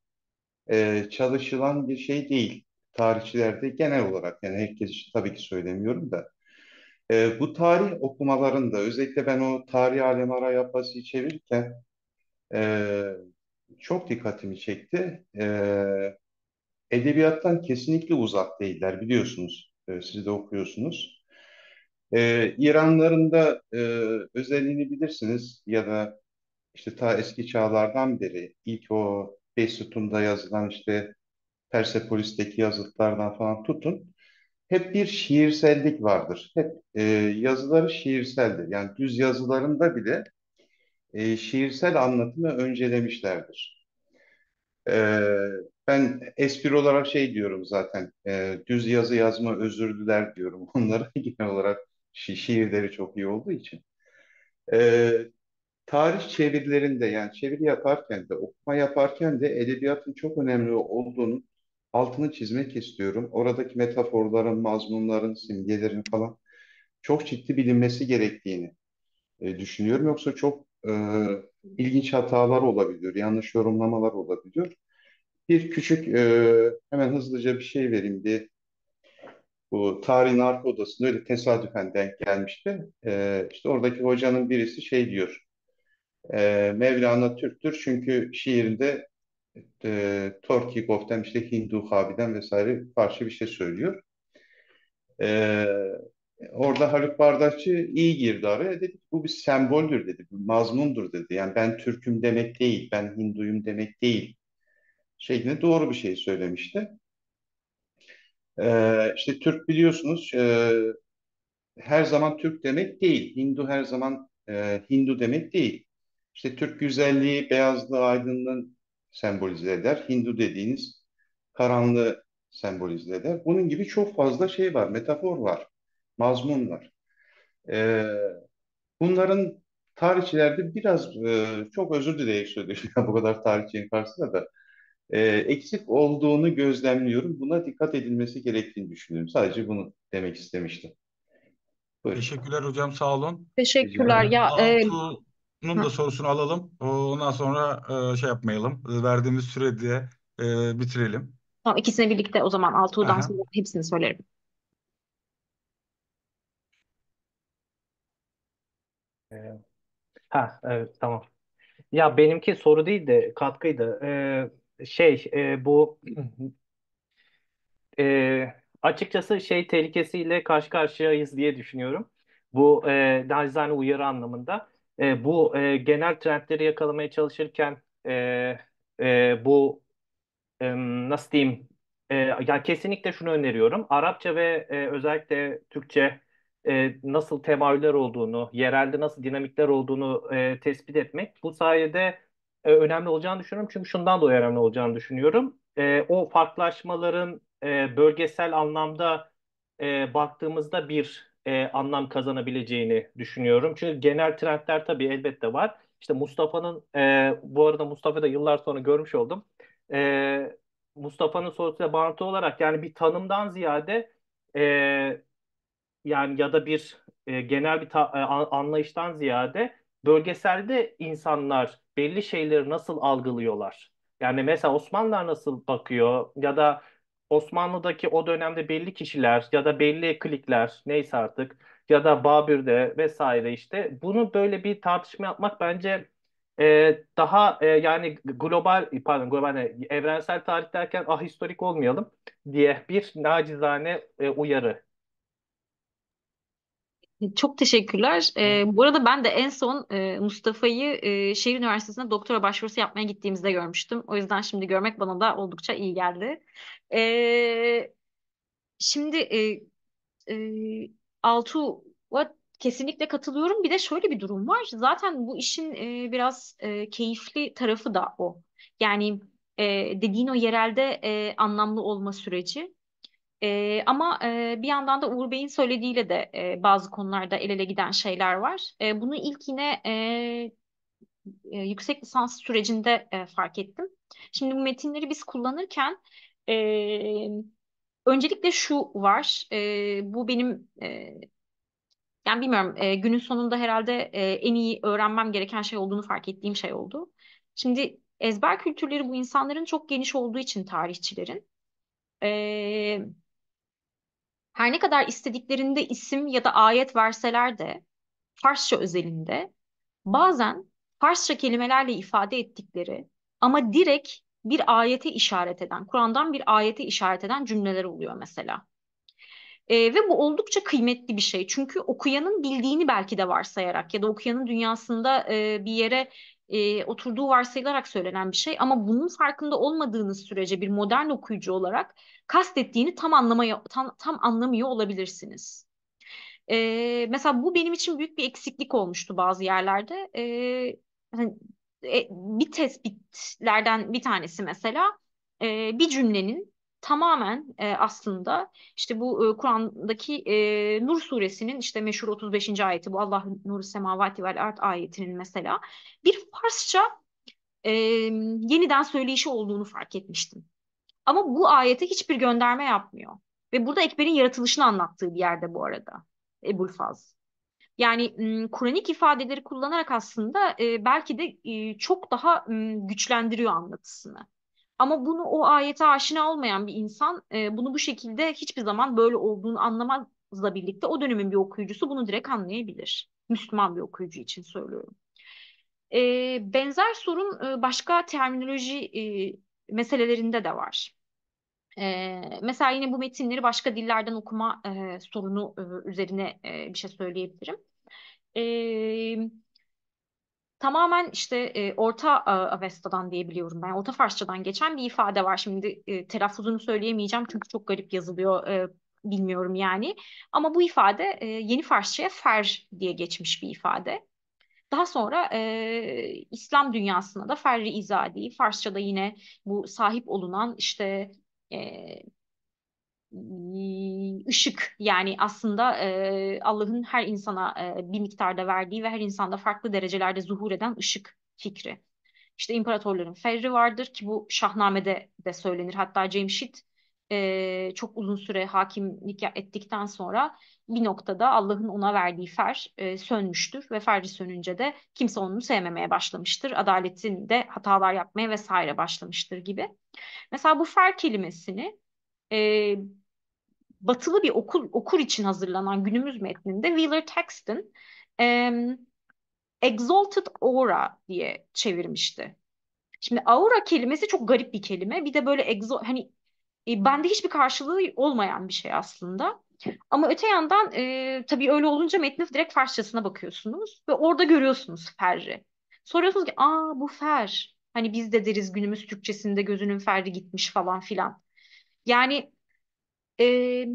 e, çalışılan bir şey değil. Tarihçilerde genel olarak yani herkes için tabii ki söylemiyorum da. E, bu tarih okumalarında özellikle ben o tarih alemi ara çevirirken e, çok dikkatimi çekti. E, edebiyattan kesinlikle uzak değiller biliyorsunuz. E, siz de okuyorsunuz. Ee, İranların da e, özelliğini bilirsiniz ya da işte ta eski çağlardan beri ilk o Beysutun'da yazılan işte Persepolis'teki yazıtlardan falan tutun. Hep bir şiirsellik vardır. Hep e, yazıları şiirseldir. Yani düz yazılarında bile e, şiirsel anlatımı öncelemişlerdir. E, ben espri olarak şey diyorum zaten, e, düz yazı yazma özür diyorum onlara genel olarak şi şiirleri çok iyi olduğu için. E, tarih çevirilerinde yani çeviri yaparken de okuma yaparken de edebiyatın çok önemli olduğunu altını çizmek istiyorum. Oradaki metaforların, mazmunların, simgelerin falan çok ciddi bilinmesi gerektiğini e, düşünüyorum. Yoksa çok e, ilginç hatalar olabiliyor, yanlış yorumlamalar olabiliyor. Bir küçük e, hemen hızlıca bir şey vereyim diye bu tarihin arka odasında öyle tesadüfen denk gelmişti. E, işte oradaki hocanın birisi şey diyor. E, Mevlana Türktür çünkü şiirinde e, Torkikov'dan işte Hindu Habi'den vesaire parça bir şey söylüyor. E, orada Haluk Bardakçı iyi girdi araya dedi bu bir semboldür dedi, bir mazmundur dedi. Yani ben Türk'üm demek değil, ben Hinduyum demek değil şeklinde doğru bir şey söylemişti. Ee, işte Türk biliyorsunuz e, her zaman Türk demek değil. Hindu her zaman e, Hindu demek değil. İşte Türk güzelliği, beyazlığı, aydınlığı sembolize eder. Hindu dediğiniz karanlığı sembolize eder. Bunun gibi çok fazla şey var, metafor var, mazmun var. Ee, bunların tarihçilerde biraz e, çok özür dileyerek söylüyorum bu kadar tarihçinin karşısında da ee, eksik olduğunu gözlemliyorum. Buna dikkat edilmesi gerektiğini düşünüyorum. Sadece bunu demek istemiştim. Buyurun. Teşekkürler hocam sağ olun. Teşekkürler. Ya e, da sorusunu alalım. Ondan sonra e, şey yapmayalım. Verdiğimiz sürede e, bitirelim. Tamam ikisini birlikte o zaman Altuğ'dan sonra hepsini söylerim. E, ha evet tamam. Ya benimki soru değil de katkıydı. Ee, şey e, bu e, açıkçası şey tehlikesiyle karşı karşıyayız diye düşünüyorum. Bu e, naçizane uyarı anlamında. E, bu e, genel trendleri yakalamaya çalışırken e, e, bu e, nasıl diyeyim e, ya kesinlikle şunu öneriyorum. Arapça ve e, özellikle Türkçe e, nasıl temayüller olduğunu, yerelde nasıl dinamikler olduğunu e, tespit etmek. Bu sayede e, önemli olacağını düşünüyorum. Çünkü şundan dolayı önemli olacağını düşünüyorum. E, o farklılaşmaların e, bölgesel anlamda e, baktığımızda bir e, anlam kazanabileceğini düşünüyorum. Çünkü genel trendler tabii elbette var. İşte Mustafa'nın, e, bu arada Mustafa'yı da yıllar sonra görmüş oldum. E, Mustafa'nın sorusuyla bağlantılı olarak yani bir tanımdan ziyade e, yani ya da bir e, genel bir ta, e, anlayıştan ziyade bölgeselde insanlar belli şeyleri nasıl algılıyorlar? Yani mesela Osmanlılar nasıl bakıyor ya da Osmanlı'daki o dönemde belli kişiler ya da belli klikler neyse artık ya da Babür'de vesaire işte bunu böyle bir tartışma yapmak bence e, daha e, yani global pardon global ne, evrensel tarih derken ahistorik olmayalım diye bir nacizane e, uyarı çok teşekkürler. Ee, bu arada ben de en son e, Mustafa'yı e, şehir üniversitesine doktora başvurusu yapmaya gittiğimizde görmüştüm. O yüzden şimdi görmek bana da oldukça iyi geldi. E, şimdi e, e, Altu'ya kesinlikle katılıyorum. Bir de şöyle bir durum var. Zaten bu işin e, biraz e, keyifli tarafı da o. Yani e, dediğin o yerelde e, anlamlı olma süreci. E, ama e, bir yandan da Uğur Bey'in söylediğiyle de e, bazı konularda el ele giden şeyler var. E, bunu ilk yine e, yüksek lisans sürecinde e, fark ettim. Şimdi bu metinleri biz kullanırken e, öncelikle şu var. E, bu benim e, yani bilmiyorum e, günün sonunda herhalde e, en iyi öğrenmem gereken şey olduğunu fark ettiğim şey oldu. Şimdi ezber kültürleri bu insanların çok geniş olduğu için tarihçilerin. E, her ne kadar istediklerinde isim ya da ayet verseler de Farsça özelinde bazen Farsça kelimelerle ifade ettikleri ama direkt bir ayete işaret eden, Kur'an'dan bir ayete işaret eden cümleler oluyor mesela. E, ve bu oldukça kıymetli bir şey. Çünkü okuyanın bildiğini belki de varsayarak ya da okuyanın dünyasında e, bir yere e, oturduğu varsayılarak söylenen bir şey ama bunun farkında olmadığınız sürece bir modern okuyucu olarak kastettiğini tam anlamaya tam, tam anlamıyor olabilirsiniz. E, mesela bu benim için büyük bir eksiklik olmuştu bazı yerlerde. E, yani, e, bir tespitlerden bir tanesi mesela e, bir cümlenin tamamen e, aslında işte bu e, Kur'an'daki e, Nur suresinin işte meşhur 35. ayeti bu Allah nuru semavati vel art ayetinin mesela bir Farsça e, yeniden söyleyişi olduğunu fark etmiştim. Ama bu ayete hiçbir gönderme yapmıyor. Ve burada Ekber'in yaratılışını anlattığı bir yerde bu arada Ebu'l-Faz. Yani Kur'anik ifadeleri kullanarak aslında e, belki de e, çok daha e, güçlendiriyor anlatısını. Ama bunu o ayete aşina olmayan bir insan e, bunu bu şekilde hiçbir zaman böyle olduğunu anlamazla birlikte o dönemin bir okuyucusu bunu direkt anlayabilir. Müslüman bir okuyucu için söylüyorum. E, benzer sorun e, başka terminoloji e, meselelerinde de var. E, mesela yine bu metinleri başka dillerden okuma e, sorunu e, üzerine e, bir şey söyleyebilirim. E, tamamen işte e, Orta Avesta'dan diyebiliyorum ben. Orta Farsçadan geçen bir ifade var. Şimdi e, telaffuzunu söyleyemeyeceğim çünkü çok garip yazılıyor. E, bilmiyorum yani. Ama bu ifade e, yeni Farsçaya fer diye geçmiş bir ifade. Daha sonra e, İslam dünyasına da ferri izadi, Farsça'da yine bu sahip olunan işte e, ışık yani aslında e, Allah'ın her insana e, bir miktarda verdiği ve her insanda farklı derecelerde zuhur eden ışık fikri. İşte imparatorların ferri vardır ki bu Şahname'de de söylenir. Hatta Cemşit e, çok uzun süre hakimlik ettikten sonra bir noktada Allah'ın ona verdiği fer e, sönmüştür ve ferri sönünce de kimse onu sevmemeye başlamıştır. Adaletin de hatalar yapmaya vesaire başlamıştır gibi. Mesela bu fer kelimesini batılı bir okul, okur için hazırlanan günümüz metninde Wheeler Taxton e, exalted aura diye çevirmişti. Şimdi aura kelimesi çok garip bir kelime. Bir de böyle exo hani e, bende hiçbir karşılığı olmayan bir şey aslında. Ama öte yandan e, tabii öyle olunca metni direkt Farsçasına bakıyorsunuz ve orada görüyorsunuz ferri. Soruyorsunuz ki aa bu fer. Hani biz de deriz günümüz Türkçesinde gözünün ferri gitmiş falan filan. Yani e,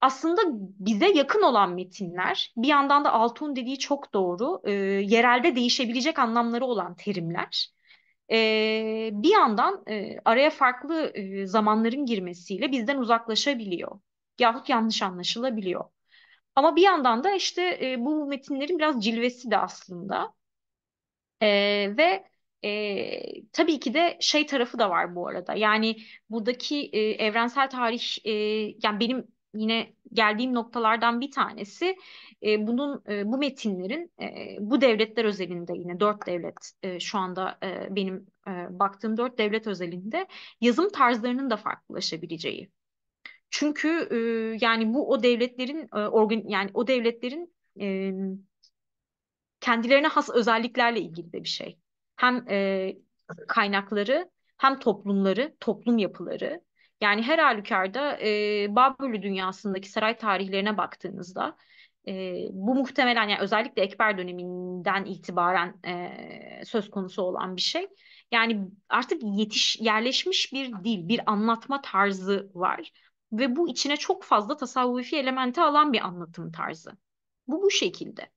aslında bize yakın olan metinler, bir yandan da Altun dediği çok doğru, e, yerelde değişebilecek anlamları olan terimler. E, bir yandan e, araya farklı e, zamanların girmesiyle bizden uzaklaşabiliyor yahut yanlış anlaşılabiliyor. Ama bir yandan da işte e, bu metinlerin biraz cilvesi de aslında. E, ve e, tabii ki de şey tarafı da var bu arada. Yani buradaki e, evrensel tarih e, yani benim yine geldiğim noktalardan bir tanesi e, bunun e, bu metinlerin e, bu devletler özelinde yine dört devlet e, şu anda e, benim e, baktığım dört devlet özelinde yazım tarzlarının da farklılaşabileceği. Çünkü e, yani bu o devletlerin e, organ yani o devletlerin e, kendilerine has özelliklerle ilgili de bir şey hem e, kaynakları hem toplumları, toplum yapıları. Yani her halükarda e, Babürlü dünyasındaki saray tarihlerine baktığınızda e, bu muhtemelen yani özellikle Ekber döneminden itibaren e, söz konusu olan bir şey. Yani artık yetiş yerleşmiş bir dil, bir anlatma tarzı var ve bu içine çok fazla tasavvufi elementi alan bir anlatım tarzı. Bu bu şekilde.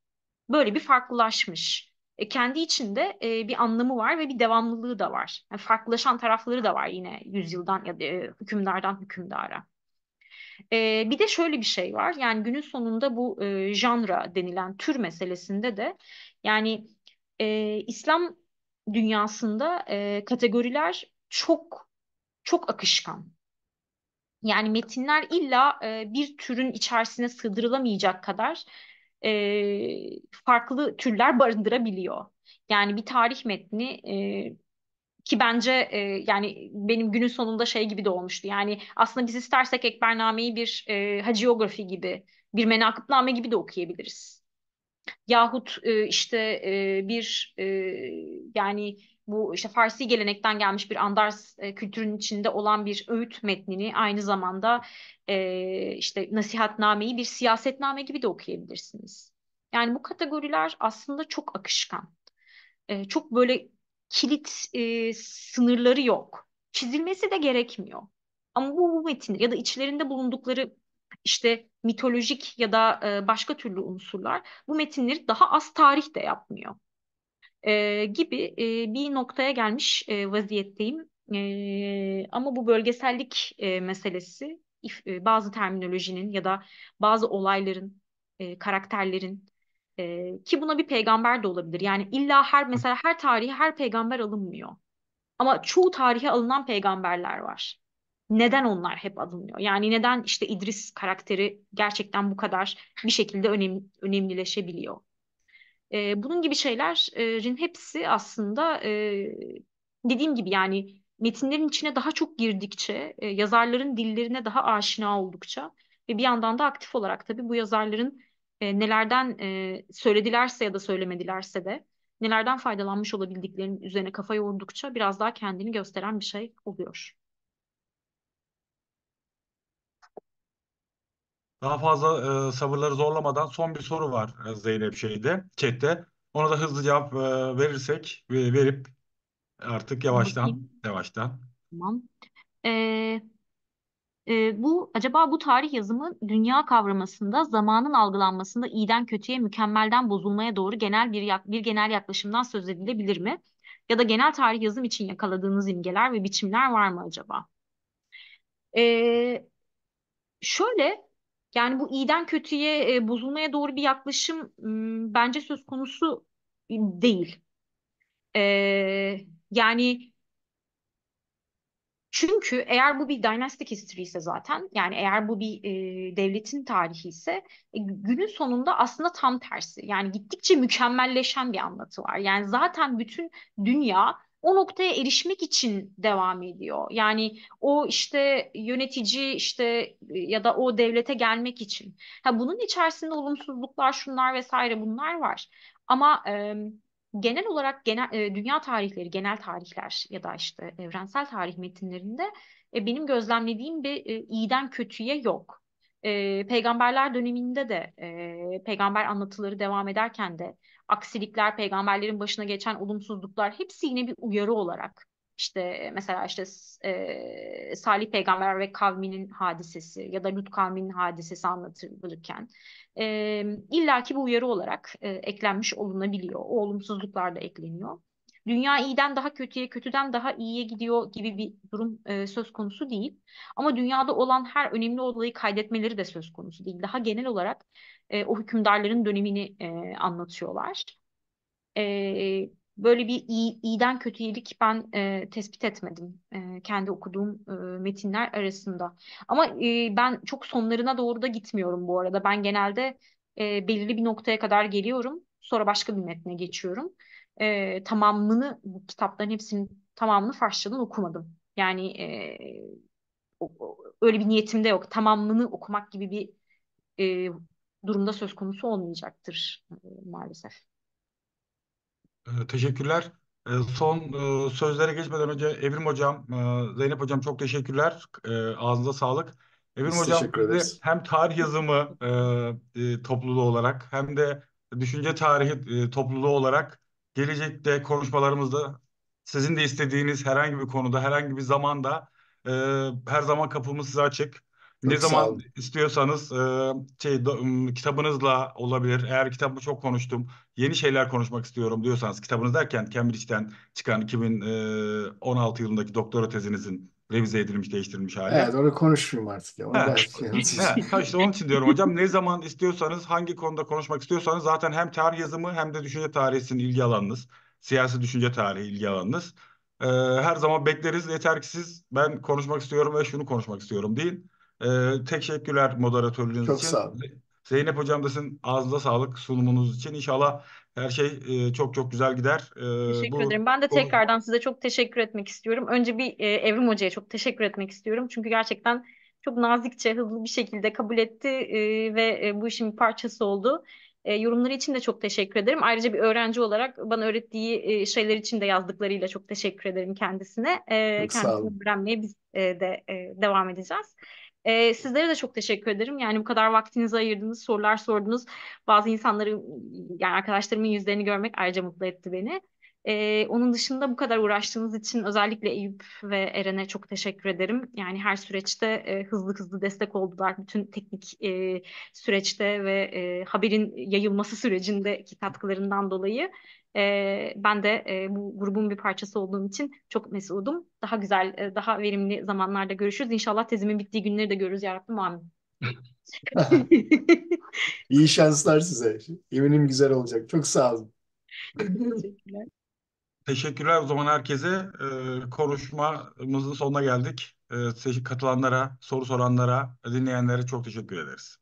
Böyle bir farklılaşmış e, kendi içinde e, bir anlamı var ve bir devamlılığı da var. Yani farklılaşan tarafları da var yine yüzyıldan ya da e, hükümdardan hükümdara. E, bir de şöyle bir şey var. Yani günün sonunda bu e, janra denilen tür meselesinde de yani e, İslam dünyasında e, kategoriler çok çok akışkan. Yani metinler illa e, bir türün içerisine sığdırılamayacak kadar e, farklı türler barındırabiliyor. Yani bir tarih metni e, ki bence e, yani benim günün sonunda şey gibi de olmuştu. Yani aslında biz istersek Ekbername'yi bir e, haciografi gibi, bir menakıbname gibi de okuyabiliriz. Yahut e, işte e, bir e, yani bu işte Farsi gelenekten gelmiş bir Andars e, kültürünün içinde olan bir öğüt metnini aynı zamanda e, işte nasihatnameyi bir siyasetname gibi de okuyabilirsiniz. Yani bu kategoriler aslında çok akışkan. E, çok böyle kilit e, sınırları yok. Çizilmesi de gerekmiyor. Ama bu, bu metin ya da içlerinde bulundukları işte mitolojik ya da e, başka türlü unsurlar bu metinleri daha az tarih de yapmıyor e, gibi e, bir noktaya gelmiş e, vaziyetteyim. E, ama bu bölgesellik e, meselesi if, e, bazı terminolojinin ya da bazı olayların, e, karakterlerin e, ki buna bir peygamber de olabilir. Yani illa her mesela her tarihe her peygamber alınmıyor. Ama çoğu tarihe alınan peygamberler var. Neden onlar hep alınıyor? Yani neden işte İdris karakteri gerçekten bu kadar bir şekilde önem, önemlileşebiliyor? E, bunun gibi şeylerin hepsi aslında e, dediğim gibi yani metinlerin içine daha çok girdikçe, e, yazarların dillerine daha aşina oldukça ve bir yandan da aktif olarak tabii bu yazarların e, nelerden e, söyledilerse ya da söylemedilerse de nelerden faydalanmış olabildiklerinin üzerine kafa yordukça biraz daha kendini gösteren bir şey oluyor. Daha fazla e, sabırları zorlamadan son bir soru var e, Zeynep şeyde, chatte. Ona da hızlı cevap e, verirsek, e, verip artık yavaştan, Bakayım. yavaştan. Tamam. Ee, e, bu acaba bu tarih yazımı dünya kavramasında zamanın algılanmasında iyiden kötüye, mükemmelden bozulmaya doğru genel bir bir genel yaklaşımdan söz edilebilir mi? Ya da genel tarih yazım için yakaladığınız imgeler ve biçimler var mı acaba? Ee, şöyle yani bu iyiden kötüye, e, bozulmaya doğru bir yaklaşım m, bence söz konusu değil. E, yani çünkü eğer bu bir dynastic history ise zaten yani eğer bu bir e, devletin tarihi ise e, günün sonunda aslında tam tersi. Yani gittikçe mükemmelleşen bir anlatı var. Yani zaten bütün dünya o noktaya erişmek için devam ediyor. Yani o işte yönetici işte e, ya da o devlete gelmek için. Ha, bunun içerisinde olumsuzluklar şunlar vesaire bunlar var. Ama e, genel olarak genel e, dünya tarihleri, genel tarihler ya da işte evrensel tarih metinlerinde e, benim gözlemlediğim bir e, iyiden kötüye yok. E, peygamberler döneminde de e, peygamber anlatıları devam ederken de aksilikler, peygamberlerin başına geçen olumsuzluklar hepsi yine bir uyarı olarak işte mesela işte e, Salih peygamber ve kavminin hadisesi ya da Lut kavminin hadisesi anlatılırken e, illaki bu uyarı olarak e, eklenmiş olunabiliyor. O olumsuzluklar da ekleniyor. Dünya iyiden daha kötüye, kötüden daha iyiye gidiyor gibi bir durum e, söz konusu değil. Ama dünyada olan her önemli olayı kaydetmeleri de söz konusu değil. Daha genel olarak e, o hükümdarların dönemini e, anlatıyorlar. E, böyle bir iyi, iyiden kötüyelik ben e, tespit etmedim e, kendi okuduğum e, metinler arasında. Ama e, ben çok sonlarına doğru da gitmiyorum bu arada. Ben genelde e, belirli bir noktaya kadar geliyorum. Sonra başka bir metne geçiyorum. E, tamamını, bu kitapların hepsinin tamamını Farsçadan okumadım. Yani e, o, o, öyle bir niyetim de yok. Tamamını okumak gibi bir e, durumda söz konusu olmayacaktır e, maalesef. E, teşekkürler. E, son sözlere geçmeden önce Evrim Hocam, Zeynep Hocam çok teşekkürler. Ağzınıza sağlık. Evrim Biz Hocam bizi hem tarih yazımı topluluğu olarak hem de düşünce tarihi topluluğu olarak gelecekte konuşmalarımızda sizin de istediğiniz herhangi bir konuda, herhangi bir zamanda her zaman kapımız size açık. Ne Çok zaman istiyorsanız e, şey do, kitabınızla olabilir. Eğer kitabı çok konuştum, yeni şeyler konuşmak istiyorum diyorsanız kitabınız derken Cambridge'den çıkan 2016 yılındaki doktora tezinizin revize edilmiş, değiştirilmiş hali. Evet, onu konuşurum artık ya. Onu ha, ha, işte onun için diyorum hocam. Ne zaman istiyorsanız, hangi konuda konuşmak istiyorsanız zaten hem tarih yazımı hem de düşünce tarihi sizin ilgi alanınız. Siyasi düşünce tarihi ilgi alanınız. Ee, her zaman bekleriz. Yeter ki siz ben konuşmak istiyorum ve şunu konuşmak istiyorum deyin. Ee, teşekkürler moderatörlüğünüz Çok için. sağ olun. Zeynep Hocam da sizin ağzına sağlık sunumunuz için. İnşallah her şey e, çok çok güzel gider. E, teşekkür bu, ederim. Ben de tekrardan size çok teşekkür etmek istiyorum. Önce bir e, Evrim Hoca'ya çok teşekkür etmek istiyorum. Çünkü gerçekten çok nazikçe, hızlı bir şekilde kabul etti e, ve e, bu işin bir parçası oldu. E, yorumları için de çok teşekkür ederim. Ayrıca bir öğrenci olarak bana öğrettiği e, şeyler için de yazdıklarıyla çok teşekkür ederim kendisine. E, çok kendisini öğrenmeye biz e, de e, devam edeceğiz. E, sizlere de çok teşekkür ederim. Yani bu kadar vaktinizi ayırdınız, sorular sordunuz. Bazı insanların, yani arkadaşlarımın yüzlerini görmek ayrıca mutlu etti beni. E, onun dışında bu kadar uğraştığınız için özellikle Eyüp ve Eren'e çok teşekkür ederim. Yani her süreçte e, hızlı hızlı destek oldular. Bütün teknik e, süreçte ve e, haberin yayılması sürecindeki katkılarından dolayı. E, ben de e, bu grubun bir parçası olduğum için çok mesudum. Daha güzel, e, daha verimli zamanlarda görüşürüz. İnşallah tezimin bittiği günleri de görürüz ya amin. İyi şanslar size. Eminim güzel olacak. Çok sağ olun. Teşekkürler. Teşekkürler o zaman herkese. Ee, konuşmamızın sonuna geldik. Ee, katılanlara, soru soranlara, dinleyenlere çok teşekkür ederiz.